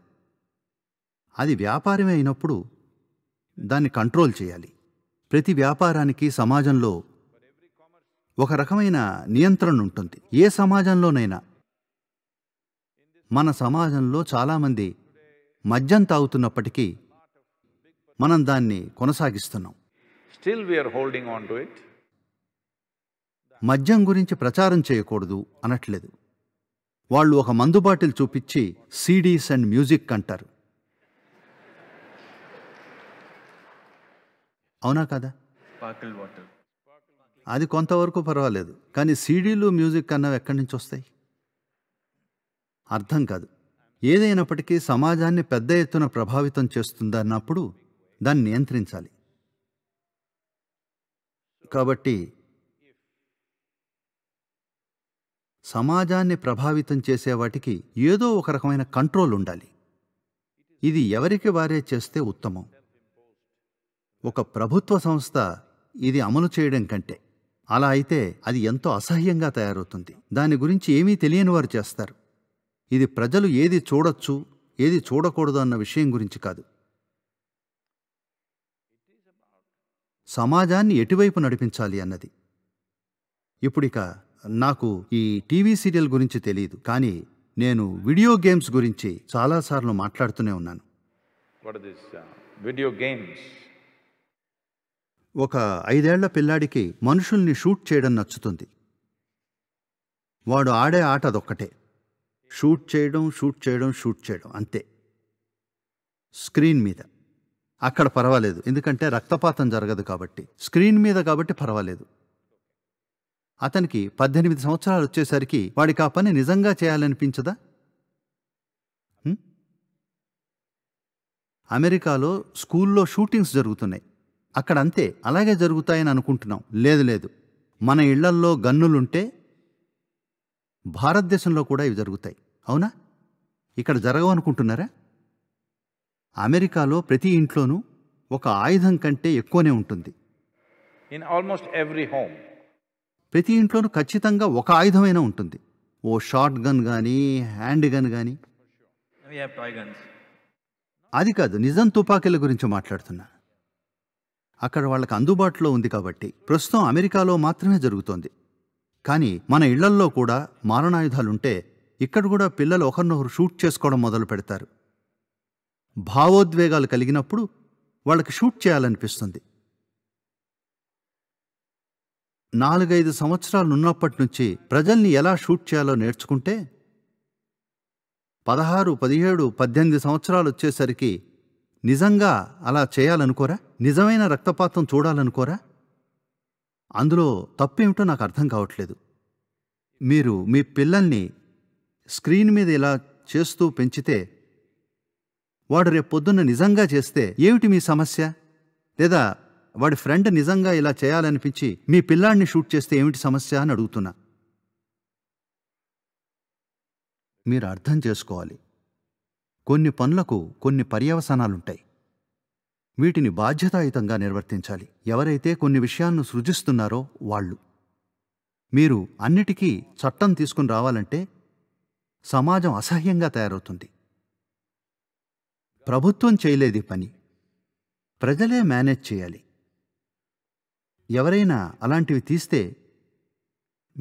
అది వ్యాపారమే అయినప్పుడు దాన్ని కంట్రోల్ చేయాలి ప్రతి వ్యాపారానికి సమాజంలో ఒక రకమైన నియంత్రణ ఉంటుంది ఏ సమాజంలోనైనా మన సమాజంలో చాలామంది మద్యం తాగుతున్నప్పటికీ మనం దాన్ని కొనసాగిస్తున్నాం still we are holding on to it మద్యం గురించి ప్రచారం చేయకూడదు అనట్లేదు వాళ్ళు ఒక మందు బాటిల్ చూపించి సీడీస్ అండ్ మ్యూజిక్ అంటారు అవునా కదా అది కొంతవరకు పర్వాలేదు కానీ సీడీలు మ్యూజిక్ అన్నవి ఎక్కడి నుంచి వస్తాయి అర్థం కాదు ఏదైనప్పటికీ సమాజాన్ని పెద్ద ఎత్తున ప్రభావితం చేస్తుందన్నప్పుడు దాన్ని నియంత్రించాలి కాబట్టి సమాజాన్ని ప్రభావితం చేసేవాటికి ఏదో ఒక రకమైన కంట్రోల్ ఉండాలి ఇది ఎవరికి వారే చేస్తే ఉత్తమం ఒక ప్రభుత్వ సంస్థ ఇది అమలు చేయడం కంటే అలా అయితే అది ఎంతో అసహ్యంగా తయారవుతుంది దాని గురించి ఏమీ తెలియని వారు చేస్తారు ఇది ప్రజలు ఏది చూడొచ్చు ఏది చూడకూడదు అన్న విషయం గురించి కాదు సమాజాన్ని ఎటువైపు నడిపించాలి అన్నది ఇప్పుడిక నాకు ఈ టీవీ సీరియల్ గురించి తెలియదు కానీ నేను వీడియో గేమ్స్ గురించి చాలాసార్లు మాట్లాడుతూనే ఉన్నాను వీడియో గేమ్స్ uh, ఒక ఐదేళ్ల పిల్లాడికి మనుషుల్ని షూట్ చేయడం నచ్చుతుంది వాడు ఆడే ఆట అదొక్కటే షూట్ చేయడం షూట్ చేయడం షూట్ చేయడం అంతే స్క్రీన్ మీద అక్కడ పర్వాలేదు ఎందుకంటే రక్తపాతం జరగదు కాబట్టి స్క్రీన్ మీద కాబట్టి పర్వాలేదు అతనికి పద్దెనిమిది సంవత్సరాలు వచ్చేసరికి వాడికి ఆ పని నిజంగా చేయాలనిపించదా అమెరికాలో స్కూల్లో షూటింగ్స్ జరుగుతున్నాయి అక్కడ అంతే అలాగే జరుగుతాయని అనుకుంటున్నాం లేదు లేదు మన ఇళ్లల్లో గన్నులుంటే భారతదేశంలో కూడా ఇవి జరుగుతాయి అవునా ఇక్కడ జరగవనుకుంటున్నారా అమెరికాలో ప్రతి ఇంట్లోనూ ఒక ఆయుధం కంటే ఎక్కువనే ఉంటుంది ఇన్ ఆల్మోస్ట్ ఎవ్రీ హోమ్ ప్రతి ఇంట్లోనూ ఖచ్చితంగా ఒక ఆయుధమైనా ఉంటుంది ఓ షార్ట్ గన్ కానీ హ్యాండ్ గన్ కానీ అది కాదు నిజం తుపాకీల గురించి మాట్లాడుతున్నా అక్కడ వాళ్ళకి అందుబాటులో ఉంది కాబట్టి ప్రస్తుతం అమెరికాలో మాత్రమే జరుగుతోంది కానీ మన ఇళ్లల్లో కూడా మారణాయుధాలుంటే ఇక్కడ కూడా పిల్లలు ఒకరినొకరు షూట్ చేసుకోవడం మొదలు పెడతారు భావోద్వేగాలు కలిగినప్పుడు వాళ్ళకి షూట్ చేయాలనిపిస్తుంది నాలుగైదు సంవత్సరాలు ఉన్నప్పటి నుంచి ప్రజల్ని ఎలా షూట్ చేయాలో నేర్చుకుంటే పదహారు పదిహేడు పద్దెనిమిది సంవత్సరాలు వచ్చేసరికి నిజంగా అలా చేయాలనుకోరా నిజమైన రక్తపాతం చూడాలనుకోరా అందులో తప్పేమిటో నాకు అర్థం కావట్లేదు మీరు మీ పిల్లల్ని స్క్రీన్ మీద ఇలా చేస్తూ పెంచితే వాడు రేపొద్దున్న నిజంగా చేస్తే ఏమిటి మీ సమస్య లేదా వాడి ఫ్రెండ్ నిజంగా ఇలా చేయాలనిపించి మీ పిల్లాడిని షూట్ చేస్తే ఏమిటి సమస్య అని అడుగుతున్నా మీరు అర్థం చేసుకోవాలి కొన్ని పనులకు కొన్ని పర్యవసానాలుంటాయి వీటిని బాధ్యతాయుతంగా నిర్వర్తించాలి ఎవరైతే కొన్ని విషయాలను సృజిస్తున్నారో వాళ్ళు మీరు అన్నిటికీ చట్టం తీసుకుని రావాలంటే సమాజం అసహ్యంగా తయారవుతుంది ప్రభుత్వం చేయలేది పని ప్రజలే మేనేజ్ చేయాలి ఎవరైనా అలాంటివి తీస్తే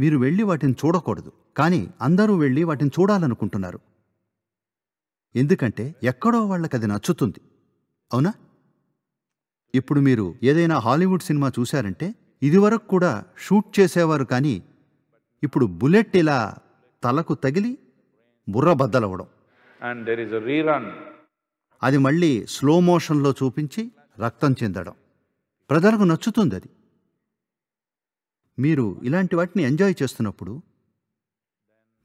మీరు వెళ్ళి వాటిని చూడకూడదు కానీ అందరూ వెళ్ళి వాటిని చూడాలనుకుంటున్నారు ఎందుకంటే ఎక్కడో వాళ్ళకి అది నచ్చుతుంది అవునా ఇప్పుడు మీరు ఏదైనా హాలీవుడ్ సినిమా చూశారంటే ఇదివరకు కూడా షూట్ చేసేవారు కానీ ఇప్పుడు బుల్లెట్ ఇలా తలకు తగిలి బుర్ర బద్దలవ్వడం అండ్ అది మళ్ళీ స్లో మోషన్లో చూపించి రక్తం చెందడం ప్రజలకు నచ్చుతుంది అది మీరు ఇలాంటి వాటిని ఎంజాయ్ చేస్తున్నప్పుడు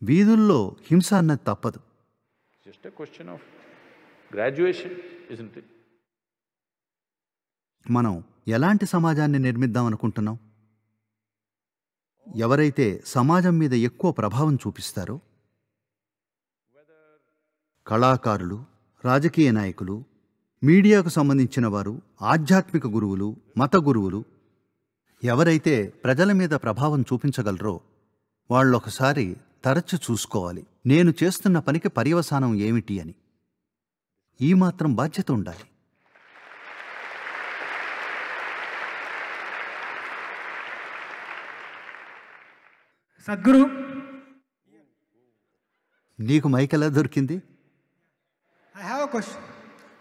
వీధుల్లో హింస అన్నది తప్పదు గ్రాడ్యుయేషన్ మనం ఎలాంటి సమాజాన్ని నిర్మిద్దాం అనుకుంటున్నాం ఎవరైతే సమాజం మీద ఎక్కువ ప్రభావం చూపిస్తారో కళాకారులు రాజకీయ నాయకులు మీడియాకు సంబంధించిన వారు ఆధ్యాత్మిక గురువులు మత గురువులు ఎవరైతే ప్రజల మీద ప్రభావం చూపించగలరో వాళ్ళొకసారి తరచు చూసుకోవాలి నేను చేస్తున్న పనికి పర్యవసానం ఏమిటి అని ఈ మాత్రం బాధ్యత ఉండాలి సద్గురు నీకు మైక్ ఎలా దొరికింది I have a question.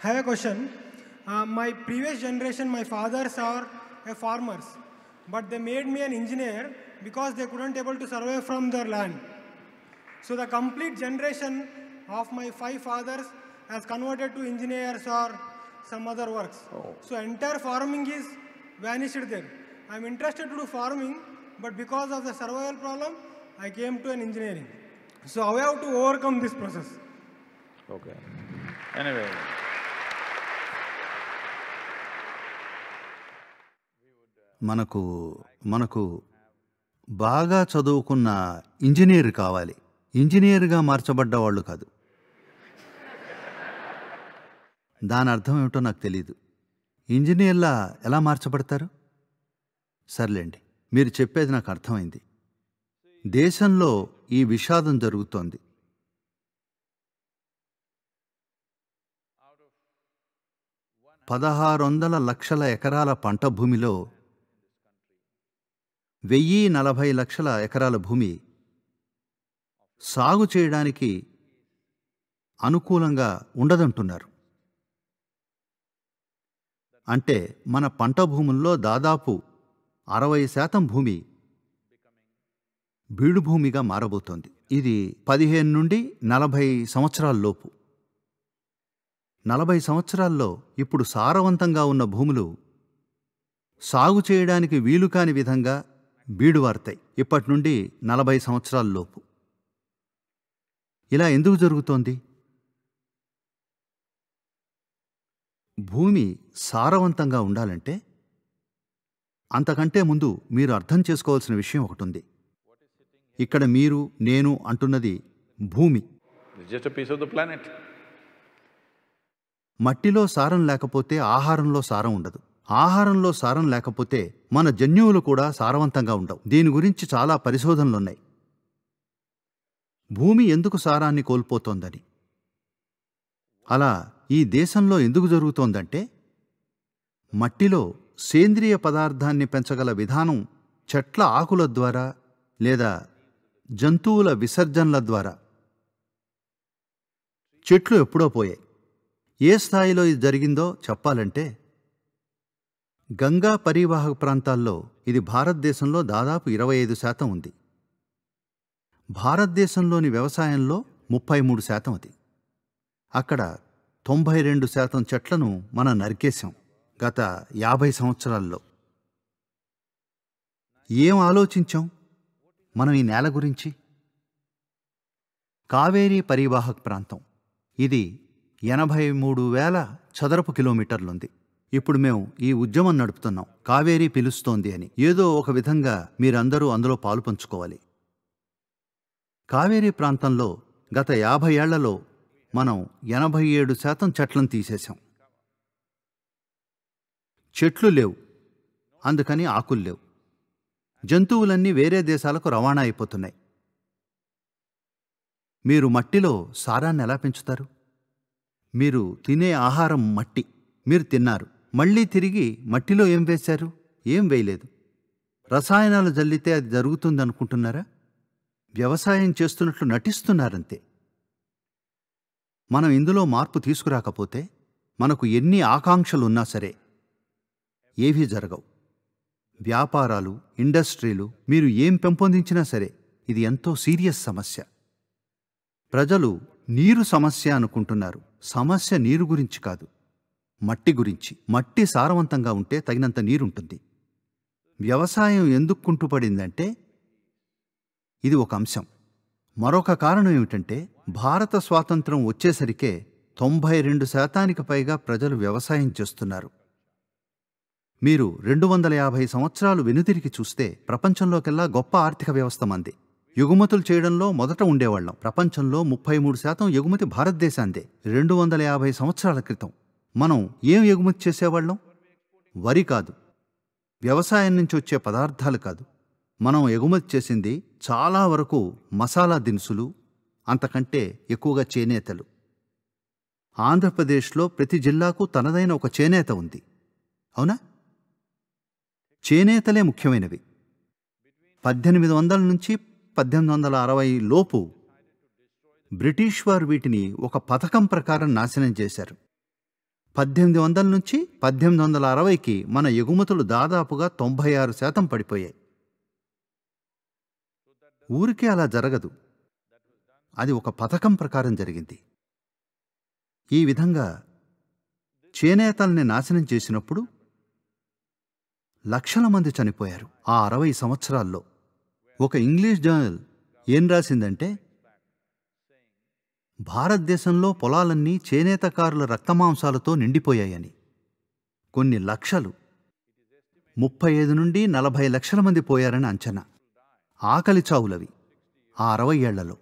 I have a question. Uh, my previous generation, my fathers are uh, farmers, but they made me an engineer because they couldn't able to survive from their land. So the complete generation of my five fathers has converted to engineers or some other works. Oh. So entire farming is vanished there. I'm interested to do farming, but because of the survival problem, I came to an engineering. So how I have to overcome this process? Okay. Anyway. మనకు మనకు బాగా చదువుకున్న engineer కావాలి ఇంజనీర్గా మార్చబడ్డ వాళ్ళు కాదు దాని అర్థం ఏమిటో నాకు తెలియదు ఇంజనీర్లా ఎలా మార్చబడతారు సర్లేండి మీరు చెప్పేది నాకు అర్థమైంది దేశంలో ఈ విషాదం జరుగుతోంది పదహారు వందల లక్షల ఎకరాల పంట భూమిలో వెయ్యి నలభై లక్షల ఎకరాల భూమి సాగు చేయడానికి అనుకూలంగా ఉండదంటున్నారు అంటే మన పంట భూముల్లో దాదాపు అరవై శాతం భూమి బీడు భూమిగా మారబోతోంది ఇది పదిహేను నుండి నలభై సంవత్సరాల లోపు నలభై సంవత్సరాల్లో ఇప్పుడు సారవంతంగా ఉన్న భూములు సాగు చేయడానికి వీలుకాని విధంగా బీడువారుతాయి ఇప్పటి నుండి నలభై సంవత్సరాల్లోపు ఇలా ఎందుకు జరుగుతోంది భూమి సారవంతంగా ఉండాలంటే అంతకంటే ముందు మీరు అర్థం చేసుకోవాల్సిన విషయం ఒకటి ఉంది ఇక్కడ మీరు నేను అంటున్నది భూమి ప్లానెట్ మట్టిలో సారం లేకపోతే ఆహారంలో సారం ఉండదు ఆహారంలో సారం లేకపోతే మన జన్యువులు కూడా సారవంతంగా ఉండవు దీని గురించి చాలా పరిశోధనలున్నాయి భూమి ఎందుకు సారాన్ని కోల్పోతోందని అలా ఈ దేశంలో ఎందుకు జరుగుతోందంటే మట్టిలో సేంద్రియ పదార్థాన్ని పెంచగల విధానం చెట్ల ఆకుల ద్వారా లేదా జంతువుల విసర్జనల ద్వారా చెట్లు ఎప్పుడో పోయాయి ఏ స్థాయిలో ఇది జరిగిందో చెప్పాలంటే గంగా పరివాహక ప్రాంతాల్లో ఇది భారతదేశంలో దాదాపు ఇరవై ఐదు శాతం ఉంది భారతదేశంలోని వ్యవసాయంలో ముప్పై మూడు శాతం అది అక్కడ తొంభై రెండు శాతం చెట్లను మనం నరికేశాం గత యాభై సంవత్సరాల్లో ఏం ఆలోచించాం మనం ఈ నేల గురించి కావేరీ పరివాహక ప్రాంతం ఇది ఎనభై మూడు వేల చదరపు కిలోమీటర్లుంది ఇప్పుడు మేము ఈ ఉద్యమం నడుపుతున్నాం కావేరీ పిలుస్తోంది అని ఏదో ఒక విధంగా మీరందరూ అందులో పాలు పంచుకోవాలి కావేరీ ప్రాంతంలో గత యాభై ఏళ్లలో మనం ఎనభై ఏడు శాతం చెట్లను తీసేశాం చెట్లు లేవు అందుకని ఆకులు లేవు జంతువులన్నీ వేరే దేశాలకు రవాణా అయిపోతున్నాయి మీరు మట్టిలో సారాన్ని ఎలా పెంచుతారు మీరు తినే ఆహారం మట్టి మీరు తిన్నారు మళ్ళీ తిరిగి మట్టిలో ఏం వేశారు ఏం వేయలేదు రసాయనాలు జల్లితే అది జరుగుతుంది అనుకుంటున్నారా వ్యవసాయం చేస్తున్నట్లు నటిస్తున్నారంతే మనం ఇందులో మార్పు తీసుకురాకపోతే మనకు ఎన్ని ఆకాంక్షలున్నా సరే ఏవీ జరగవు వ్యాపారాలు ఇండస్ట్రీలు మీరు ఏం పెంపొందించినా సరే ఇది ఎంతో సీరియస్ సమస్య ప్రజలు నీరు సమస్య అనుకుంటున్నారు సమస్య నీరు గురించి కాదు మట్టి గురించి మట్టి సారవంతంగా ఉంటే తగినంత నీరుంటుంది వ్యవసాయం ఎందుకు కుంటుపడిందంటే ఇది ఒక అంశం మరొక కారణం ఏమిటంటే భారత స్వాతంత్రం వచ్చేసరికే తొంభై రెండు శాతానికి పైగా ప్రజలు వ్యవసాయం చేస్తున్నారు మీరు రెండు వందల యాభై సంవత్సరాలు వెనుదిరిగి చూస్తే ప్రపంచంలోకెల్లా గొప్ప ఆర్థిక వ్యవస్థ మంది ఎగుమతులు చేయడంలో మొదట ఉండేవాళ్ళం ప్రపంచంలో ముప్పై మూడు శాతం ఎగుమతి భారతదేశాందే రెండు వందల యాభై సంవత్సరాల క్రితం మనం ఏం ఎగుమతి చేసేవాళ్ళం వరి కాదు వ్యవసాయం నుంచి వచ్చే పదార్థాలు కాదు మనం ఎగుమతి చేసింది చాలా వరకు మసాలా దినుసులు అంతకంటే ఎక్కువగా చేనేతలు ఆంధ్రప్రదేశ్లో ప్రతి జిల్లాకు తనదైన ఒక చేనేత ఉంది అవునా చేనేతలే ముఖ్యమైనవి పద్దెనిమిది వందల నుంచి పద్దెనిమిది వందల అరవై లోపు బ్రిటిష్ వారు వీటిని ఒక పథకం ప్రకారం నాశనం చేశారు పద్దెనిమిది వందల నుంచి పద్దెనిమిది వందల అరవైకి మన ఎగుమతులు దాదాపుగా తొంభై ఆరు శాతం పడిపోయాయి ఊరికే అలా జరగదు అది ఒక పథకం ప్రకారం జరిగింది ఈ విధంగా చేనేతల్ని నాశనం చేసినప్పుడు లక్షల మంది చనిపోయారు ఆ అరవై సంవత్సరాల్లో ఒక ఇంగ్లీష్ జర్నల్ ఏం రాసిందంటే భారతదేశంలో పొలాలన్నీ చేనేతకారుల రక్తమాంసాలతో నిండిపోయాయని కొన్ని లక్షలు ముప్పై ఐదు నుండి నలభై లక్షల మంది పోయారని అంచనా ఆకలి చావులవి ఆ అరవై ఏళ్లలో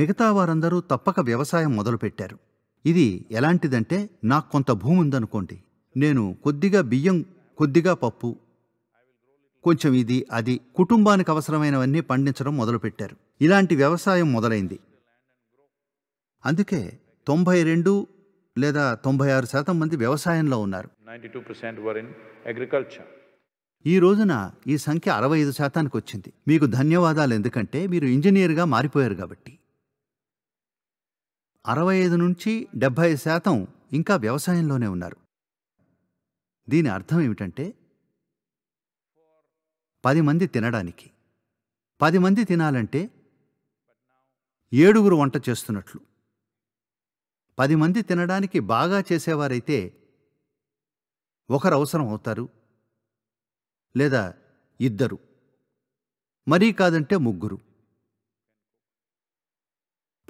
మిగతా వారందరూ తప్పక వ్యవసాయం మొదలుపెట్టారు ఇది ఎలాంటిదంటే నాకు కొంత భూమి ఉందనుకోండి నేను కొద్దిగా బియ్యం కొద్దిగా పప్పు కొంచెం ఇది అది కుటుంబానికి అవసరమైనవన్నీ పండించడం మొదలుపెట్టారు ఇలాంటి వ్యవసాయం మొదలైంది అందుకే తొంభై రెండు లేదా తొంభై ఆరు శాతం మంది వ్యవసాయంలో ఉన్నారు ఈ రోజున ఈ సంఖ్య అరవై ఐదు శాతానికి వచ్చింది మీకు ధన్యవాదాలు ఎందుకంటే మీరు ఇంజనీర్గా మారిపోయారు కాబట్టి అరవై ఐదు నుంచి డెబ్భై శాతం ఇంకా వ్యవసాయంలోనే ఉన్నారు దీని అర్థం ఏమిటంటే పది మంది తినడానికి పది మంది తినాలంటే ఏడుగురు వంట చేస్తున్నట్లు పది మంది తినడానికి బాగా చేసేవారైతే ఒకరు అవసరం అవుతారు లేదా ఇద్దరు మరీ కాదంటే ముగ్గురు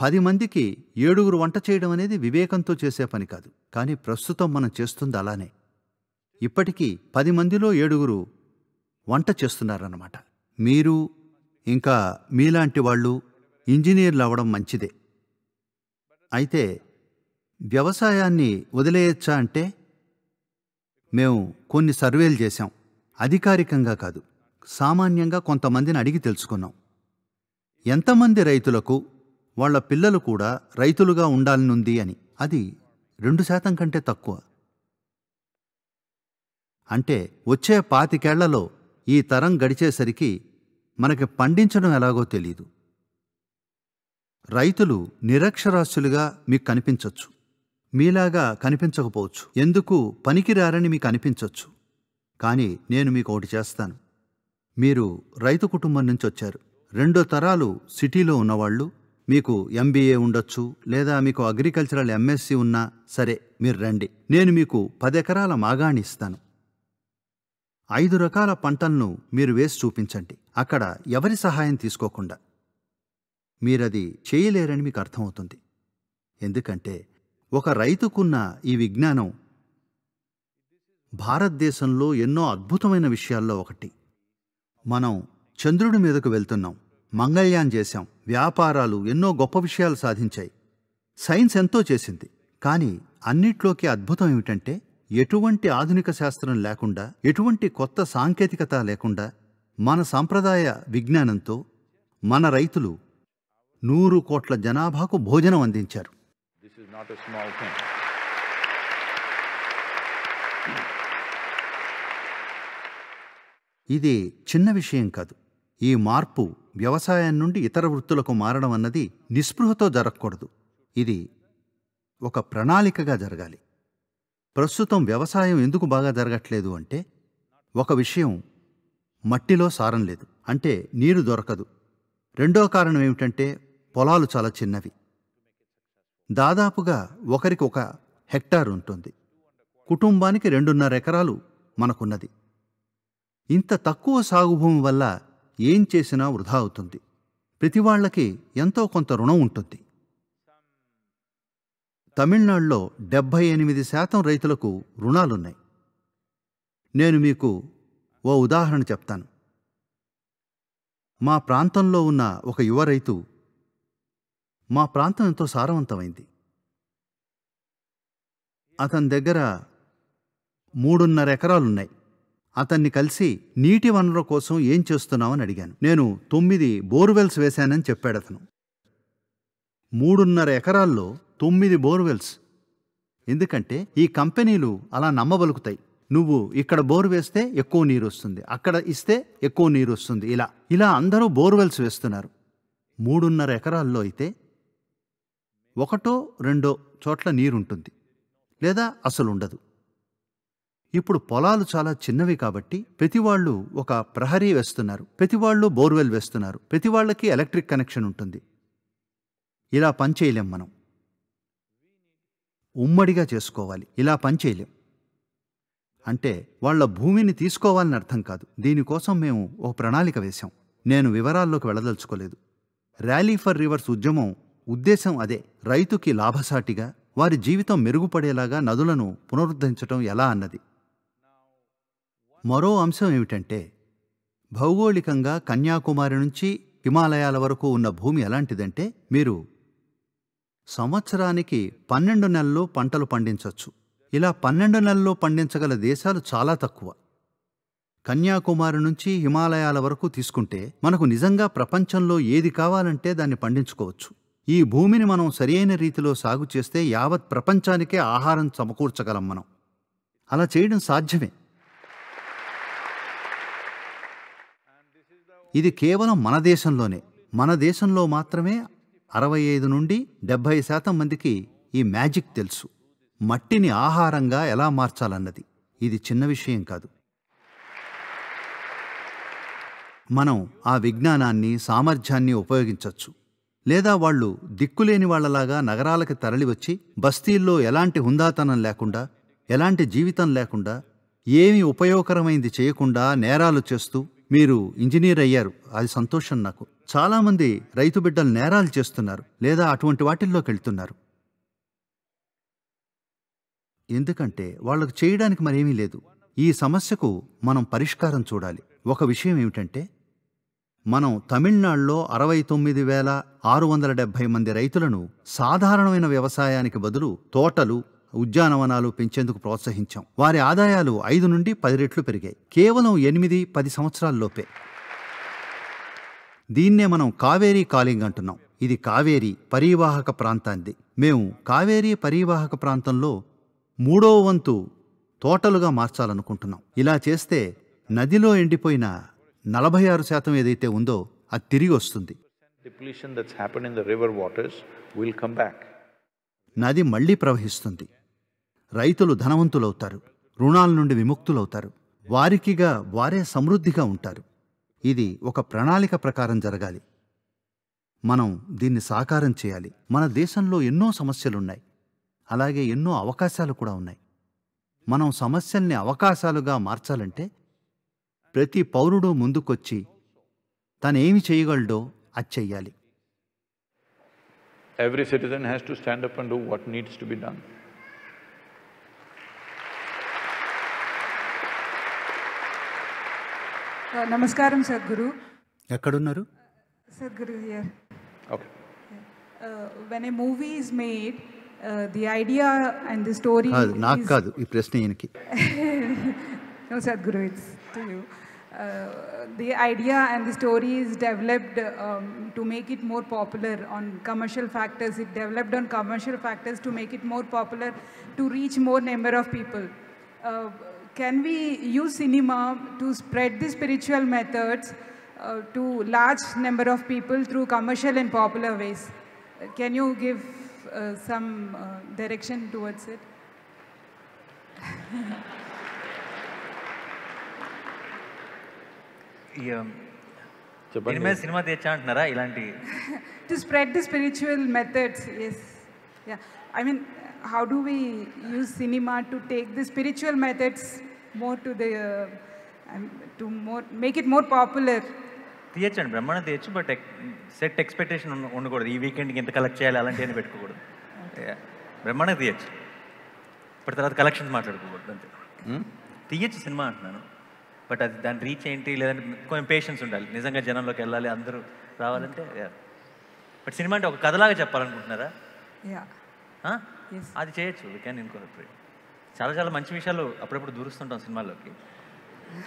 పది మందికి ఏడుగురు వంట చేయడం అనేది వివేకంతో చేసే పని కాదు కానీ ప్రస్తుతం మనం చేస్తుంది అలానే ఇప్పటికీ పది మందిలో ఏడుగురు వంట చేస్తున్నారన్నమాట మీరు ఇంకా మీలాంటి వాళ్ళు ఇంజనీర్లు అవ్వడం మంచిదే అయితే వ్యవసాయాన్ని వదిలేయచ్చా అంటే మేము కొన్ని సర్వేలు చేశాం అధికారికంగా కాదు సామాన్యంగా కొంతమందిని అడిగి తెలుసుకున్నాం ఎంతమంది రైతులకు వాళ్ల పిల్లలు కూడా రైతులుగా ఉండాలనుంది అని అది రెండు శాతం కంటే తక్కువ అంటే వచ్చే పాతికేళ్లలో ఈ తరం గడిచేసరికి మనకి పండించడం ఎలాగో తెలీదు రైతులు నిరక్షరాస్యులుగా మీకు కనిపించవచ్చు మీలాగా కనిపించకపోవచ్చు ఎందుకు పనికిరారని మీకు అనిపించవచ్చు కానీ నేను మీకు ఒకటి చేస్తాను మీరు రైతు కుటుంబం నుంచి వచ్చారు రెండో తరాలు సిటీలో ఉన్నవాళ్ళు మీకు ఎంబీఏ ఉండొచ్చు లేదా మీకు అగ్రికల్చరల్ ఎంఎస్సి ఉన్నా సరే మీరు రండి నేను మీకు పదెకరాల మాగాణి ఇస్తాను ఐదు రకాల పంటలను మీరు వేసి చూపించండి అక్కడ ఎవరి సహాయం తీసుకోకుండా మీరది చేయలేరని మీకు అర్థమవుతుంది ఎందుకంటే ఒక రైతుకున్న ఈ విజ్ఞానం భారతదేశంలో ఎన్నో అద్భుతమైన విషయాల్లో ఒకటి మనం చంద్రుడి మీదకు వెళ్తున్నాం మంగళ్యాన్ చేశాం వ్యాపారాలు ఎన్నో గొప్ప విషయాలు సాధించాయి సైన్స్ ఎంతో చేసింది కానీ అన్నిట్లోకి అద్భుతం ఏమిటంటే ఎటువంటి ఆధునిక శాస్త్రం లేకుండా ఎటువంటి కొత్త సాంకేతికత లేకుండా మన సాంప్రదాయ విజ్ఞానంతో మన రైతులు నూరు కోట్ల జనాభాకు భోజనం అందించారు ఇది చిన్న విషయం కాదు ఈ మార్పు వ్యవసాయం నుండి ఇతర వృత్తులకు మారడం అన్నది నిస్పృహతో జరగకూడదు ఇది ఒక ప్రణాళికగా జరగాలి ప్రస్తుతం వ్యవసాయం ఎందుకు బాగా జరగట్లేదు అంటే ఒక విషయం మట్టిలో సారం లేదు అంటే నీరు దొరకదు రెండో కారణం ఏమిటంటే పొలాలు చాలా చిన్నవి దాదాపుగా ఒకరికి ఒక హెక్టార్ ఉంటుంది కుటుంబానికి రెండున్నర ఎకరాలు మనకున్నది ఇంత తక్కువ సాగుభూమి వల్ల ఏం చేసినా వృధా అవుతుంది ప్రతి వాళ్ళకి ఎంతో కొంత రుణం ఉంటుంది తమిళనాడులో డెబ్భై ఎనిమిది శాతం రైతులకు రుణాలున్నాయి నేను మీకు ఓ ఉదాహరణ చెప్తాను మా ప్రాంతంలో ఉన్న ఒక యువ రైతు మా ప్రాంతం ఎంతో సారవంతమైంది అతని దగ్గర మూడున్నర ఎకరాలున్నాయి అతన్ని కలిసి నీటి వనరుల కోసం ఏం చేస్తున్నామని అడిగాను నేను తొమ్మిది బోర్వెల్స్ వేశానని చెప్పాడు అతను మూడున్నర ఎకరాల్లో తొమ్మిది బోర్వెల్స్ ఎందుకంటే ఈ కంపెనీలు అలా నమ్మబలుకుతాయి నువ్వు ఇక్కడ బోర్ వేస్తే ఎక్కువ నీరు వస్తుంది అక్కడ ఇస్తే ఎక్కువ నీరు వస్తుంది ఇలా ఇలా అందరూ బోర్వెల్స్ వేస్తున్నారు మూడున్నర ఎకరాల్లో అయితే ఒకటో రెండో చోట్ల నీరుంటుంది లేదా అసలు ఉండదు ఇప్పుడు పొలాలు చాలా చిన్నవి కాబట్టి ప్రతివాళ్ళు ఒక ప్రహరీ వేస్తున్నారు ప్రతివాళ్ళు బోర్వెల్ వేస్తున్నారు ప్రతివాళ్ళకి ఎలక్ట్రిక్ కనెక్షన్ ఉంటుంది ఇలా పనిచేయలేం మనం ఉమ్మడిగా చేసుకోవాలి ఇలా పనిచేయలేం అంటే వాళ్ల భూమిని తీసుకోవాలని అర్థం కాదు దీనికోసం మేము ఓ ప్రణాళిక వేశాం నేను వివరాల్లోకి వెళ్ళదలుచుకోలేదు ర్యాలీ ఫర్ రివర్స్ ఉద్యమం ఉద్దేశం అదే రైతుకి లాభసాటిగా వారి జీవితం మెరుగుపడేలాగా నదులను పునరుద్ధరించడం ఎలా అన్నది మరో అంశం ఏమిటంటే భౌగోళికంగా కన్యాకుమారి నుంచి హిమాలయాల వరకు ఉన్న భూమి ఎలాంటిదంటే మీరు సంవత్సరానికి పన్నెండు నెలల్లో పంటలు పండించవచ్చు ఇలా పన్నెండు నెలల్లో పండించగల దేశాలు చాలా తక్కువ కన్యాకుమారి నుంచి హిమాలయాల వరకు తీసుకుంటే మనకు నిజంగా ప్రపంచంలో ఏది కావాలంటే దాన్ని పండించుకోవచ్చు ఈ భూమిని మనం సరియైన రీతిలో సాగు చేస్తే యావత్ ప్రపంచానికే ఆహారం సమకూర్చగలం మనం అలా చేయడం సాధ్యమే ఇది కేవలం మన దేశంలోనే మన దేశంలో మాత్రమే అరవై ఐదు నుండి డెబ్భై శాతం మందికి ఈ మ్యాజిక్ తెలుసు మట్టిని ఆహారంగా ఎలా మార్చాలన్నది ఇది చిన్న విషయం కాదు మనం ఆ విజ్ఞానాన్ని సామర్థ్యాన్ని ఉపయోగించవచ్చు లేదా వాళ్ళు దిక్కులేని వాళ్లలాగా నగరాలకి తరలివచ్చి బస్తీల్లో ఎలాంటి హుందాతనం లేకుండా ఎలాంటి జీవితం లేకుండా ఏమి ఉపయోగకరమైంది చేయకుండా నేరాలు చేస్తూ మీరు ఇంజనీర్ అయ్యారు అది సంతోషం నాకు చాలామంది రైతు బిడ్డలు నేరాలు చేస్తున్నారు లేదా అటువంటి వాటిల్లోకి వెళ్తున్నారు ఎందుకంటే వాళ్లకు చేయడానికి మరేమీ లేదు ఈ సమస్యకు మనం పరిష్కారం చూడాలి ఒక విషయం ఏమిటంటే మనం తమిళనాడులో అరవై తొమ్మిది వేల ఆరు వందల డెబ్భై మంది రైతులను సాధారణమైన వ్యవసాయానికి బదులు తోటలు ఉద్యానవనాలు పెంచేందుకు ప్రోత్సహించాం వారి ఆదాయాలు ఐదు నుండి పది రెట్లు పెరిగాయి కేవలం ఎనిమిది పది సంవత్సరాల్లోపే దీన్నే మనం కావేరీ కాలింగ్ అంటున్నాం ఇది కావేరీ పరీవాహక ప్రాంతాంది మేము కావేరీ పరీవాహక ప్రాంతంలో మూడో వంతు తోటలుగా మార్చాలనుకుంటున్నాం ఇలా చేస్తే నదిలో ఎండిపోయిన నలభై ఆరు శాతం ఏదైతే ఉందో అది తిరిగి వస్తుంది నది మళ్లీ ప్రవహిస్తుంది రైతులు ధనవంతులవుతారు రుణాల నుండి విముక్తులవుతారు వారికిగా వారే సమృద్ధిగా ఉంటారు ఇది ఒక ప్రణాళిక ప్రకారం జరగాలి మనం దీన్ని సాకారం చేయాలి మన దేశంలో ఎన్నో సమస్యలున్నాయి అలాగే ఎన్నో అవకాశాలు కూడా ఉన్నాయి మనం సమస్యల్ని అవకాశాలుగా మార్చాలంటే ప్రతి పౌరుడు ముందుకొచ్చి తనేమి చేయగలడో అది చెయ్యాలి every citizen has to stand up and do what needs to be done నమస్కారం సార్ గురు ఎక్కడున్నారు Sadhguru here okay when a movie is made the idea and the story నాకు కాదు ఈ ప్రశ్న ఈయనకి no Sadhguru it's to you the idea and the story is developed um, to make it more popular on commercial factors. It developed on commercial factors to make it more popular to reach more number of people. Uh, can we use cinema to spread the spiritual methods uh, to large number of people through commercial and popular ways? Can you give uh, some uh, direction towards it? Um, to spread the spiritual methods, yes. The spiritual methods how do we use cinema to take the spiritual methods more to the, uh, to more, make it more popular. తీయచ్చండి బ్రహ్మాండం తీయచ్చు but set expectation ఉండకూడదు ఈ వీకెండ్కి ఎంత collect చేయాలి అలాంటివన్నీ పెట్టుకోకూడదు బ్రహ్మాండంగా తీయచ్చు ఇప్పుడు తర్వాత కలెక్షన్స్ మాట్లాడుకోకూడదు అంతే hmm? తీయచ్చు సినిమా అంటున్నాను బట్ అది దాని రీచ్ ఏంటి లేదంటే కొంచెం పేషెన్స్ ఉండాలి నిజంగా జనంలోకి వెళ్ళాలి అందరూ రావాలంటే బట్ సినిమా అంటే ఒక కథలాగా చెప్పాలనుకుంటున్నారా అది చేయొచ్చు వీ క్యాన్ ఇన్కోర్పొరేట్ చాలా చాలా మంచి విషయాలు అప్పుడప్పుడు దూరుస్తుంటాం సినిమాల్లోకి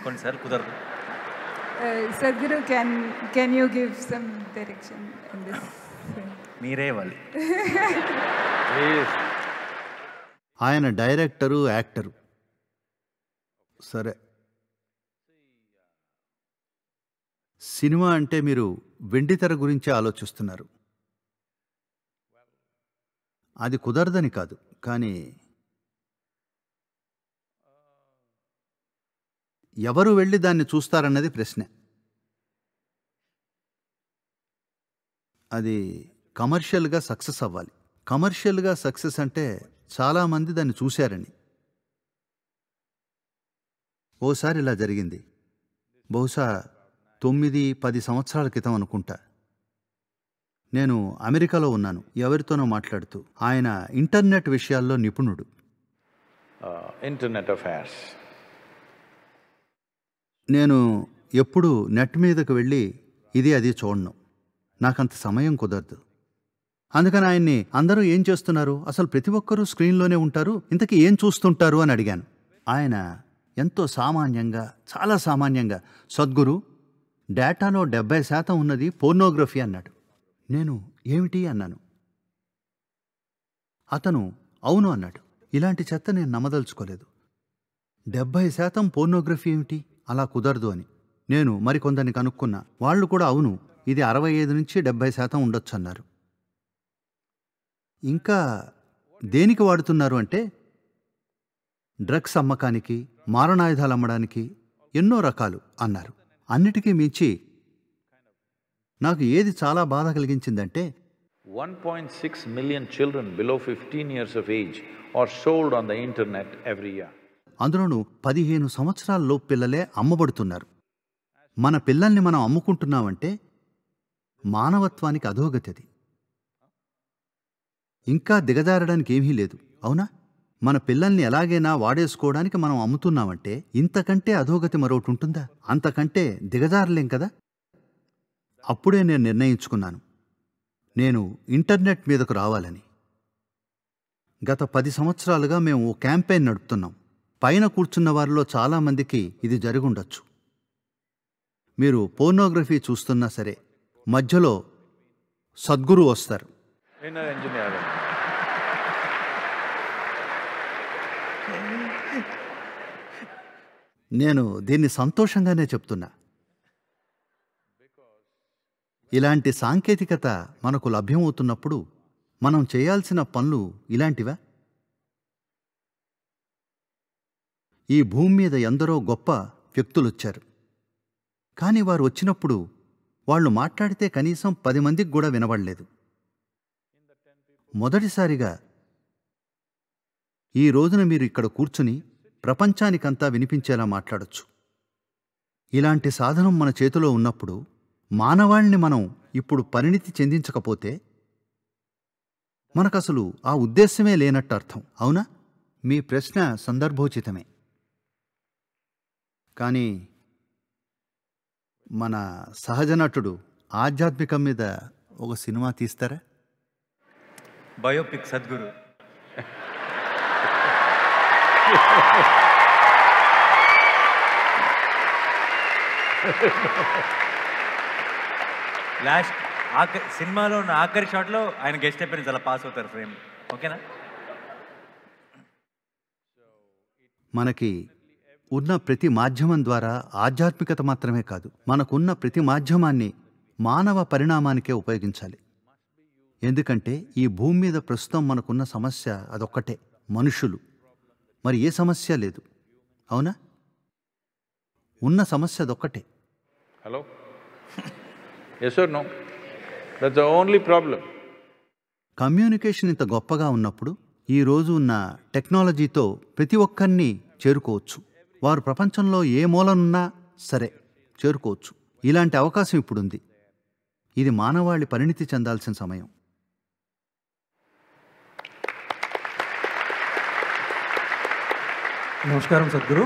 కొన్నిసార్లు కుదరదు uh, Sadhguru can can you give some direction మీరే ఇవ్వాలి ఆయన డైరెక్టరు యాక్టరు సరే సినిమా అంటే మీరు వెండితెర గురించి ఆలోచిస్తున్నారు అది కుదరదని కాదు కానీ ఎవరు వెళ్ళి దాన్ని చూస్తారన్నది ప్రశ్న అది కమర్షియల్గా సక్సెస్ అవ్వాలి కమర్షియల్గా సక్సెస్ అంటే చాలామంది దాన్ని చూశారని ఓసారి ఇలా జరిగింది బహుశా తొమ్మిది పది సంవత్సరాల క్రితం అనుకుంటా నేను అమెరికాలో ఉన్నాను ఎవరితోనో మాట్లాడుతూ ఆయన ఇంటర్నెట్ విషయాల్లో నిపుణుడు ఇంటర్నెట్ అఫేర్స్ నేను ఎప్పుడు నెట్ మీదకు వెళ్ళి ఇది అది చూడను నాకంత సమయం కుదరదు అందుకని ఆయన్ని అందరూ ఏం చేస్తున్నారు అసలు ప్రతి ఒక్కరూ స్క్రీన్లోనే ఉంటారు ఇంతకీ ఏం చూస్తుంటారు అని అడిగాను ఆయన ఎంతో సామాన్యంగా చాలా సామాన్యంగా సద్గురు డేటాలో డెబ్బై శాతం ఉన్నది పోర్నోగ్రఫీ అన్నాడు నేను ఏమిటి అన్నాను అతను అవును అన్నాడు ఇలాంటి చెత్త నేను నమ్మదలుచుకోలేదు డెబ్బై శాతం పోర్నోగ్రఫీ ఏమిటి అలా కుదరదు అని నేను మరికొందరిని కనుక్కున్నా వాళ్ళు కూడా అవును ఇది అరవై ఐదు నుంచి డెబ్బై శాతం ఉండొచ్చు అన్నారు ఇంకా దేనికి వాడుతున్నారు అంటే డ్రగ్స్ అమ్మకానికి మారణాయుధాలు అమ్మడానికి ఎన్నో రకాలు అన్నారు అన్నిటికీ మించి నాకు ఏది చాలా బాధ కలిగించిందంటే one point six million children below fifteen years of age are sold on the internet every year అందులోనూ పదిహేను సంవత్సరాల్లో పిల్లలే అమ్మబడుతున్నారు మన పిల్లల్ని మనం అమ్ముకుంటున్నామంటే మానవత్వానికి అధోగతి అది ఇంకా దిగజారడానికి ఏమీ లేదు అవునా మన పిల్లల్ని ఎలాగైనా వాడేసుకోవడానికి మనం అమ్ముతున్నామంటే ఇంతకంటే అధోగతి మరొకటి ఉంటుందా అంతకంటే దిగజారలేం కదా అప్పుడే నేను నిర్ణయించుకున్నాను నేను ఇంటర్నెట్ మీదకు రావాలని గత పది సంవత్సరాలుగా మేము ఓ క్యాంపెయిన్ నడుపుతున్నాం పైన కూర్చున్న వారిలో చాలామందికి ఇది జరుగుండొచ్చు మీరు పోర్నోగ్రఫీ చూస్తున్నా సరే మధ్యలో సద్గురు వస్తారు నేను దీన్ని సంతోషంగానే చెప్తున్నా ఇలాంటి సాంకేతికత మనకు లభ్యమవుతున్నప్పుడు మనం చేయాల్సిన పనులు ఇలాంటివా ఈ భూమి మీద ఎందరో గొప్ప వ్యక్తులొచ్చారు కానీ వారు వచ్చినప్పుడు వాళ్ళు మాట్లాడితే కనీసం పది మందికి కూడా వినబడలేదు మొదటిసారిగా ఈ రోజున మీరు ఇక్కడ కూర్చుని ప్రపంచానికంతా వినిపించేలా మాట్లాడచ్చు ఇలాంటి సాధనం మన చేతిలో ఉన్నప్పుడు మానవాళిని మనం ఇప్పుడు పరిణితి చెందించకపోతే మనకసలు ఆ ఉద్దేశమే లేనట్టు అర్థం అవునా మీ ప్రశ్న సందర్భోచితమే కానీ మన సహజ నటుడు ఆధ్యాత్మికం మీద ఒక సినిమా తీస్తారా బయోపిక్ సద్గురు లాస్ట్ ఆఖరి సినిమాలో ఉన్న ఆఖరి షాట్లో ఆయన గెస్ట్ అయిపోయిన అలా పాస్ అవుతారు ఫ్రేమ్ ఓకేనా మనకి ఉన్న ప్రతి మాధ్యమం ద్వారా ఆధ్యాత్మికత మాత్రమే కాదు మనకున్న ప్రతి మాధ్యమాన్ని మానవ పరిణామానికే ఉపయోగించాలి ఎందుకంటే ఈ భూమి మీద ప్రస్తుతం మనకున్న సమస్య అదొక్కటే మనుషులు మరి ఏ సమస్య లేదు అవునా ఉన్న సమస్య అదొక్కటే hello yes only problem communication ఇంత గొప్పగా ఉన్నప్పుడు ఈరోజు ఉన్న టెక్నాలజీతో ప్రతి ఒక్కరిని చేరుకోవచ్చు వారు ప్రపంచంలో ఏ మూలనున్నా సరే చేరుకోవచ్చు ఇలాంటి అవకాశం ఇప్పుడుంది ఇది మానవాళి పరిణితి చెందాల్సిన సమయం నమస్కారం Sadhguru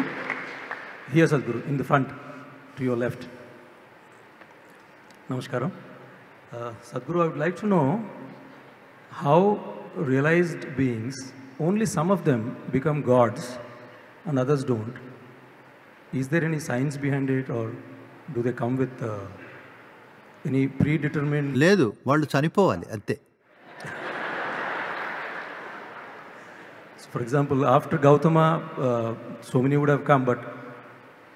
here Sadhguru in the front to your left నమస్కారం uh, Sadhguru I would like to know how realized beings only some of them become gods and others don't Is there any science behind it or do they come with uh, any predetermined? లేదు వాళ్ళు చనిపోవాలి అంతే for example after Gautama so many would have come but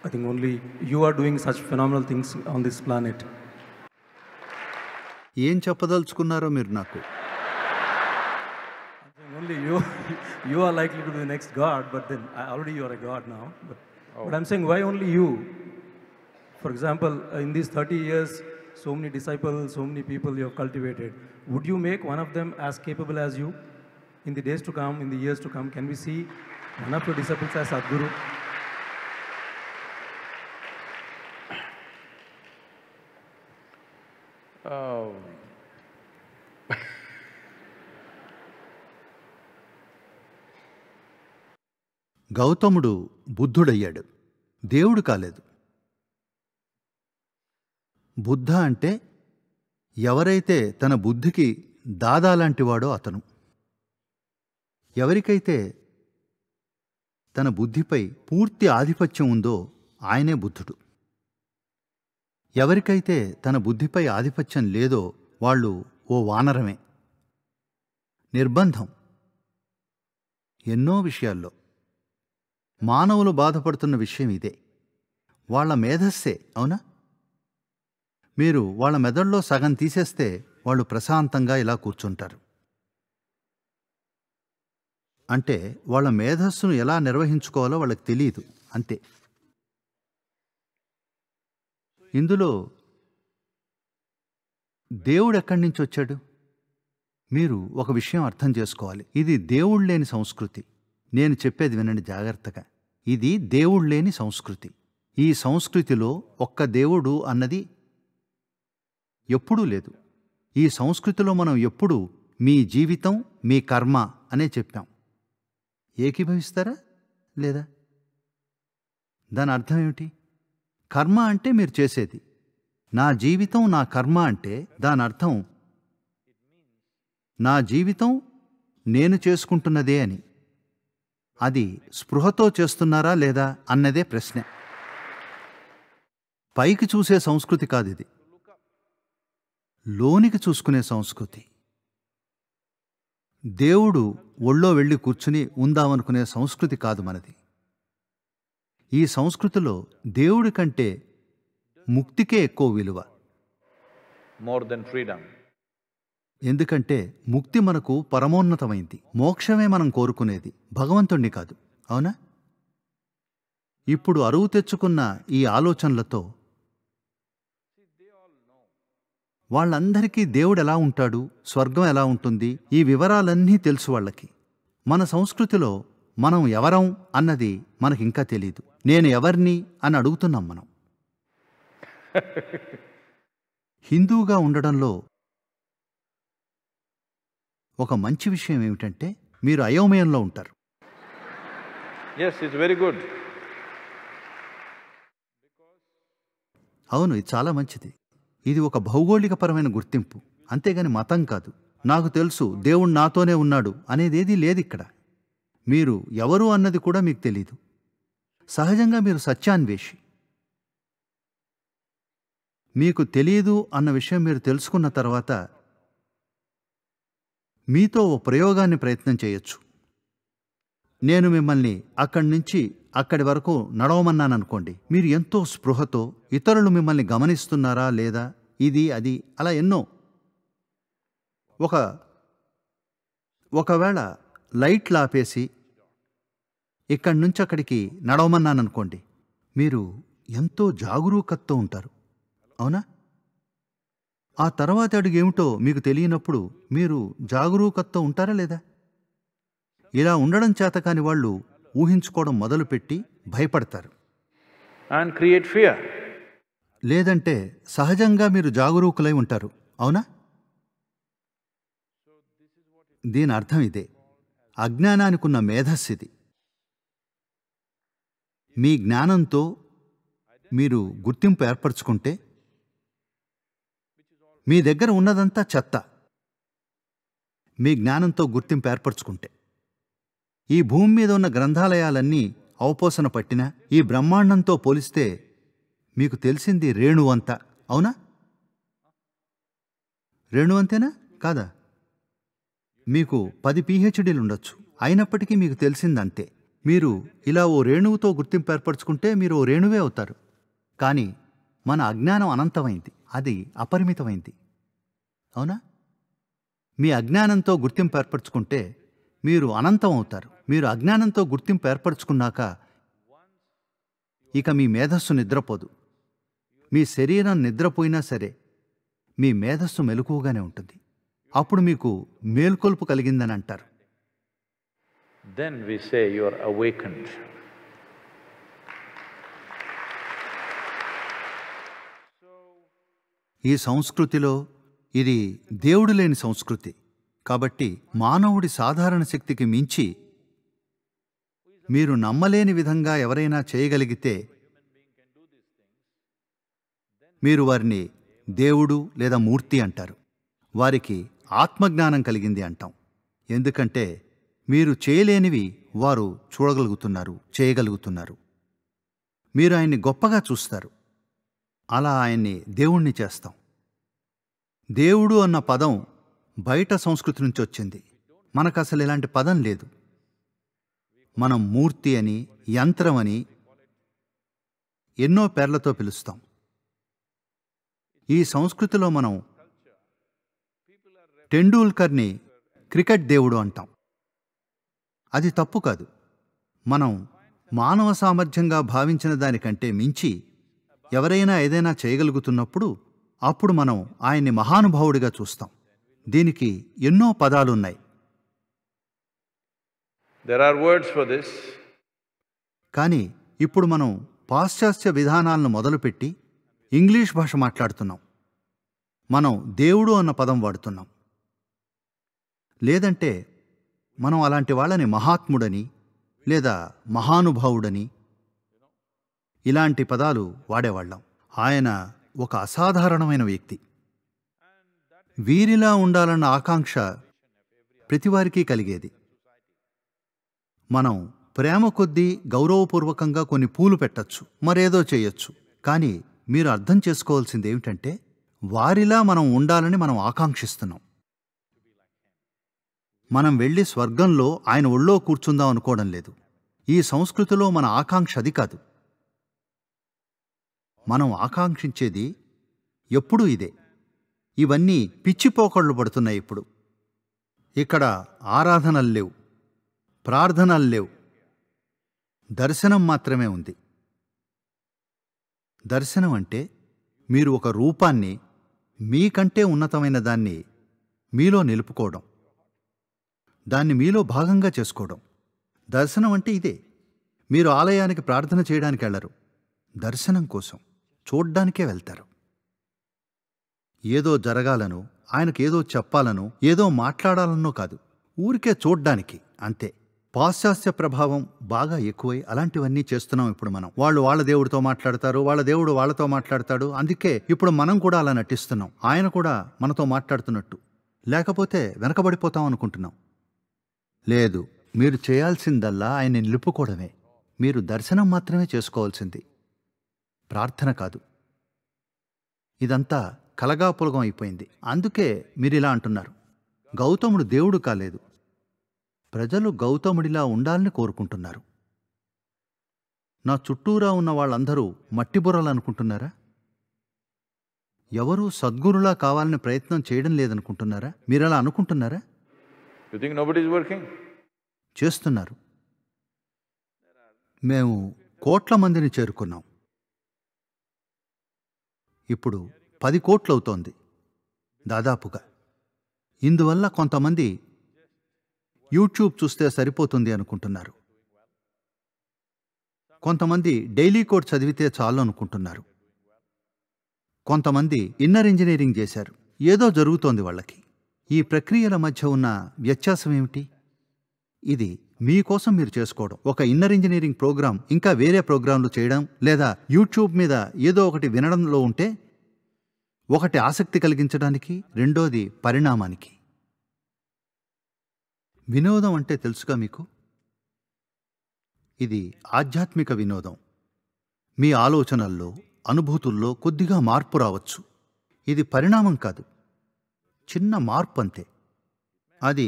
I think only you are doing such phenomenal things on this planet ఏం చెప్పదలుచుకున్నారో మీరు నాకు only you you are likely to the next god but then already you are a god నా but Oh. But I'm saying, why only you? For example, uh, in these 30 years, so many disciples, so many people you have cultivated. Would you make one of them as capable as you? In the days to come, in the years to come, can we see one of your disciples as Sadhguru? గౌతముడు బుద్ధుడయ్యాడు దేవుడు కాలేదు బుద్ధ అంటే ఎవరైతే తన బుద్ధికి దాదా లాంటివాడో అతను ఎవరికైతే తన బుద్ధిపై పూర్తి ఆధిపత్యం ఉందో ఆయనే బుద్ధుడు ఎవరికైతే తన బుద్ధిపై ఆధిపత్యం లేదో వాళ్ళు ఓ వానరమే నిర్బంధం ఎన్నో విషయాల్లో మానవులు బాధపడుతున్న విషయం ఇదే వాళ్ళ మేధస్సే అవునా మీరు వాళ్ళ మెదడులో సగం తీసేస్తే వాళ్ళు ప్రశాంతంగా ఇలా కూర్చుంటారు అంటే వాళ్ళ మేధస్సును ఎలా నిర్వహించుకోవాలో వాళ్ళకి తెలియదు అంతే ఇందులో దేవుడు ఎక్కడి నుంచి వచ్చాడు మీరు ఒక విషయం అర్థం చేసుకోవాలి ఇది దేవుడు లేని సంస్కృతి నేను చెప్పేది వినండి జాగ్రత్తగా ఇది దేవుడు లేని సంస్కృతి ఈ సంస్కృతిలో ఒక్క దేవుడు అన్నది ఎప్పుడూ లేదు ఈ సంస్కృతిలో మనం ఎప్పుడు మీ జీవితం మీ కర్మ అనే చెప్పాం ఏకీభవిస్తారా లేదా దాని అర్థం ఏమిటి కర్మ అంటే మీరు చేసేది నా జీవితం నా కర్మ అంటే దాని అర్థం నా జీవితం నేను చేసుకుంటున్నదే అని అది స్పృహతో చేస్తున్నారా లేదా అన్నదే ప్రశ్న పైకి చూసే సంస్కృతి కాదు ఇది లోనికి చూసుకునే సంస్కృతి దేవుడు ఒళ్ళో వెళ్ళి కూర్చుని ఉందామనుకునే సంస్కృతి కాదు మనది ఈ సంస్కృతిలో దేవుడి కంటే ముక్తికే ఎక్కువ విలువ మోర్ దెన్ ఫ్రీడమ్ ఎందుకంటే ముక్తి మనకు పరమోన్నతమైంది మోక్షమే మనం కోరుకునేది భగవంతుణ్ణి కాదు అవునా ఇప్పుడు అరువు తెచ్చుకున్న ఈ ఆలోచనలతో వాళ్ళందరికీ దేవుడు ఎలా ఉంటాడు స్వర్గం ఎలా ఉంటుంది ఈ వివరాలన్నీ తెలుసు వాళ్ళకి మన సంస్కృతిలో మనం ఎవరం అన్నది మనకింకా తెలియదు నేను ఎవరిని అని అడుగుతున్నాం మనం హిందువుగా ఉండడంలో ఒక మంచి విషయం ఏమిటంటే మీరు అయోమయంలో ఉంటారు వెరీ గుడ్ అవును ఇది చాలా మంచిది ఇది ఒక భౌగోళికపరమైన గుర్తింపు అంతేగాని మతం కాదు నాకు తెలుసు దేవుడు నాతోనే ఉన్నాడు అనేది లేదు ఇక్కడ మీరు ఎవరు అన్నది కూడా మీకు తెలీదు సహజంగా మీరు సత్యాన్వేషి మీకు తెలియదు అన్న విషయం మీరు తెలుసుకున్న తర్వాత మీతో ఓ ప్రయోగాన్ని ప్రయత్నం చేయొచ్చు నేను మిమ్మల్ని అక్కడి నుంచి అక్కడి వరకు నడవమన్నాను అనుకోండి మీరు ఎంతో స్పృహతో ఇతరులు మిమ్మల్ని గమనిస్తున్నారా లేదా ఇది అది అలా ఎన్నో ఒక ఒకవేళ లైట్లు ఆపేసి ఇక్కడి నుంచి అక్కడికి నడవమన్నాను అనుకోండి మీరు ఎంతో జాగరూకతతో ఉంటారు అవునా ఆ తర్వాత అడుగు ఏమిటో మీకు తెలియనప్పుడు మీరు జాగరూకత్వం ఉంటారా లేదా ఇలా ఉండడం చేత కాని వాళ్ళు ఊహించుకోవడం మొదలుపెట్టి భయపడతారు క్రియేట్ లేదంటే సహజంగా మీరు జాగరూకులై ఉంటారు అవునా దీని అర్థం ఇదే అజ్ఞానానికున్న మేధస్సిది మీ జ్ఞానంతో మీరు గుర్తింపు ఏర్పరచుకుంటే మీ దగ్గర ఉన్నదంతా చెత్త మీ జ్ఞానంతో గుర్తింపు ఏర్పరచుకుంటే ఈ భూమి మీద ఉన్న గ్రంథాలయాలన్నీ అవపోసన పట్టిన ఈ బ్రహ్మాండంతో పోలిస్తే మీకు తెలిసింది రేణువంత అవునా రేణువంతేనా కాదా మీకు పది పీహెచ్డీలు ఉండొచ్చు అయినప్పటికీ మీకు తెలిసిందంతే మీరు ఇలా ఓ రేణువుతో గుర్తింపు ఏర్పరచుకుంటే మీరు ఓ రేణువే అవుతారు కానీ మన అజ్ఞానం అనంతమైంది అది అపరిమితమైంది అవునా మీ అజ్ఞానంతో గుర్తింపు ఏర్పరచుకుంటే మీరు అనంతం అవుతారు మీరు అజ్ఞానంతో గుర్తింపు ఏర్పరచుకున్నాక ఇక మీ మేధస్సు నిద్రపోదు మీ శరీరం నిద్రపోయినా సరే మీ మేధస్సు మెలకువగానే ఉంటుంది అప్పుడు మీకు మేల్కొల్పు కలిగిందని అంటారు దెన్ వి సే యువర్ అవేకండ్ ఈ సంస్కృతిలో ఇది దేవుడు లేని సంస్కృతి కాబట్టి మానవుడి సాధారణ శక్తికి మించి మీరు నమ్మలేని విధంగా ఎవరైనా చేయగలిగితే మీరు వారిని దేవుడు లేదా మూర్తి అంటారు వారికి ఆత్మజ్ఞానం కలిగింది అంటాం ఎందుకంటే మీరు చేయలేనివి వారు చూడగలుగుతున్నారు చేయగలుగుతున్నారు మీరు ఆయన్ని గొప్పగా చూస్తారు అలా ఆయన్ని దేవుణ్ణి చేస్తాం దేవుడు అన్న పదం బయట సంస్కృతి నుంచి వచ్చింది మనకు అసలు ఇలాంటి పదం లేదు మనం మూర్తి అని యంత్రం అని ఎన్నో పేర్లతో పిలుస్తాం ఈ సంస్కృతిలో మనం టెండూల్కర్ని క్రికెట్ దేవుడు అంటాం అది తప్పు కాదు మనం మానవ సామర్థ్యంగా భావించిన దానికంటే మించి ఎవరైనా ఏదైనా చేయగలుగుతున్నప్పుడు అప్పుడు మనం ఆయన్ని మహానుభావుడిగా చూస్తాం దీనికి ఎన్నో పదాలున్నాయి దెర్ ఆర్ కానీ ఇప్పుడు మనం పాశ్చాత్య విధానాలను మొదలుపెట్టి ఇంగ్లీష్ భాష మాట్లాడుతున్నాం మనం దేవుడు అన్న పదం వాడుతున్నాం లేదంటే మనం అలాంటి వాళ్ళని మహాత్ముడని లేదా మహానుభావుడని ఇలాంటి పదాలు వాడేవాళ్ళం ఆయన ఒక అసాధారణమైన వ్యక్తి వీరిలా ఉండాలన్న ఆకాంక్ష ప్రతివారికి కలిగేది మనం ప్రేమ కొద్దీ గౌరవపూర్వకంగా కొన్ని పూలు పెట్టచ్చు మరేదో చేయొచ్చు కానీ మీరు అర్థం చేసుకోవాల్సింది ఏమిటంటే వారిలా మనం ఉండాలని మనం ఆకాంక్షిస్తున్నాం మనం వెళ్ళి స్వర్గంలో ఆయన ఒళ్ళో కూర్చుందాం అనుకోవడం లేదు ఈ సంస్కృతిలో మన ఆకాంక్ష అది కాదు మనం ఆకాంక్షించేది ఎప్పుడూ ఇదే ఇవన్నీ పిచ్చిపోకళ్ళు పడుతున్నాయి ఇప్పుడు ఇక్కడ ఆరాధనలు లేవు ప్రార్థనలు లేవు దర్శనం మాత్రమే ఉంది దర్శనం అంటే మీరు ఒక రూపాన్ని మీకంటే ఉన్నతమైన దాన్ని మీలో నిలుపుకోవడం దాన్ని మీలో భాగంగా చేసుకోవడం దర్శనం అంటే ఇదే మీరు ఆలయానికి ప్రార్థన చేయడానికి వెళ్ళరు దర్శనం కోసం చూడ్డానికే వెళ్తారు ఏదో జరగాలనో ఆయనకేదో చెప్పాలనో ఏదో మాట్లాడాలనో కాదు ఊరికే చూడ్డానికి అంతే పాశ్చాత్య ప్రభావం బాగా ఎక్కువై అలాంటివన్నీ చేస్తున్నాం ఇప్పుడు మనం వాళ్ళు వాళ్ళ దేవుడితో మాట్లాడతారు వాళ్ళ దేవుడు వాళ్ళతో మాట్లాడతాడు అందుకే ఇప్పుడు మనం కూడా అలా నటిస్తున్నాం ఆయన కూడా మనతో మాట్లాడుతున్నట్టు లేకపోతే వెనకబడిపోతాం అనుకుంటున్నాం లేదు మీరు చేయాల్సిందల్లా ఆయన నిలుపుకోవడమే మీరు దర్శనం మాత్రమే చేసుకోవాల్సింది ప్రార్థన కాదు ఇదంతా కలగాపులగం అయిపోయింది అందుకే మీరు ఇలా అంటున్నారు గౌతముడు దేవుడు కాలేదు ప్రజలు గౌతముడిలా ఉండాలని కోరుకుంటున్నారు నా చుట్టూరా ఉన్న వాళ్ళందరూ మట్టిబుర్రలనుకుంటున్నారా ఎవరూ సద్గురులా కావాలని ప్రయత్నం చేయడం లేదనుకుంటున్నారా మీరు అలా అనుకుంటున్నారా చేస్తున్నారు మేము కోట్ల మందిని చేరుకున్నాం ఇప్పుడు పది కోట్లవుతోంది దాదాపుగా ఇందువల్ల కొంతమంది యూట్యూబ్ చూస్తే సరిపోతుంది అనుకుంటున్నారు కొంతమంది డైలీ కోడ్ చదివితే చాలు అనుకుంటున్నారు కొంతమంది ఇన్నర్ ఇంజనీరింగ్ చేశారు ఏదో జరుగుతోంది వాళ్ళకి ఈ ప్రక్రియల మధ్య ఉన్న వ్యత్యాసం ఏమిటి ఇది మీకోసం మీరు చేసుకోవడం ఒక ఇన్నర్ ఇంజనీరింగ్ ప్రోగ్రామ్ ఇంకా వేరే ప్రోగ్రాంలు చేయడం లేదా యూట్యూబ్ మీద ఏదో ఒకటి వినడంలో ఉంటే ఒకటి ఆసక్తి కలిగించడానికి రెండోది పరిణామానికి వినోదం అంటే తెలుసుగా మీకు ఇది ఆధ్యాత్మిక వినోదం మీ ఆలోచనల్లో అనుభూతుల్లో కొద్దిగా మార్పు రావచ్చు ఇది పరిణామం కాదు చిన్న మార్పు అంతే అది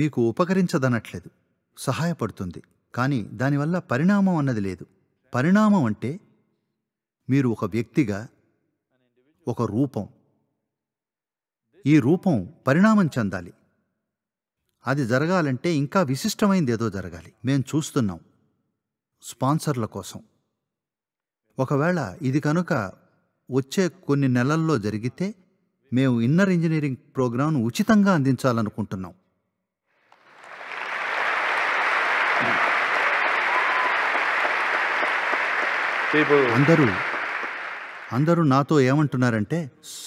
మీకు ఉపకరించదనట్లేదు సహాయపడుతుంది కానీ దానివల్ల పరిణామం అన్నది లేదు పరిణామం అంటే మీరు ఒక వ్యక్తిగా ఒక రూపం ఈ రూపం పరిణామం చెందాలి అది జరగాలంటే ఇంకా విశిష్టమైంది ఏదో జరగాలి మేము చూస్తున్నాం స్పాన్సర్ల కోసం ఒకవేళ ఇది కనుక వచ్చే కొన్ని నెలల్లో జరిగితే మేము ఇన్నర్ ఇంజనీరింగ్ ప్రోగ్రాంను ఉచితంగా అందించాలనుకుంటున్నాం అందరూ అందరూ నాతో ఏమంటున్నారంటే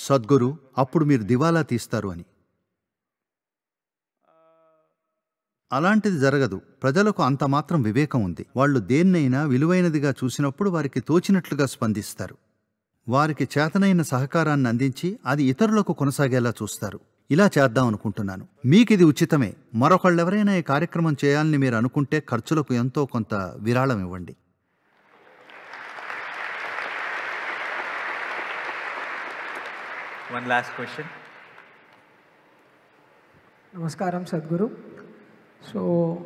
సద్గురు అప్పుడు మీరు దివాలా తీస్తారు అని అలాంటిది జరగదు ప్రజలకు అంత మాత్రం వివేకం ఉంది వాళ్ళు దేన్నైనా విలువైనదిగా చూసినప్పుడు వారికి తోచినట్లుగా స్పందిస్తారు వారికి చేతనైన సహకారాన్ని అందించి అది ఇతరులకు కొనసాగేలా చూస్తారు ఇలా చేద్దాం అనుకుంటున్నాను మీకిది ఉచితమే మరొకళ్ళెవరైనా ఈ కార్యక్రమం చేయాలని మీరు అనుకుంటే ఖర్చులకు ఎంతో కొంత విరాళం ఇవ్వండి one last question. Namaskaram, Sadhguru. So,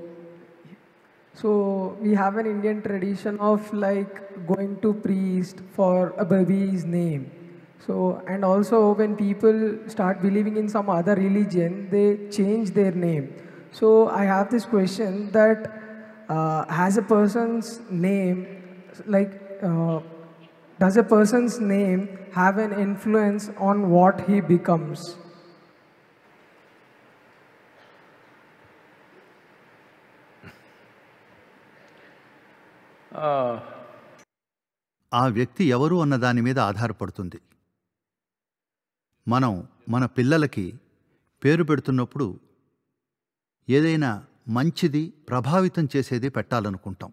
so we have an Indian tradition of like going to priest for a baby's name. So, and also when people start believing in some other religion, they change their name. So I have this question that uh, has a person's name, like, uh, does a person's name have an influence on what he becomes. Ah. ఆ వ్యక్తి ఎవరు అన్న దాని మీద ఆధారపడుతుంది మనం మన పిల్లలకి పేరు పెడుతున్నప్పుడు ఏదైనా మంచిది ప్రభావితం చేసేది పెట్టాలనుకుంటాం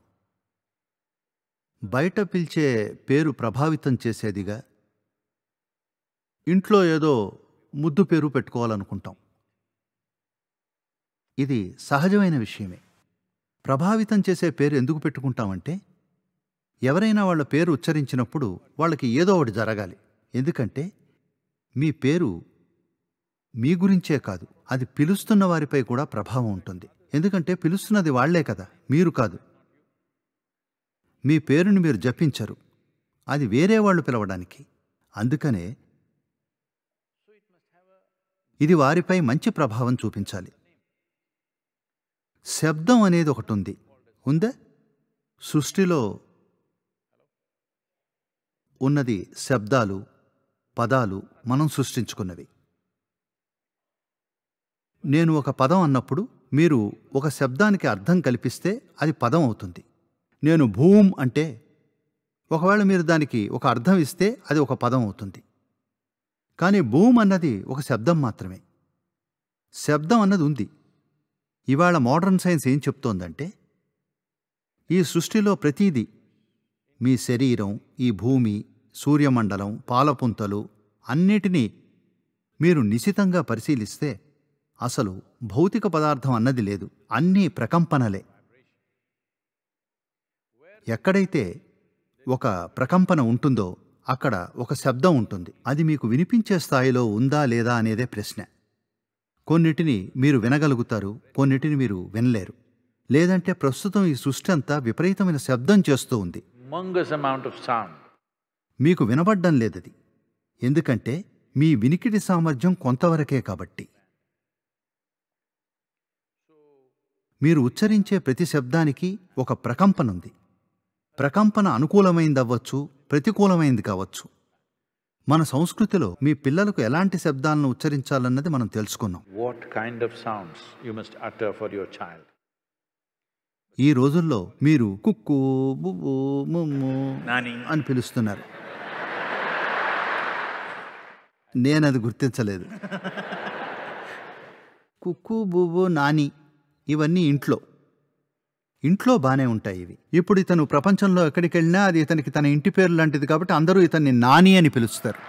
బయట పిలిచే పేరు ప్రభావితం చేసేదిగా ఇంట్లో ఏదో ముద్దు పేరు పెట్టుకోవాలనుకుంటాం ఇది సహజమైన విషయమే ప్రభావితం చేసే పేరు ఎందుకు పెట్టుకుంటామంటే ఎవరైనా వాళ్ళ పేరు ఉచ్చరించినప్పుడు వాళ్ళకి ఏదో ఒకటి జరగాలి ఎందుకంటే మీ పేరు మీ గురించే కాదు అది పిలుస్తున్న వారిపై కూడా ప్రభావం ఉంటుంది ఎందుకంటే పిలుస్తున్నది వాళ్లే కదా మీరు కాదు మీ పేరుని మీరు జపించరు అది వేరే వాళ్ళు పిలవడానికి అందుకనే ఇది వారిపై మంచి ప్రభావం చూపించాలి శబ్దం అనేది ఒకటి ఉంది ఉందే సృష్టిలో ఉన్నది శబ్దాలు పదాలు మనం సృష్టించుకున్నవి నేను ఒక పదం అన్నప్పుడు మీరు ఒక శబ్దానికి అర్థం కల్పిస్తే అది పదం అవుతుంది నేను భూమ్ అంటే ఒకవేళ మీరు దానికి ఒక అర్థం ఇస్తే అది ఒక పదం అవుతుంది కానీ భూమ్ అన్నది ఒక శబ్దం మాత్రమే శబ్దం అన్నది ఉంది ఇవాళ మోడర్న్ సైన్స్ ఏం చెప్తోందంటే ఈ సృష్టిలో ప్రతీదీ మీ శరీరం ఈ భూమి సూర్యమండలం పాలపుంతలు అన్నిటినీ మీరు నిశితంగా పరిశీలిస్తే అసలు భౌతిక పదార్థం అన్నది లేదు అన్నీ ప్రకంపనలే ఎక్కడైతే ఒక ప్రకంపన ఉంటుందో అక్కడ ఒక శబ్దం ఉంటుంది అది మీకు వినిపించే స్థాయిలో ఉందా లేదా అనేదే ప్రశ్న కొన్నిటిని మీరు వినగలుగుతారు కొన్నిటిని మీరు వినలేరు లేదంటే ప్రస్తుతం ఈ సృష్టి అంతా విపరీతమైన శబ్దం చేస్తూ ఉంది మీకు వినబడ్డం లేదది ఎందుకంటే మీ వినికిడి సామర్థ్యం కొంతవరకే కాబట్టి మీరు ఉచ్చరించే ప్రతి శబ్దానికి ఒక ప్రకంపనుంది ప్రకంపన అనుకూలమైంది అవ్వచ్చు ప్రతికూలమైంది కావచ్చు మన సంస్కృతిలో మీ పిల్లలకు ఎలాంటి శబ్దాలను ఉచ్చరించాలన్నది మనం తెలుసుకున్నాం what kind of sounds you must utter for your child ఈ రోజుల్లో మీరు కుక్కు బువ్వు ముమ్ము అని పిలుస్తున్నారు నేను అది గుర్తించలేదు కుక్కు బువ్వు నాని ఇవన్నీ ఇంట్లో ఇంట్లో బానే ఉంటాయి ఇవి ఇప్పుడు ఇతను ప్రపంచంలో ఎక్కడికెళ్ళినా అది ఇతనికి తన ఇంటి పేరు లాంటిది కాబట్టి అందరూ ఇతన్ని నాని అని పిలుస్తారు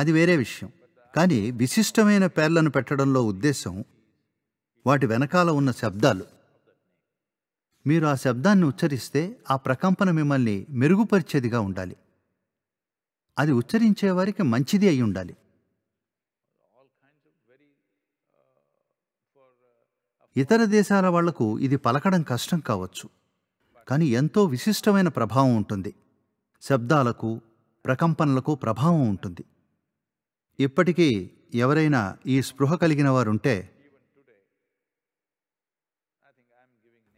అది వేరే విషయం కానీ విశిష్టమైన పేర్లను పెట్టడంలో ఉద్దేశం వాటి వెనకాల ఉన్న శబ్దాలు మీరు ఆ శబ్దాన్ని ఉచ్చరిస్తే ఆ ప్రకంపన మిమ్మల్ని మెరుగుపరిచేదిగా ఉండాలి అది ఉచ్చరించేవారికి మంచిది అయి ఉండాలి ఇతర దేశాల వాళ్లకు ఇది పలకడం కష్టం కావచ్చు కానీ ఎంతో విశిష్టమైన ప్రభావం ఉంటుంది శబ్దాలకు ప్రకంపనలకు ప్రభావం ఉంటుంది ఇప్పటికీ ఎవరైనా ఈ స్పృహ కలిగిన వారుంటే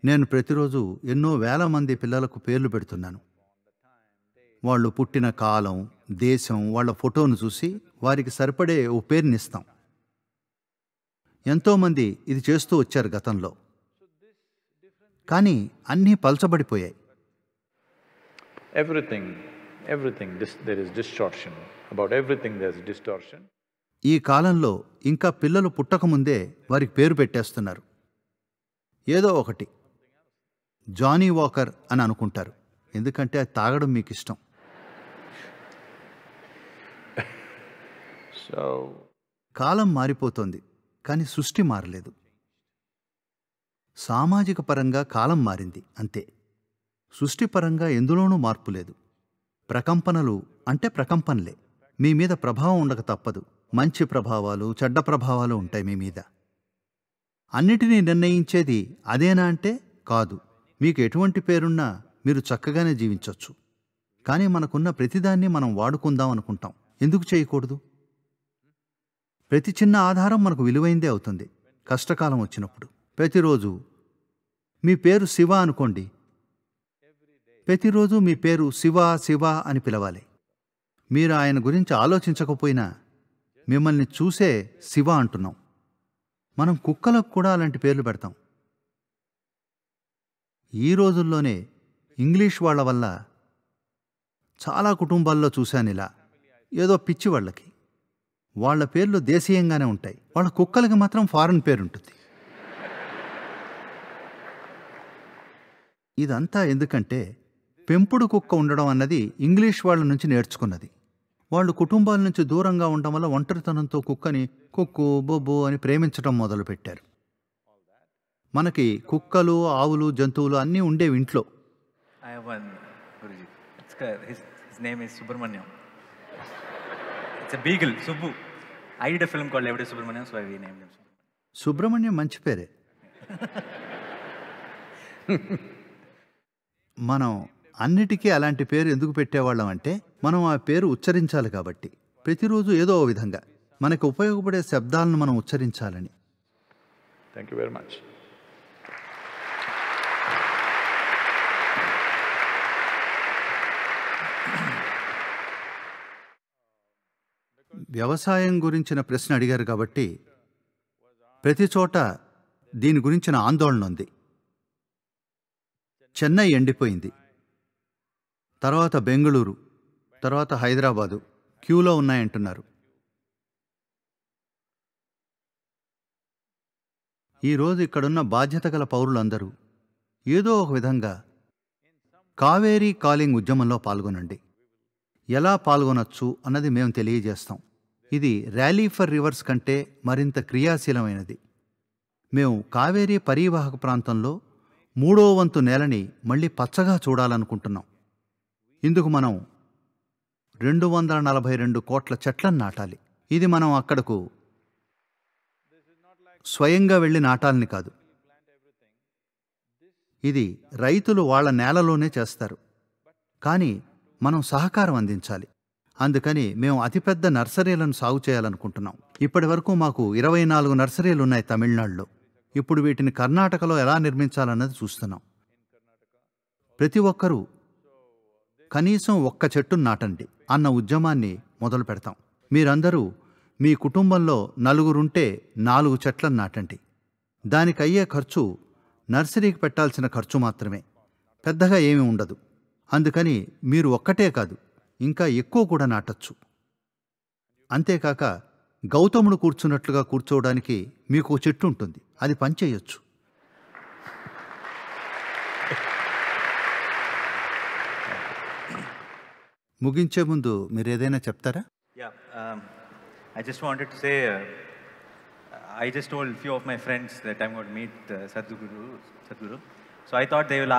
నేను ప్రతిరోజు ఎన్నో వేల మంది పిల్లలకు పేర్లు పెడుతున్నాను వాళ్ళు పుట్టిన కాలం దేశం వాళ్ళ ఫోటోను చూసి వారికి సరిపడే ఓ పేరునిస్తాం ఎంతోమంది ఇది చేస్తూ వచ్చారు గతంలో కానీ అన్నీ పలచబడిపోయాయి everything everything is distortion about everything distortion ఈ కాలంలో ఇంకా పిల్లలు పుట్టకముందే వారికి పేరు పెట్టేస్తున్నారు ఏదో ఒకటి జానీ వాకర్ అని అనుకుంటారు ఎందుకంటే అది తాగడం మీకు ఇష్టం కాలం మారిపోతుంది కానీ సృష్టి మారలేదు సామాజిక పరంగా కాలం మారింది అంతే సృష్టిపరంగా ఎందులోనూ మార్పు లేదు ప్రకంపనలు అంటే ప్రకంపనలే మీ మీద ప్రభావం ఉండక తప్పదు మంచి ప్రభావాలు చెడ్డ ప్రభావాలు ఉంటాయి మీ మీద అన్నిటినీ నిర్ణయించేది అదేనా అంటే కాదు మీకు ఎటువంటి పేరున్నా మీరు చక్కగానే జీవించవచ్చు కానీ మనకున్న ప్రతిదాన్ని మనం వాడుకుందాం అనుకుంటాం ఎందుకు చేయకూడదు ప్రతి చిన్న ఆధారం మనకు విలువైందే అవుతుంది కష్టకాలం వచ్చినప్పుడు ప్రతిరోజు మీ పేరు శివ అనుకోండి ప్రతిరోజు మీ పేరు శివ శివ అని పిలవాలి మీరు ఆయన గురించి ఆలోచించకపోయినా మిమ్మల్ని చూసే శివ అంటున్నాం మనం కుక్కలకు కూడా అలాంటి పేర్లు పెడతాం ఈ రోజుల్లోనే ఇంగ్లీష్ వాళ్ళ వల్ల చాలా కుటుంబాల్లో చూశాను ఇలా ఏదో పిచ్చి వాళ్ళకి వాళ్ళ పేర్లు దేశీయంగానే ఉంటాయి వాళ్ళ కుక్కలకి మాత్రం ఫారెన్ పేరు ఉంటుంది ఇదంతా ఎందుకంటే పెంపుడు కుక్క ఉండడం అన్నది ఇంగ్లీష్ వాళ్ళ నుంచి నేర్చుకున్నది వాళ్ళు కుటుంబాల నుంచి దూరంగా ఉండడం వల్ల ఒంటరితనంతో కుక్కని కుక్కు బొబ్బు అని ప్రేమించడం మొదలుపెట్టారు మనకి కుక్కలు ఆవులు జంతువులు అన్నీ ఉండేవి ఇంట్లో Subrahmanyam it's Subbu I film called Yevade Subrahmanyam so I name Subrahmanyam మంచి పేరే మనం అన్నిటికీ అలాంటి పేరు ఎందుకు పెట్టేవాళ్ళం అంటే మనం ఆ పేరు ఉచ్చరించాలి కాబట్టి ప్రతిరోజు ఏదో విధంగా మనకు ఉపయోగపడే శబ్దాలను మనం ఉచ్చరించాలని థ్యాంక్ యూ వెరీ మచ్ వ్యవసాయం గురించిన ప్రశ్న అడిగారు కాబట్టి ప్రతి చోట దీని గురించిన ఆందోళన ఉంది చెన్నై ఎండిపోయింది తర్వాత బెంగళూరు తర్వాత హైదరాబాదు క్యూలో ఉన్నాయంటున్నారు ఈరోజు ఇక్కడున్న బాధ్యత గల పౌరులందరూ ఏదో ఒక విధంగా కావేరీ కాలింగ్ ఉద్యమంలో పాల్గొనండి ఎలా పాల్గొనొచ్చు అన్నది మేము తెలియజేస్తాం ఇది ర్యాలీ ఫర్ రివర్స్ కంటే మరింత క్రియాశీలమైనది మేము కావేరీ పరీవాహక ప్రాంతంలో మూడో వంతు నేలని మళ్ళీ పచ్చగా చూడాలనుకుంటున్నాం ఇందుకు మనం రెండు వందల నలభై రెండు కోట్ల చెట్లను నాటాలి ఇది మనం అక్కడకు స్వయంగా వెళ్ళి నాటాలని కాదు ఇది రైతులు వాళ్ల నేలలోనే చేస్తారు కానీ మనం సహకారం అందించాలి అందుకని మేము అతిపెద్ద నర్సరీలను సాగు చేయాలనుకుంటున్నాం ఇప్పటి వరకు మాకు ఇరవై నాలుగు నర్సరీలు ఉన్నాయి తమిళనాడులో ఇప్పుడు వీటిని కర్ణాటకలో ఎలా నిర్మించాలన్నది చూస్తున్నాం ప్రతి ఒక్కరూ కనీసం ఒక్క చెట్టు నాటండి అన్న ఉద్యమాన్ని మొదలు పెడతాం మీరందరూ మీ కుటుంబంలో నలుగురుంటే నాలుగు చెట్లను నాటండి దానికి అయ్యే ఖర్చు నర్సరీకి పెట్టాల్సిన ఖర్చు మాత్రమే పెద్దగా ఏమీ ఉండదు అందుకని మీరు ఒక్కటే కాదు ఇంకా ఎక్కువ కూడా నాటచ్చు అంతేకాక గౌతముడు కూర్చున్నట్లుగా కూర్చోవడానికి మీకు చెట్టు ఉంటుంది అది పనిచేయచ్చు ముగించే ముందు మీరు ఏదైనా చెప్తారా I just wanted say I just told few of my friends that I'm got meet Sadhguru Sadhguru so I thought they will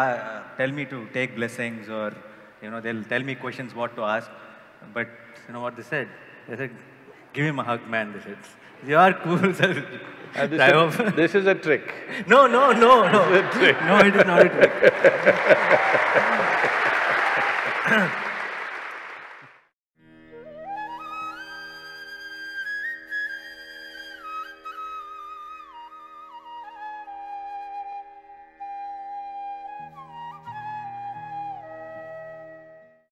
tell me to take blessings or You know, they'll tell me questions what to ask. But you know what they said? They said, give him a hug, man. They said, you are cool, sir. this, is, this, is, a trick. No, no, no, no. no, it is not a trick.